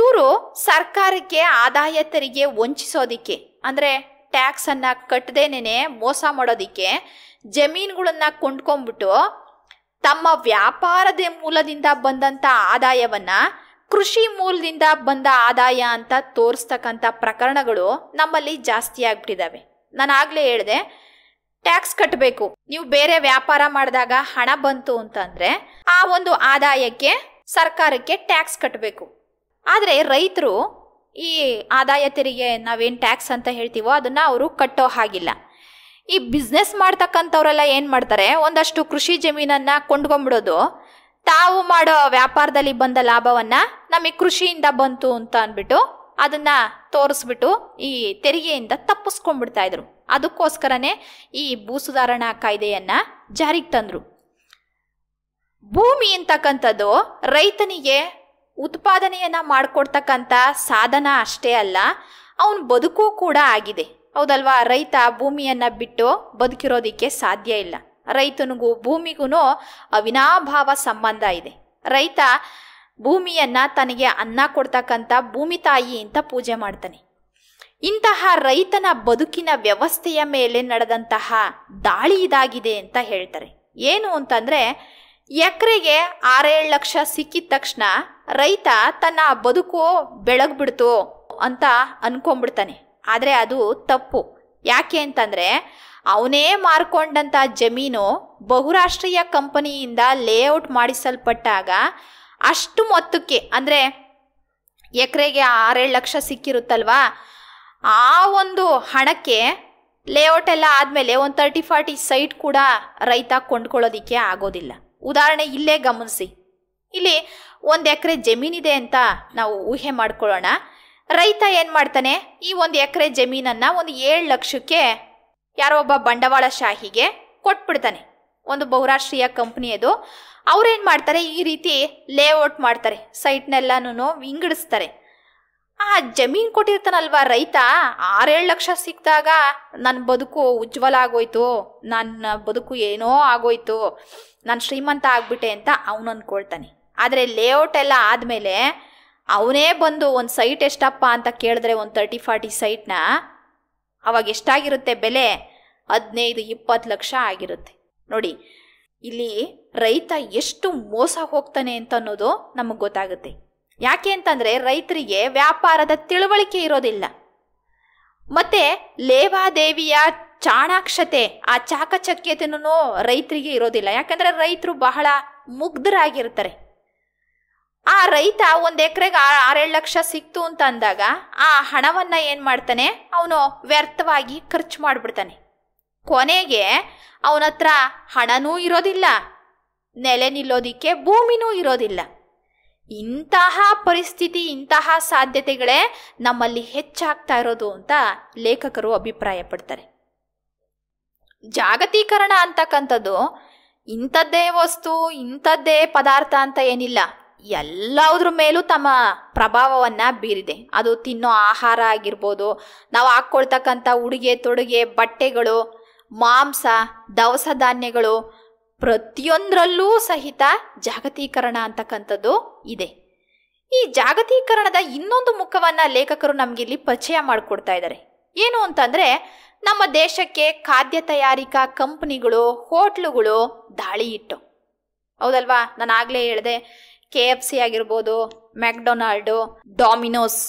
ಇವರು ಸರ್ಕಾರಕ್ಕೆ ಆದಾಯ ತೆರಿಗೆ ವಂಚಿಸೋದಿಕ್ಕೆ ಅಂದರೆ ಟ್ಯಾಕ್ಸನ್ನು ಕಟ್ಟದೇನೆ ಮೋಸ ಮಾಡೋದಿಕ್ಕೆ ಜಮೀನುಗಳನ್ನ ಕೊಂಡ್ಕೊಂಡ್ಬಿಟ್ಟು ತಮ್ಮ ವ್ಯಾಪಾರದ ಮೂಲದಿಂದ ಬಂದಂಥ ಆದಾಯವನ್ನ ಕೃಷಿ ಮೂಲದಿಂದ ಬಂದ ಆದಾಯ ಅಂತ ತೋರಿಸ್ತಕ್ಕಂಥ ಪ್ರಕರಣಗಳು ನಮ್ಮಲ್ಲಿ ಜಾಸ್ತಿ ಆಗ್ಬಿಟ್ಟಿದ್ದಾವೆ ನಾನು ಆಗಲೇ ಹೇಳಿದೆ ಟ್ಯಾಕ್ಸ್ ಕಟ್ಟಬೇಕು ನೀವು ಬೇರೆ ವ್ಯಾಪಾರ ಮಾಡಿದಾಗ ಹಣ ಬಂತು ಅಂತಂದ್ರೆ ಆ ಒಂದು ಆದಾಯಕ್ಕೆ ಸರ್ಕಾರಕ್ಕೆ ಟ್ಯಾಕ್ಸ್ ಕಟ್ಟಬೇಕು ಆದರೆ ರೈತರು ಈ ಆದಾಯ ತೆರಿಗೆ ನಾವೇನು ಟ್ಯಾಕ್ಸ್ ಅಂತ ಹೇಳ್ತೀವೋ ಅದನ್ನು ಅವರು ಕಟ್ಟೋ ಹಾಗಿಲ್ಲ ಈ ಬಿಸ್ನೆಸ್ ಮಾಡ್ತಕ್ಕಂಥವ್ರೆಲ್ಲ ಏನು ಮಾಡ್ತಾರೆ ಒಂದಷ್ಟು ಕೃಷಿ ಜಮೀನನ್ನು ಕೊಂಡ್ಕೊಂಡ್ಬಿಡೋದು ತಾವು ಮಾಡೋ ವ್ಯಾಪಾರದಲ್ಲಿ ಬಂದ ಲಾಭವನ್ನು ನಮಗೆ ಕೃಷಿಯಿಂದ ಬಂತು ಅಂತ ಅಂದ್ಬಿಟ್ಟು ಅದನ್ನು ತೋರಿಸ್ಬಿಟ್ಟು ಈ ತೆರಿಗೆಯಿಂದ ತಪ್ಪಿಸ್ಕೊಂಡ್ಬಿಡ್ತಾ ಇದ್ರು ಅದಕ್ಕೋಸ್ಕರನೇ ಈ ಭೂ ಸುಧಾರಣಾ ಕಾಯ್ದೆಯನ್ನು ಜಾರಿಗೆ ತಂದರು ಭೂಮಿ ಅಂತಕ್ಕಂಥದ್ದು ರೈತನಿಗೆ ಉತ್ಪಾದನೆಯನ್ನು ಮಾಡಿಕೊಡ್ತಕ್ಕಂಥ ಸಾಧನ ಅಷ್ಟೇ ಅಲ್ಲ ಅವನ ಬದುಕು ಕೂಡ ಆಗಿದೆ ಹೌದಲ್ವಾ ರೈತ ಭೂಮಿಯನ್ನು ಬಿಟ್ಟು ಬದುಕಿರೋದಕ್ಕೆ ಸಾಧ್ಯ ಇಲ್ಲ ರೈತನಿಗೂ ಭೂಮಿಗೂ ಅವಿನಾಭಾವ ಸಂಬಂಧ ಇದೆ ರೈತ ಭೂಮಿಯನ್ನು ತನಗೆ ಅನ್ನ ಕೊಡ್ತಕ್ಕಂಥ ಭೂಮಿ ತಾಯಿ ಅಂತ ಪೂಜೆ ಮಾಡ್ತಾನೆ ಇಂತಹ ರೈತನ ಬದುಕಿನ ವ್ಯವಸ್ಥೆಯ ಮೇಲೆ ನಡೆದಂತಹ ದಾಳಿ ಇದಾಗಿದೆ ಅಂತ ಹೇಳ್ತಾರೆ ಏನು ಅಂತಂದರೆ ಎಕರೆಗೆ ಆರೇಳು ಲಕ್ಷ ಸಿಕ್ಕಿದ ತಕ್ಷಣ ರೈತ ತನ್ನ ಬದುಕು ಬೆಳಗ್ಬಿಡ್ತು ಅಂತ ಅನ್ಕೊಂಡ್ಬಿಡ್ತಾನೆ ಆದರೆ ಅದು ತಪ್ಪು ಯಾಕೆ ಅಂತಂದರೆ ಅವನೇ ಮಾರ್ಕೊಂಡಂಥ ಜಮೀನು ಬಹುರಾಷ್ಟ್ರೀಯ ಕಂಪನಿಯಿಂದ ಲೇಔಟ್ ಮಾಡಿಸಲ್ಪಟ್ಟಾಗ ಅಷ್ಟು ಮೊತ್ತಕ್ಕೆ ಅಂದರೆ ಎಕರೆಗೆ ಆರೇಳು ಲಕ್ಷ ಸಿಕ್ಕಿರುತ್ತಲ್ವಾ ಆ ಒಂದು ಹಣಕ್ಕೆ ಲೇಔಟ್ ಎಲ್ಲ ಆದಮೇಲೆ ಒಂದು ತರ್ಟಿ ಫಾರ್ಟಿ ಸೈಟ್ ಕೂಡ ರೈತ ಕೊಂಡ್ಕೊಳ್ಳೋದಿಕ್ಕೆ ಆಗೋದಿಲ್ಲ ಉದಾಹರಣೆ ಇಲ್ಲೇ ಗಮನಿಸಿ ಇಲ್ಲಿ ಒಂದು ಎಕರೆ ಜಮೀನಿದೆ ಅಂತ ನಾವು ಊಹೆ ಮಾಡ್ಕೊಳ್ಳೋಣ ರೈತ ಏನು ಮಾಡ್ತಾನೆ ಈ ಒಂದು ಎಕರೆ ಜಮೀನನ್ನು ಒಂದು ಏಳು ಲಕ್ಷಕ್ಕೆ ಯಾರೋ ಒಬ್ಬ ಬಂಡವಾಳಶಾಹಿಗೆ ಕೊಟ್ಬಿಡ್ತಾನೆ ಒಂದು ಬಹುರಾಷ್ಟ್ರೀಯ ಕಂಪ್ನಿಯದು ಅವ್ರೇನು ಮಾಡ್ತಾರೆ ಈ ರೀತಿ ಲೇಔಟ್ ಮಾಡ್ತಾರೆ ಸೈಟ್ನೆಲ್ಲನೂ ವಿಂಗಡಿಸ್ತಾರೆ ಆ ಜಮೀನು ಕೊಟ್ಟಿರ್ತಾನಲ್ವ ರೈತ ಆರೇಳು ಲಕ್ಷ ಸಿಕ್ಕಿದಾಗ ನನ್ನ ಬದುಕು ಉಜ್ವಲ ಆಗೋಯ್ತು ನನ್ನ ಬದುಕು ಏನೋ ಆಗೋಯ್ತು ನಾನು ಶ್ರೀಮಂತ ಆಗ್ಬಿಟ್ಟೆ ಅಂತ ಅವನು ಅಂದ್ಕೊಳ್ತಾನೆ ಆದರೆ ಲೇಔಟ್ ಎಲ್ಲ ಆದಮೇಲೆ ಅವನೇ ಬಂದು ಒಂದು ಸೈಟ್ ಎಷ್ಟಪ್ಪ ಅಂತ ಕೇಳಿದ್ರೆ ಒಂದು ತರ್ಟಿ ಫಾರ್ಟಿ ಸೈಟ್ನ ಅವಾಗ ಎಷ್ಟಾಗಿರುತ್ತೆ ಬೆಲೆ ಹದಿನೈದು ಇಪ್ಪತ್ತು ಲಕ್ಷ ಆಗಿರುತ್ತೆ ನೋಡಿ ಇಲ್ಲಿ ರೈತ ಎಷ್ಟು ಮೋಸ ಹೋಗ್ತಾನೆ ಅಂತ ಅನ್ನೋದು ನಮಗೆ ಗೊತ್ತಾಗುತ್ತೆ ಯಾಕೆ ಅಂತಂದರೆ ರೈತರಿಗೆ ವ್ಯಾಪಾರದ ತಿಳುವಳಿಕೆ ಇರೋದಿಲ್ಲ ಮತ್ತೆ ಲೇವಾದೇವಿಯ ಚಾಣಾಕ್ಷತೆ ಆ ಚಾಕಚಕ್ಯತೆನೂ ರೈತರಿಗೆ ಇರೋದಿಲ್ಲ ಯಾಕಂದರೆ ರೈತರು ಬಹಳ ಮುಗ್ಧರಾಗಿರ್ತಾರೆ ಆ ರೈತ ಒಂದು ಎಕರೆಗೆ ಆರೇಳು ಲಕ್ಷ ಸಿಕ್ತು ಅಂತ ಅಂದಾಗ ಆ ಹಣವನ್ನ ಏನು ಮಾಡ್ತಾನೆ ಅವನು ವ್ಯರ್ಥವಾಗಿ ಖರ್ಚು ಮಾಡಿಬಿಡ್ತಾನೆ ಕೊನೆಗೆ ಅವನ ಹತ್ರ ಹಣನೂ ಇರೋದಿಲ್ಲ ನೆಲೆ ನಿಲ್ಲೋದಿಕ್ಕೆ ಭೂಮಿನೂ ಇರೋದಿಲ್ಲ ಇಂತಹ ಪರಿಸ್ಥಿತಿ ಇಂತಹ ಸಾಧ್ಯತೆಗಳೇ ನಮ್ಮಲ್ಲಿ ಹೆಚ್ಚಾಗ್ತಾ ಇರೋದು ಅಂತ ಲೇಖಕರು ಅಭಿಪ್ರಾಯ ಪಡ್ತಾರೆ ಜಾಗತೀಕರಣ ಅಂತಕ್ಕಂಥದ್ದು ಇಂಥದ್ದೇ ವಸ್ತು ಇಂಥದ್ದೇ ಪದಾರ್ಥ ಅಂತ ಏನಿಲ್ಲ ಎಲ್ಲದ್ರ ಮೇಲೂ ತಮ್ಮ ಪ್ರಭಾವವನ್ನು ಬೀರಿದೆ ಅದು ತಿನ್ನೋ ಆಹಾರ ಆಗಿರ್ಬೋದು ನಾವು ಹಾಕ್ಕೊಳ್ತಕ್ಕಂಥ ಉಡುಗೆ ತೊಡುಗೆ ಬಟ್ಟೆಗಳು ಮಾಂಸ ದವಸ ಧಾನ್ಯಗಳು ಪ್ರತಿಯೊಂದರಲ್ಲೂ ಸಹಿತ ಜಾಗತೀಕರಣ ಅಂತಕ್ಕಂಥದ್ದು ಇದೆ ಈ ಜಾಗತೀಕರಣದ ಇನ್ನೊಂದು ಮುಖವನ್ನು ಲೇಖಕರು ನಮಗಿಲ್ಲಿ ಪರಿಚಯ ಮಾಡಿಕೊಡ್ತಾ ಇದ್ದಾರೆ ಏನು ಅಂತಂದರೆ ನಮ್ಮ ದೇಶಕ್ಕೆ ಖಾದ್ಯ ತಯಾರಿಕಾ ಕಂಪನಿಗಳು ಹೋಟ್ಲುಗಳು ದಾಳಿ ಇಟ್ಟು ಹೌದಲ್ವಾ ನಾನು ಆಗಲೇ ಹೇಳಿದೆ ಕೆ ಎಫ್ ಸಿ ಆಗಿರ್ಬೋದು ಮ್ಯಾಕ್ಡೊನಾಲ್ಡು ಡಾಮಿನೋಸ್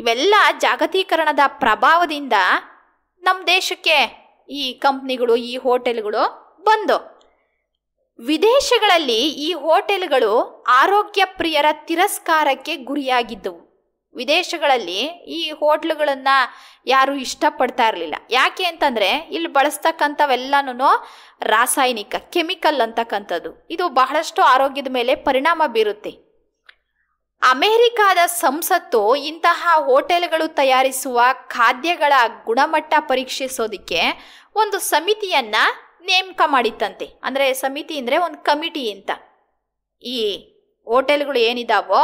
ಇವೆಲ್ಲ ಜಾಗತೀಕರಣದ ಪ್ರಭಾವದಿಂದ ನಮ್ಮ ದೇಶಕ್ಕೆ ಈ ಕಂಪ್ನಿಗಳು ಈ ಹೋಟೆಲ್ಗಳು ಬಂದು ವಿದೇಶಗಳಲ್ಲಿ ಈ ಹೋಟೆಲ್ಗಳು ಆರೋಗ್ಯ ಪ್ರಿಯರ ತಿರಸ್ಕಾರಕ್ಕೆ ಗುರಿಯಾಗಿದ್ದವು ವಿದೇಶಗಳಲ್ಲಿ ಈ ಹೋಟ್ಲುಗಳನ್ನು ಯಾರು ಇಷ್ಟಪಡ್ತಾ ಇರಲಿಲ್ಲ ಯಾಕೆ ಅಂತಂದರೆ ಇಲ್ಲಿ ಬಳಸ್ತಕ್ಕಂಥವೆಲ್ಲನೂ ರಾಸಾಯನಿಕ ಕೆಮಿಕಲ್ ಅಂತಕ್ಕಂಥದ್ದು ಇದು ಬಹಳಷ್ಟು ಆರೋಗ್ಯದ ಮೇಲೆ ಪರಿಣಾಮ ಬೀರುತ್ತೆ ಅಮೆರಿಕಾದ ಸಂಸತ್ತು ಇಂತಹ ಹೋಟೆಲ್ಗಳು ತಯಾರಿಸುವ ಖಾದ್ಯಗಳ ಗುಣಮಟ್ಟ ಪರೀಕ್ಷಿಸೋದಕ್ಕೆ ಒಂದು ಸಮಿತಿಯನ್ನು ನೇಮಕ ಮಾಡಿತ್ತಂತೆ ಅಂದರೆ ಸಮಿತಿ ಅಂದರೆ ಒಂದು ಕಮಿಟಿ ಅಂತ ಈ ಹೋಟೆಲ್ಗಳು ಏನಿದಾವೋ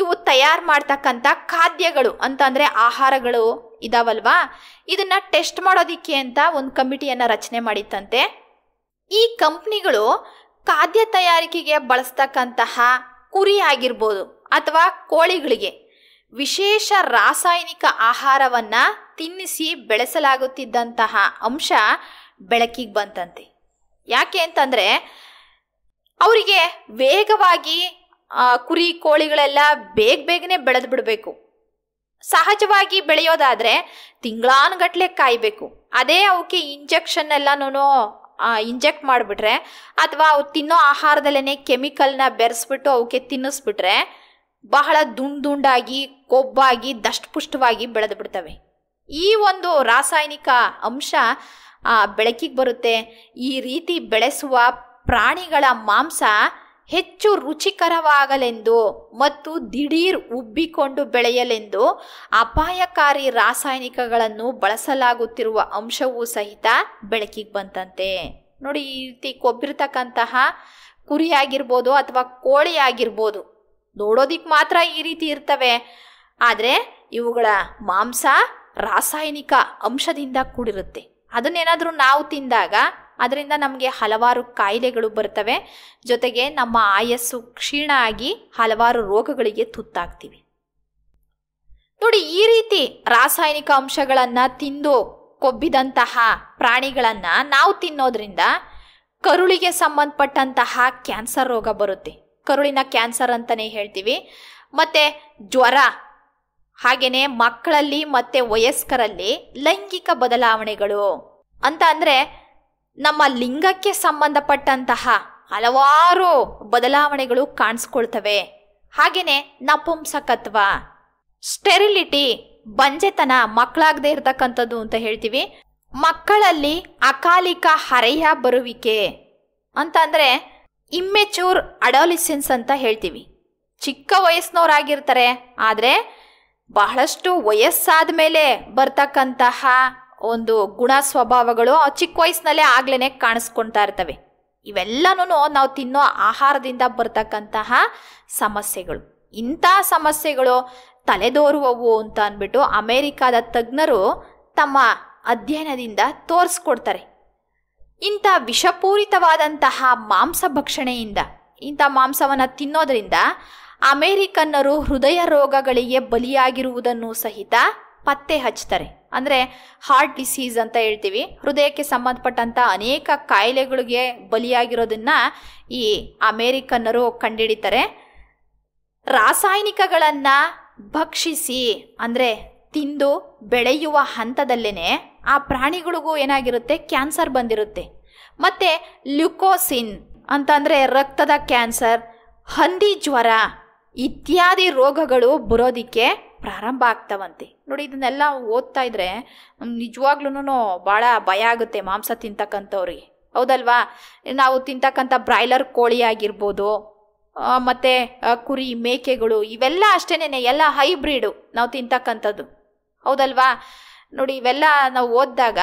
ಇವು ತಯಾರು ಮಾಡ್ತಕ್ಕಂಥ ಖಾದ್ಯಗಳು ಅಂತಂದರೆ ಆಹಾರಗಳು ಇದಾವಲ್ವಾ ಇದನ್ನು ಟೆಸ್ಟ್ ಮಾಡೋದಿಕ್ಕೆ ಅಂತ ಒಂದು ಕಮಿಟಿಯನ್ನು ರಚನೆ ಮಾಡಿತ್ತಂತೆ ಈ ಕಂಪ್ನಿಗಳು ಖಾದ್ಯ ತಯಾರಿಕೆಗೆ ಬಳಸ್ತಕ್ಕಂತಹ ಕುರಿ ಆಗಿರ್ಬೋದು ಅಥವಾ ಕೋಳಿಗಳಿಗೆ ವಿಶೇಷ ರಾಸಾಯನಿಕ ಆಹಾರವನ್ನು ತಿನ್ನಿಸಿ ಬೆಳೆಸಲಾಗುತ್ತಿದ್ದಂತಹ ಅಂಶ ಬೆಳಕಿಗೆ ಬಂತಂತೆ ಯಾಕೆ ಅಂತಂದರೆ ಅವರಿಗೆ ವೇಗವಾಗಿ ಕುರಿ ಕೋಳಿಗಳೆಲ್ಲ ಬೇಗ ಬೇಗನೆ ಬೆಳೆದು ಬಿಡಬೇಕು ಸಹಜವಾಗಿ ಬೆಳೆಯೋದಾದರೆ ತಿಂಗಳಾನುಗಟ್ಲೆ ಕಾಯಬೇಕು ಅದೇ ಅವಕ್ಕೆ ಇಂಜೆಕ್ಷನ್ ಎಲ್ಲನೂ ಇಂಜೆಕ್ಟ್ ಮಾಡಿಬಿಟ್ರೆ ಅಥವಾ ಅವು ತಿನ್ನೋ ಆಹಾರದಲ್ಲೇ ಕೆಮಿಕಲ್ನ ಬೆರೆಸ್ಬಿಟ್ಟು ಅವಕ್ಕೆ ತಿನ್ನಿಸ್ಬಿಟ್ರೆ ಬಹಳ ದುಂಡು ದುಂಡಾಗಿ ಕೊಬ್ಬಾಗಿ ದಷ್ಟಪುಷ್ಟವಾಗಿ ಬೆಳೆದು ಬಿಡ್ತವೆ ಈ ಒಂದು ರಾಸಾಯನಿಕ ಅಂಶ ಬೆಳಕಿಗೆ ಬರುತ್ತೆ ಈ ರೀತಿ ಬೆಳೆಸುವ ಪ್ರಾಣಿಗಳ ಮಾಂಸ ಹೆಚ್ಚು ರುಚಿಕರವಾಗಲೆಂದು ಮತ್ತು ದಿಢೀರ್ ಉಬ್ಬಿಕೊಂಡು ಬೆಳೆಯಲೆಂದು ಅಪಾಯಕಾರಿ ರಾಸಾಯನಿಕಗಳನ್ನು ಬಳಸಲಾಗುತ್ತಿರುವ ಅಂಶವೂ ಸಹಿತ ಬೆಳಕಿಗೆ ಬಂತಂತೆ ನೋಡಿ ಈ ರೀತಿ ಕೊಬ್ಬಿರ್ತಕ್ಕಂತಹ ಕುರಿ ಆಗಿರ್ಬೋದು ಅಥವಾ ಕೋಳಿ ಆಗಿರ್ಬೋದು ನೋಡೋದಿಕ್ಕೆ ಮಾತ್ರ ಈ ರೀತಿ ಇರ್ತವೆ ಆದರೆ ಇವುಗಳ ಮಾಂಸ ರಾಸಾಯನಿಕ ಅಂಶದಿಂದ ಕೂಡಿರುತ್ತೆ ಅದನ್ನೇನಾದರೂ ನಾವು ತಿಂದಾಗ ಅದರಿಂದ ನಮಗೆ ಹಲವಾರು ಕಾಯಿಲೆಗಳು ಬರ್ತವೆ ಜೊತೆಗೆ ನಮ್ಮ ಆಯಸ್ಸು ಕ್ಷೀಣ ಆಗಿ ಹಲವಾರು ರೋಗಗಳಿಗೆ ತುತ್ತಾಗ್ತೀವಿ ನೋಡಿ ಈ ರೀತಿ ರಾಸಾಯನಿಕ ಅಂಶಗಳನ್ನು ತಿಂದು ಕೊಬ್ಬಿದಂತಹ ಪ್ರಾಣಿಗಳನ್ನು ನಾವು ತಿನ್ನೋದ್ರಿಂದ ಕರುಳಿಗೆ ಸಂಬಂಧಪಟ್ಟಂತಹ ಕ್ಯಾನ್ಸರ್ ರೋಗ ಬರುತ್ತೆ ಕರುಳಿನ ಕ್ಯಾನ್ಸರ್ ಅಂತಲೇ ಹೇಳ್ತೀವಿ ಮತ್ತು ಜ್ವರ ಹಾಗೇನೆ ಮಕ್ಕಳಲ್ಲಿ ಮತ್ತು ವಯಸ್ಕರಲ್ಲಿ ಲೈಂಗಿಕ ಬದಲಾವಣೆಗಳು ಅಂತ ಅಂದರೆ ನಮ್ಮ ಲಿಂಗಕ್ಕೆ ಸಂಬಂಧಪಟ್ಟಂತಹ ಹಲವಾರು ಬದಲಾವಣೆಗಳು ಕಾಣಿಸ್ಕೊಳ್ತವೆ ಹಾಗೆಯೇ ನಪುಂಸಕತ್ವ ಸ್ಟೆರಿಲಿಟಿ ಬಂಜೆತನ ಮಕ್ಕಳಾಗದೇ ಇರತಕ್ಕಂಥದ್ದು ಅಂತ ಹೇಳ್ತೀವಿ ಮಕ್ಕಳಲ್ಲಿ ಅಕಾಲಿಕ ಹರೆಯ ಬರುವಿಕೆ ಅಂತ ಅಂದ್ರೆ ಇಮ್ಮೆಚೂರ್ ಅಡಾಲಿಸೆನ್ಸ್ ಅಂತ ಹೇಳ್ತೀವಿ ಚಿಕ್ಕ ವಯಸ್ಸಿನವರಾಗಿರ್ತಾರೆ ಆದರೆ ಬಹಳಷ್ಟು ವಯಸ್ಸಾದ ಮೇಲೆ ಬರ್ತಕ್ಕಂತಹ ಒಂದು ಗುಣ ಸ್ವಭಾವಗಳು ಚಿಕ್ಕ ವಯಸ್ಸಿನಲ್ಲೇ ಆಗ್ಲೇ ಕಾಣಿಸ್ಕೊಳ್ತಾ ಇರ್ತವೆ ಇವೆಲ್ಲನೂ ನಾವು ತಿನ್ನೋ ಆಹಾರದಿಂದ ಬರ್ತಕ್ಕಂತಹ ಸಮಸ್ಯೆಗಳು ಇಂಥ ಸಮಸ್ಯೆಗಳು ತಲೆದೋರುವವು ಅಂತ ಅಂದ್ಬಿಟ್ಟು ಅಮೇರಿಕಾದ ತಜ್ಞರು ತಮ್ಮ ಅಧ್ಯಯನದಿಂದ ತೋರಿಸ್ಕೊಡ್ತಾರೆ ಇಂಥ ವಿಷಪೂರಿತವಾದಂತಹ ಮಾಂಸ ಭಕ್ಷಣೆಯಿಂದ ಇಂಥ ಮಾಂಸವನ್ನು ತಿನ್ನೋದ್ರಿಂದ ಅಮೇರಿಕನ್ನರು ಹೃದಯ ರೋಗಗಳಿಗೆ ಬಲಿಯಾಗಿರುವುದನ್ನು ಸಹಿತ ಪತ್ತೆ ಹಚ್ತಾರೆ ಅಂದರೆ ಹಾರ್ಟ್ ಡಿಸೀಸ್ ಅಂತ ಹೇಳ್ತೀವಿ ಹೃದಯಕ್ಕೆ ಸಂಬಂಧಪಟ್ಟಂಥ ಅನೇಕ ಕಾಯಿಲೆಗಳಿಗೆ ಬಲಿಯಾಗಿರೋದನ್ನ ಈ ಅಮೇರಿಕನ್ನರು ಕಂಡುಹಿಡಿತಾರೆ ರಾಸಾಯನಿಕಗಳನ್ನು ಭಕ್ಷಿಸಿ ಅಂದರೆ ತಿಂದು ಬೆಳೆಯುವ ಹಂತದಲ್ಲೇ ಆ ಪ್ರಾಣಿಗಳಿಗೂ ಏನಾಗಿರುತ್ತೆ ಕ್ಯಾನ್ಸರ್ ಬಂದಿರುತ್ತೆ ಮತ್ತು ಲ್ಯುಕೋಸಿನ್ ಅಂತಂದರೆ ರಕ್ತದ ಕ್ಯಾನ್ಸರ್ ಹಂದಿ ಜ್ವರ ಇತ್ಯಾದಿ ರೋಗಗಳು ಬರೋದಕ್ಕೆ ಪ್ರಾರಂಭ ಆಗ್ತಾವಂತೆ ನೋಡಿ ಇದನ್ನೆಲ್ಲ ಓದ್ತಾ ಇದ್ರೆ ನಿಜವಾಗ್ಲೂ ಭಾಳ ಭಯ ಆಗುತ್ತೆ ಮಾಂಸ ತಿಂತಕ್ಕಂಥವ್ರಿಗೆ ಹೌದಲ್ವಾ ನಾವು ತಿಂತಕ್ಕಂಥ ಬ್ರಾಯ್ಲರ್ ಕೋಳಿ ಆಗಿರ್ಬೋದು ಮತ್ತು ಕುರಿ ಮೇಕೆಗಳು ಇವೆಲ್ಲ ಅಷ್ಟೇನೆ ಎಲ್ಲ ಹೈಬ್ರಿಡು ನಾವು ತಿಂತಕ್ಕಂಥದ್ದು ಹೌದಲ್ವಾ ನೋಡಿ ಇವೆಲ್ಲ ನಾವು ಓದಿದಾಗ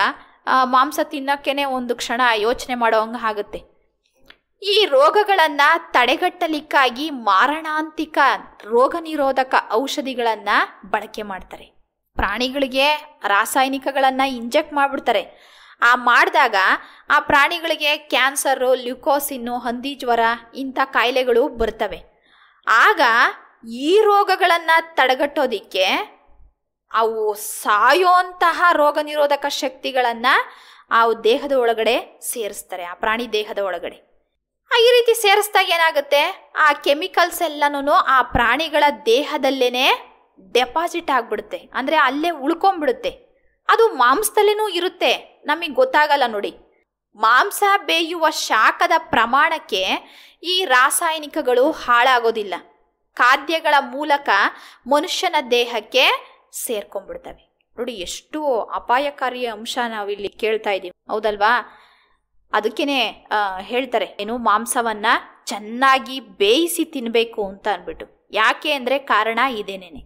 ಮಾಂಸ ತಿನ್ನೋಕ್ಕೇ ಒಂದು ಕ್ಷಣ ಯೋಚನೆ ಮಾಡೋ ಹಂಗೆ ಆಗುತ್ತೆ ಈ ರೋಗಗಳನ್ನು ತಡೆಗಟ್ಟಲಿಕ್ಕಾಗಿ ಮಾರಣಾಂತಿಕ ರೋಗ ನಿರೋಧಕ ಔಷಧಿಗಳನ್ನು ಬಳಕೆ ಮಾಡ್ತಾರೆ ಪ್ರಾಣಿಗಳಿಗೆ ರಾಸಾಯನಿಕಗಳನ್ನು ಇಂಜೆಕ್ಟ್ ಮಾಡಿಬಿಡ್ತಾರೆ ಆ ಮಾಡಿದಾಗ ಆ ಪ್ರಾಣಿಗಳಿಗೆ ಕ್ಯಾನ್ಸರು ಲ್ಯೂಕೋಸಿನ್ನು ಹಂದಿ ಜ್ವರ ಇಂಥ ಕಾಯಿಲೆಗಳು ಬರ್ತವೆ ಆಗ ಈ ರೋಗಗಳನ್ನು ತಡೆಗಟ್ಟೋದಿಕ್ಕೆ ಅವು ಸಾಯೋಂತಹ ರೋಗ ನಿರೋಧಕ ಶಕ್ತಿಗಳನ್ನು ಆ ದೇಹದ ಒಳಗಡೆ ಸೇರಿಸ್ತಾರೆ ಆ ಪ್ರಾಣಿ ದೇಹದ ಒಳಗಡೆ ಈ ರೀತಿ ಸೇರಿಸ್ದಾಗ ಏನಾಗುತ್ತೆ ಆ ಕೆಮಿಕಲ್ಸ್ ಎಲ್ಲನೂ ಆ ಪ್ರಾಣಿಗಳ ದೇಹದಲ್ಲೇನೆ ಡೆಪಾಸಿಟ್ ಆಗಿಬಿಡುತ್ತೆ ಅಂದರೆ ಅಲ್ಲೇ ಉಳ್ಕೊಂಬಿಡುತ್ತೆ ಅದು ಮಾಂಸದಲ್ಲೇ ಇರುತ್ತೆ ನಮಗೆ ಗೊತ್ತಾಗಲ್ಲ ನೋಡಿ ಮಾಂಸ ಬೇಯುವ ಶಾಖದ ಪ್ರಮಾಣಕ್ಕೆ ಈ ರಾಸಾಯನಿಕಗಳು ಹಾಳಾಗೋದಿಲ್ಲ ಖಾದ್ಯಗಳ ಮೂಲಕ ಮನುಷ್ಯನ ದೇಹಕ್ಕೆ ಸೇರ್ಕೊಂಡ್ಬಿಡ್ತವೆ ನೋಡಿ ಎಷ್ಟು ಅಪಾಯಕಾರಿ ಅಂಶ ನಾವಿಲ್ಲಿ ಕೇಳ್ತಾ ಇದ್ದೀವಿ ಹೌದಲ್ವಾ ಅದಕ್ಕೇನೆ ಹೇಳ್ತಾರೆ ಏನು ಮಾಂಸವನ್ನ ಚೆನ್ನಾಗಿ ಬೇಯಿಸಿ ತಿನ್ನಬೇಕು ಅಂತ ಅಂದ್ಬಿಟ್ಟು ಯಾಕೆ ಅಂದರೆ ಕಾರಣ ಇದೇನೇನೆ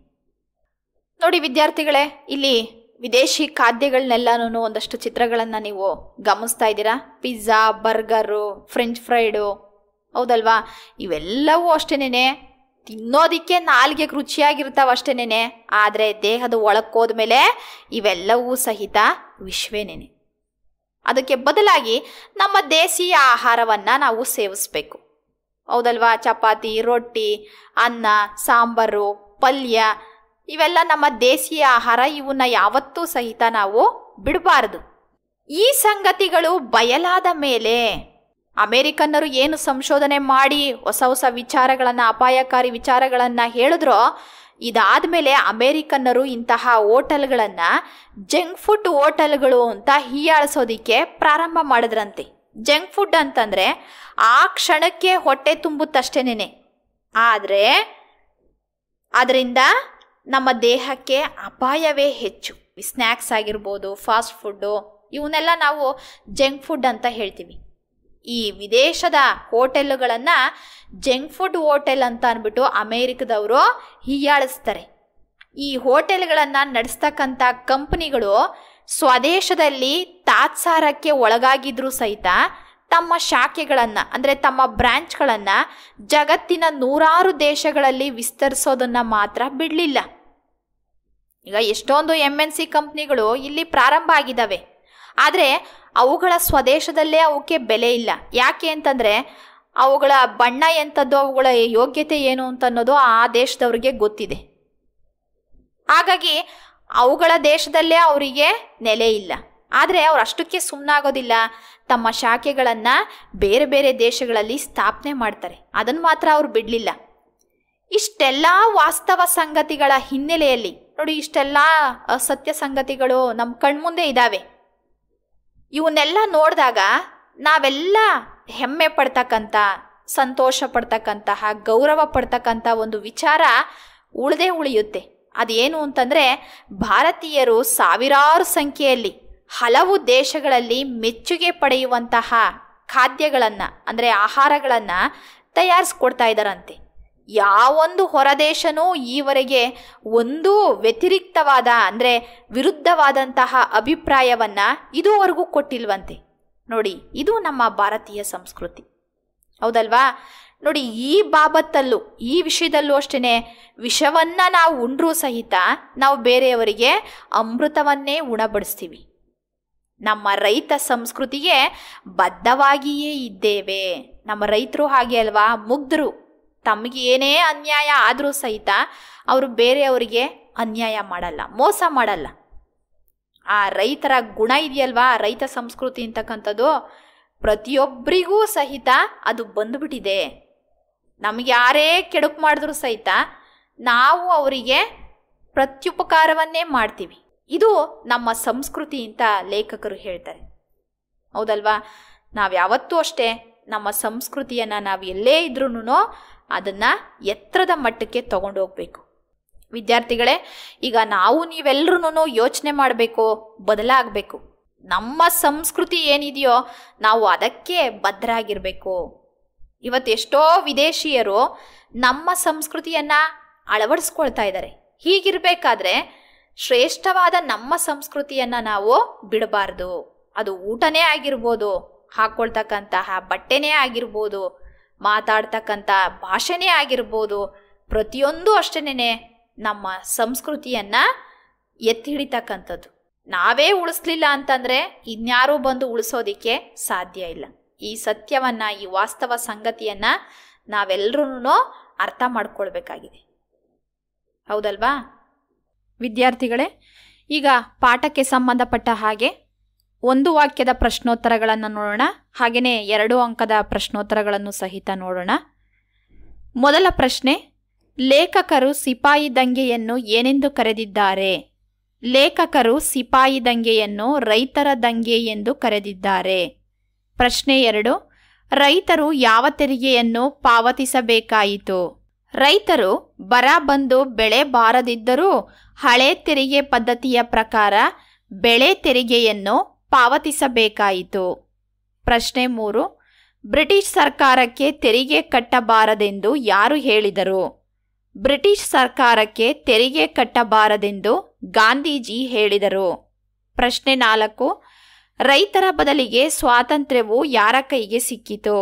ನೋಡಿ ವಿದ್ಯಾರ್ಥಿಗಳೇ ಇಲ್ಲಿ ವಿದೇಶಿ ಖಾದ್ಯಗಳನ್ನೆಲ್ಲನೂ ಒಂದಷ್ಟು ಚಿತ್ರಗಳನ್ನು ನೀವು ಗಮನಿಸ್ತಾ ಇದ್ದೀರಾ ಪಿಜ್ಜಾ ಬರ್ಗರು ಫ್ರೆಂಚ್ ಫ್ರೈಡು ಹೌದಲ್ವಾ ಇವೆಲ್ಲವೂ ಅಷ್ಟೇನೆ ತಿನ್ನೋದಕ್ಕೆ ನಾಲ್ಗೆ ರುಚಿಯಾಗಿರ್ತಾವ ಅಷ್ಟೇನೇನೆ ಆದರೆ ದೇಹದ ಒಳಕ್ಕೋದ್ಮೇಲೆ ಇವೆಲ್ಲವೂ ಸಹಿತ ವಿಶ್ವೇನೇನೆ ಅದಕ್ಕೆ ಬದಲಾಗಿ ನಮ್ಮ ದೇಶೀಯ ಆಹಾರವನ್ನು ನಾವು ಸೇವಿಸಬೇಕು ಹೌದಲ್ವಾ ಚಪಾತಿ ರೊಟ್ಟಿ ಅನ್ನ ಸಾಂಬಾರು ಪಲ್ಯ ಇವೆಲ್ಲ ನಮ್ಮ ದೇಸೀಯ ಆಹಾರ ಇವನ್ನ ಯಾವತ್ತೂ ಸಹಿತ ನಾವು ಬಿಡಬಾರದು ಈ ಸಂಗತಿಗಳು ಬಯಲಾದ ಮೇಲೆ ಅಮೇರಿಕನ್ನರು ಏನು ಸಂಶೋಧನೆ ಮಾಡಿ ಹೊಸ ಹೊಸ ವಿಚಾರಗಳನ್ನು ಅಪಾಯಕಾರಿ ವಿಚಾರಗಳನ್ನು ಹೇಳಿದ್ರೋ ಇದಾದ ಮೇಲೆ ಅಮೇರಿಕನ್ನರು ಇಂತಹ ಹೋಟೆಲ್ಗಳನ್ನು ಜಂಕ್ ಫುಡ್ ಹೋಟೆಲ್ಗಳು ಅಂತ ಹೀಯಾಳಿಸೋದಿಕ್ಕೆ ಪ್ರಾರಂಭ ಮಾಡಿದ್ರಂತೆ ಜಂಕ್ ಫುಡ್ ಅಂತಂದರೆ ಆ ಕ್ಷಣಕ್ಕೆ ಹೊಟ್ಟೆ ತುಂಬುತ್ತಷ್ಟೇನೆ ಆದರೆ ಅದರಿಂದ ನಮ್ಮ ದೇಹಕ್ಕೆ ಅಪಾಯವೇ ಹೆಚ್ಚು ಸ್ನ್ಯಾಕ್ಸ್ ಆಗಿರ್ಬೋದು ಫಾಸ್ಟ್ ಫುಡ್ಡು ಇವನ್ನೆಲ್ಲ ನಾವು ಜಂಕ್ ಫುಡ್ ಅಂತ ಹೇಳ್ತೀವಿ ಈ ವಿದೇಶದ ಹೋಟೆಲ್ಗಳನ್ನು ಜಂಕ್ ಫುಡ್ ಹೋಟೆಲ್ ಅಂತ ಅಂದ್ಬಿಟ್ಟು ಅಮೇರಿಕದವರು ಹೀಯಾಳಿಸ್ತಾರೆ ಈ ಹೋಟೆಲ್ಗಳನ್ನು ನಡೆಸ್ತಕ್ಕಂಥ ಕಂಪನಿಗಳು ಸ್ವದೇಶದಲ್ಲಿ ತಾತ್ಸಾರಕ್ಕೆ ಒಳಗಾಗಿದ್ರು ಸಹಿತ ತಮ್ಮ ಶಾಖೆಗಳನ್ನು ಅಂದರೆ ತಮ್ಮ ಬ್ರ್ಯಾಂಚ್ಗಳನ್ನು ಜಗತ್ತಿನ ನೂರಾರು ದೇಶಗಳಲ್ಲಿ ವಿಸ್ತರಿಸೋದನ್ನು ಮಾತ್ರ ಬಿಡಲಿಲ್ಲ ಈಗ ಎಷ್ಟೊಂದು ಎಮ್ ಎನ್ ಸಿ ಕಂಪ್ನಿಗಳು ಇಲ್ಲಿ ಪ್ರಾರಂಭ ಆಗಿದ್ದಾವೆ ಆದರೆ ಅವುಗಳ ಸ್ವದೇಶದಲ್ಲೇ ಅವಕ್ಕೆ ಬೆಲೆ ಇಲ್ಲ ಯಾಕೆ ಅಂತಂದರೆ ಅವುಗಳ ಬಣ್ಣ ಎಂಥದ್ದು ಅವುಗಳ ಯೋಗ್ಯತೆ ಏನು ಅಂತ ಅನ್ನೋದು ಆ ದೇಶದವ್ರಿಗೆ ಗೊತ್ತಿದೆ ಹಾಗಾಗಿ ಅವುಗಳ ದೇಶದಲ್ಲೇ ಅವರಿಗೆ ನೆಲೆ ಇಲ್ಲ ಆದರೆ ಅವ್ರು ಅಷ್ಟಕ್ಕೆ ಸುಮ್ಮನಾಗೋದಿಲ್ಲ ತಮ್ಮ ಶಾಖೆಗಳನ್ನು ಬೇರೆ ಬೇರೆ ದೇಶಗಳಲ್ಲಿ ಸ್ಥಾಪನೆ ಮಾಡ್ತಾರೆ ಅದನ್ನು ಮಾತ್ರ ಅವ್ರು ಬಿಡಲಿಲ್ಲ ಇಷ್ಟೆಲ್ಲ ವಾಸ್ತವ ಸಂಗತಿಗಳ ಹಿನ್ನೆಲೆಯಲ್ಲಿ ನೋಡಿ ಇಷ್ಟೆಲ್ಲ ಸತ್ಯ ಸಂಗತಿಗಳು ನಮ್ಮ ಕಣ್ಮುಂದೆ ಇದ್ದಾವೆ ಇವನ್ನೆಲ್ಲ ನೋಡಿದಾಗ ನಾವೆಲ್ಲ ಹೆಮ್ಮೆ ಪಡ್ತಕ್ಕಂಥ ಸಂತೋಷ ಪಡ್ತಕ್ಕಂತಹ ಗೌರವ ಪಡ್ತಕ್ಕಂಥ ಒಂದು ವಿಚಾರ ಉಳದೇ ಉಳಿಯುತ್ತೆ ಅದೇನು ಅಂತಂದರೆ ಭಾರತೀಯರು ಸಾವಿರಾರು ಸಂಖ್ಯೆಯಲ್ಲಿ ಹಲವು ದೇಶಗಳಲ್ಲಿ ಮೆಚ್ಚುಗೆ ಪಡೆಯುವಂತಹ ಖಾದ್ಯಗಳನ್ನು ಅಂದರೆ ಆಹಾರಗಳನ್ನು ತಯಾರಿಸ್ಕೊಡ್ತಾ ಇದ್ದಾರಂತೆ ಯಾವೊಂದು ಹೊರದೇಶನೂ ಈವರೆಗೆ ಒಂದು ವ್ಯತಿರಿಕ್ತವಾದ ಅಂದರೆ ವಿರುದ್ಧವಾದಂತಹ ಅಭಿಪ್ರಾಯವನ್ನು ಇದುವರೆಗೂ ಕೊಟ್ಟಿಲ್ವಂತೆ ನೋಡಿ ಇದು ನಮ್ಮ ಭಾರತೀಯ ಸಂಸ್ಕೃತಿ ಹೌದಲ್ವಾ ನೋಡಿ ಈ ಬಾಬತ್ತಲ್ಲೂ ಈ ವಿಷಯದಲ್ಲೂ ಅಷ್ಟೇ ವಿಷವನ್ನು ನಾವು ಉಂಡ್ರೂ ಸಹಿತ ನಾವು ಬೇರೆಯವರಿಗೆ ಅಮೃತವನ್ನೇ ಉಣಬಡಿಸ್ತೀವಿ ನಮ್ಮ ರೈತ ಸಂಸ್ಕೃತಿಗೆ ಬದ್ಧವಾಗಿಯೇ ಇದ್ದೇವೆ ನಮ್ಮ ರೈತರು ಹಾಗೆ ಅಲ್ವಾ ಮುಗ್ಧರು ತಮಗೆ ಏನೇ ಅನ್ಯಾಯ ಆದರೂ ಸಹಿತ ಅವರು ಬೇರೆಯವರಿಗೆ ಅನ್ಯಾಯ ಮಾಡಲ್ಲ ಮೋಸ ಮಾಡಲ್ಲ ಆ ರೈತರ ಗುಣ ಇದೆಯಲ್ವಾ ರೈತ ಸಂಸ್ಕೃತಿ ಅಂತಕ್ಕಂಥದ್ದು ಪ್ರತಿಯೊಬ್ಬರಿಗೂ ಸಹಿತ ಅದು ಬಂದುಬಿಟ್ಟಿದೆ ನಮ್ಗೆ ಯಾರೇ ಕೆಡುಕು ಮಾಡಿದ್ರೂ ಸಹಿತ ನಾವು ಅವರಿಗೆ ಪ್ರತ್ಯುಪಕಾರವನ್ನೇ ಮಾಡ್ತೀವಿ ಇದು ನಮ್ಮ ಸಂಸ್ಕೃತಿ ಅಂತ ಲೇಖಕರು ಹೇಳ್ತಾರೆ ಹೌದಲ್ವಾ ನಾವು ಯಾವತ್ತೂ ಅಷ್ಟೇ ನಮ್ಮ ಸಂಸ್ಕೃತಿಯನ್ನು ನಾವು ಎಲ್ಲೇ ಇದ್ರೂ ಅದನ್ನು ಎತ್ತರದ ಮಟ್ಟಕ್ಕೆ ತಗೊಂಡೋಗ್ಬೇಕು ವಿದ್ಯಾರ್ಥಿಗಳೇ ಈಗ ನಾವು ನೀವೆಲ್ಲರೂ ಯೋಚನೆ ಮಾಡಬೇಕು ಬದಲಾಗಬೇಕು ನಮ್ಮ ಸಂಸ್ಕೃತಿ ಏನಿದೆಯೋ ನಾವು ಅದಕ್ಕೆ ಇವತ್ತು ಇವತ್ತೆಷ್ಟೋ ವಿದೇಶಿಯರು ನಮ್ಮ ಸಂಸ್ಕೃತಿಯನ್ನು ಅಳವಡಿಸ್ಕೊಳ್ತಾ ಇದ್ದಾರೆ ಹೀಗಿರಬೇಕಾದ್ರೆ ಶ್ರೇಷ್ಠವಾದ ನಮ್ಮ ಸಂಸ್ಕೃತಿಯನ್ನು ನಾವು ಬಿಡಬಾರ್ದು ಅದು ಊಟನೇ ಆಗಿರ್ಬೋದು ಹಾಕ್ಕೊಳ್ತಕ್ಕಂತಹ ಬಟ್ಟೆನೇ ಆಗಿರ್ಬೋದು ಮಾತಾಡ್ತಕ್ಕಂಥ ಭಾಷೆನೇ ಆಗಿರ್ಬೋದು ಪ್ರತಿಯೊಂದು ಅಷ್ಟೇನೆ ನಮ್ಮ ಸಂಸ್ಕೃತಿಯನ್ನು ಎತ್ತಿ ಹಿಡಿತಕ್ಕಂಥದ್ದು ನಾವೇ ಉಳಿಸ್ಲಿಲ್ಲ ಅಂತಂದರೆ ಇನ್ಯಾರೂ ಬಂದು ಉಳಿಸೋದಿಕ್ಕೆ ಸಾಧ್ಯ ಇಲ್ಲ ಈ ಸತ್ಯವನ್ನು ಈ ವಾಸ್ತವ ಸಂಗತಿಯನ್ನು ನಾವೆಲ್ಲರೂ ಅರ್ಥ ಮಾಡ್ಕೊಳ್ಬೇಕಾಗಿದೆ ಹೌದಲ್ವಾ ವಿದ್ಯಾರ್ಥಿಗಳೇ ಈಗ ಪಾಠಕ್ಕೆ ಸಂಬಂಧಪಟ್ಟ ಹಾಗೆ ಒಂದು ವಾಕ್ಯದ ಪ್ರಶ್ನೋತ್ತರಗಳನ್ನು ನೋಡೋಣ ಹಾಗೆಯೇ ಎರಡು ಅಂಕದ ಪ್ರಶ್ನೋತ್ತರಗಳನ್ನು ಸಹಿತ ನೋಡೋಣ ಮೊದಲ ಪ್ರಶ್ನೆ ಲೇಖಕರು ಸಿಪಾಯಿ ದಂಗೆಯನ್ನು ಏನೆಂದು ಕರೆದಿದ್ದಾರೆ ಲೇಖಕರು ಸಿಪಾಯಿ ದಂಗೆಯನ್ನು ರೈತರ ದಂಗೆ ಎಂದು ಕರೆದಿದ್ದಾರೆ ಪ್ರಶ್ನೆ ಎರಡು ರೈತರು ಯಾವ ತೆರಿಗೆಯನ್ನು ಪಾವತಿಸಬೇಕಾಯಿತು ರೈತರು ಬರ ಬಂದು ಬೆಳೆ ಬಾರದಿದ್ದರೂ ಹಳೆ ತೆರಿಗೆ ಪದ್ಧತಿಯ ಪ್ರಕಾರ ಬೆಳೆ ತೆರಿಗೆಯನ್ನು ಪಾವತಿಸಬೇಕಾಯಿತು ಪ್ರಶ್ನೆ ಮೂರು ಬ್ರಿಟಿಷ್ ಸರ್ಕಾರಕ್ಕೆ ತೆರಿಗೆ ಕಟ್ಟಬಾರದೆಂದು ಯಾರು ಹೇಳಿದರು ಬ್ರಿಟಿಷ್ ಸರ್ಕಾರಕ್ಕೆ ತೆರಿಗೆ ಕಟ್ಟಬಾರದೆಂದು ಗಾಂಧೀಜಿ ಹೇಳಿದರು ಪ್ರಶ್ನೆ ನಾಲ್ಕು ರೈತರ ಬದಲಿಗೆ ಸ್ವಾತಂತ್ರ್ಯವು ಯಾರ ಕೈಗೆ ಸಿಕ್ಕಿತು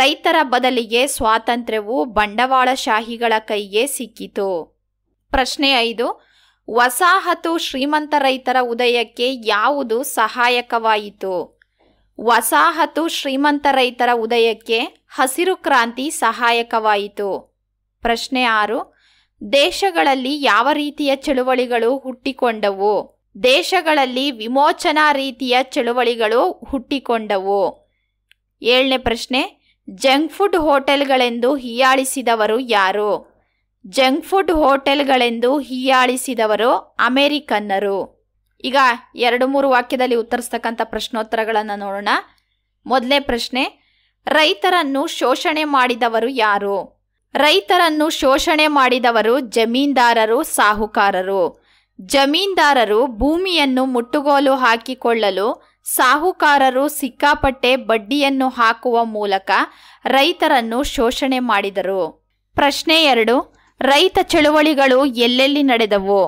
ರೈತರ ಬದಲಿಗೆ ಸ್ವಾತಂತ್ರ್ಯವು ಬಂಡವಾಳಶಾಹಿಗಳ ಕೈಗೆ ಸಿಕ್ಕಿತು ಪ್ರಶ್ನೆ ಐದು ವಸಾಹತು ಶ್ರೀಮಂತ ರೈತರ ಉದಯಕ್ಕೆ ಯಾವುದು ಸಹಾಯಕವಾಯಿತು ವಸಾಹತು ಶ್ರೀಮಂತ ರೈತರ ಉದಯಕ್ಕೆ ಹಸಿರು ಕ್ರಾಂತಿ ಸಹಾಯಕವಾಯಿತು ಪ್ರಶ್ನೆ ಆರು ದೇಶಗಳಲ್ಲಿ ಯಾವ ರೀತಿಯ ಚಳುವಳಿಗಳು ಹುಟ್ಟಿಕೊಂಡವು ದೇಶಗಳಲ್ಲಿ ವಿಮೋಚನಾ ರೀತಿಯ ಚಳುವಳಿಗಳು ಹುಟ್ಟಿಕೊಂಡವು ಏಳನೇ ಪ್ರಶ್ನೆ ಜಂಕ್ ಫುಡ್ ಹೋಟೆಲ್ಗಳೆಂದು ಹೀಯಾಳಿಸಿದವರು ಯಾರು ಜಂಕ್ ಫುಡ್ ಹೋಟೆಲ್ಗಳೆಂದು ಹೀಯಾಳಿಸಿದವರು ಅಮೇರಿಕನ್ನರು ಈಗ ಎರಡು ಮೂರು ವಾಕ್ಯದಲ್ಲಿ ಉತ್ತರಿಸ್ತಕ್ಕಂಥ ಪ್ರಶ್ನೋತ್ತರಗಳನ್ನು ನೋಡೋಣ ಮೊದಲನೇ ಪ್ರಶ್ನೆ ರೈತರನ್ನು ಶೋಷಣೆ ಮಾಡಿದವರು ಯಾರು ರೈತರನ್ನು ಶೋಷಣೆ ಮಾಡಿದವರು ಜಮೀನ್ದಾರರು ಸಾಹುಕಾರರು ಜಮೀನ್ದಾರರು ಭೂಮಿಯನ್ನು ಮುಟ್ಟುಗೋಲು ಹಾಕಿಕೊಳ್ಳಲು ಸಾಹುಕಾರರು ಸಿಕ್ಕಾಪಟ್ಟೆ ಬಡ್ಡಿಯನ್ನು ಹಾಕುವ ಮೂಲಕ ರೈತರನ್ನು ಶೋಷಣೆ ಮಾಡಿದರು ಪ್ರಶ್ನೆ ಎರಡು ರೈತ ಚಳುವಳಿಗಳು ಎಲ್ಲೆಲ್ಲಿ ನಡೆದವು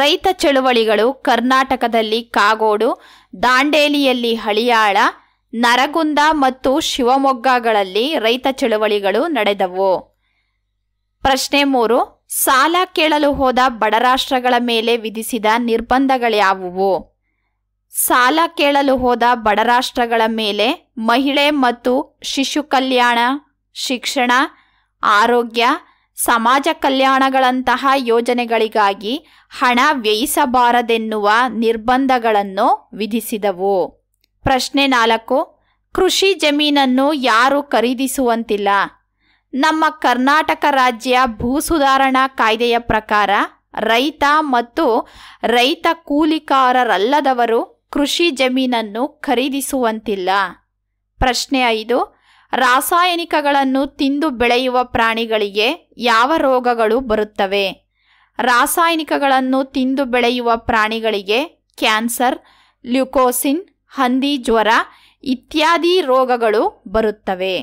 ರೈತ ಚಳುವಳಿಗಳು ಕರ್ನಾಟಕದಲ್ಲಿ ಕಾಗೋಡು ದಾಂಡೇಲಿಯಲ್ಲಿ ಹಳಿಯಾಳ ನರಗುಂದ ಮತ್ತು ಶಿವಮೊಗ್ಗಗಳಲ್ಲಿ ರೈತ ಚಳುವಳಿಗಳು ನಡೆದವು ಪ್ರಶ್ನೆ ಮೂರು ಸಾಲ ಕೇಳಲು ಹೋದ ಬಡರಾಷ್ಟ್ರಗಳ ಮೇಲೆ ವಿಧಿಸಿದ ನಿರ್ಬಂಧಗಳ್ಯಾವುವು ಸಾಲ ಕೇಳಲು ಹೋದ ಬಡರಾಷ್ಟ್ರಗಳ ಮೇಲೆ ಮಹಿಳೆ ಮತ್ತು ಶಿಶು ಕಲ್ಯಾಣ ಶಿಕ್ಷಣ ಆರೋಗ್ಯ ಸಮಾಜ ಕಲ್ಯಾಣಗಳಂತಹ ಯೋಜನೆಗಳಿಗಾಗಿ ಹಣ ವ್ಯಯಿಸಬಾರದೆನ್ನುವ ನಿರ್ಬಂಧಗಳನ್ನು ವಿಧಿಸಿದವು ಪ್ರಶ್ನೆ ನಾಲ್ಕು ಕೃಷಿ ಜಮೀನನ್ನು ಯಾರು ಖರೀದಿಸುವಂತಿಲ್ಲ ನಮ್ಮ ಕರ್ನಾಟಕ ರಾಜ್ಯ ಭೂ ಸುಧಾರಣಾ ಕಾಯ್ದೆಯ ಪ್ರಕಾರ ರೈತ ಮತ್ತು ರೈತ ಕೂಲಿಕಾರರಲ್ಲದವರು ಕೃಷಿ ಜಮೀನನ್ನು ಖರೀದಿಸುವಂತಿಲ್ಲ ಪ್ರಶ್ನೆ ಐದು ರಾಸಾಯನಿಕಗಳನ್ನು ತಿಂದು ಬೆಳೆಯುವ ಪ್ರಾಣಿಗಳಿಗೆ ಯಾವ ರೋಗಗಳು ಬರುತ್ತವೆ ರಾಸಾಯನಿಕಗಳನ್ನು ತಿಂದು ಬೆಳೆಯುವ ಪ್ರಾಣಿಗಳಿಗೆ ಕ್ಯಾನ್ಸರ್ ಲ್ಯುಕೋಸಿನ್ ಹಂದಿ ಜ್ವರ ಇತ್ಯಾದಿ ರೋಗಗಳು ಬರುತ್ತವೆ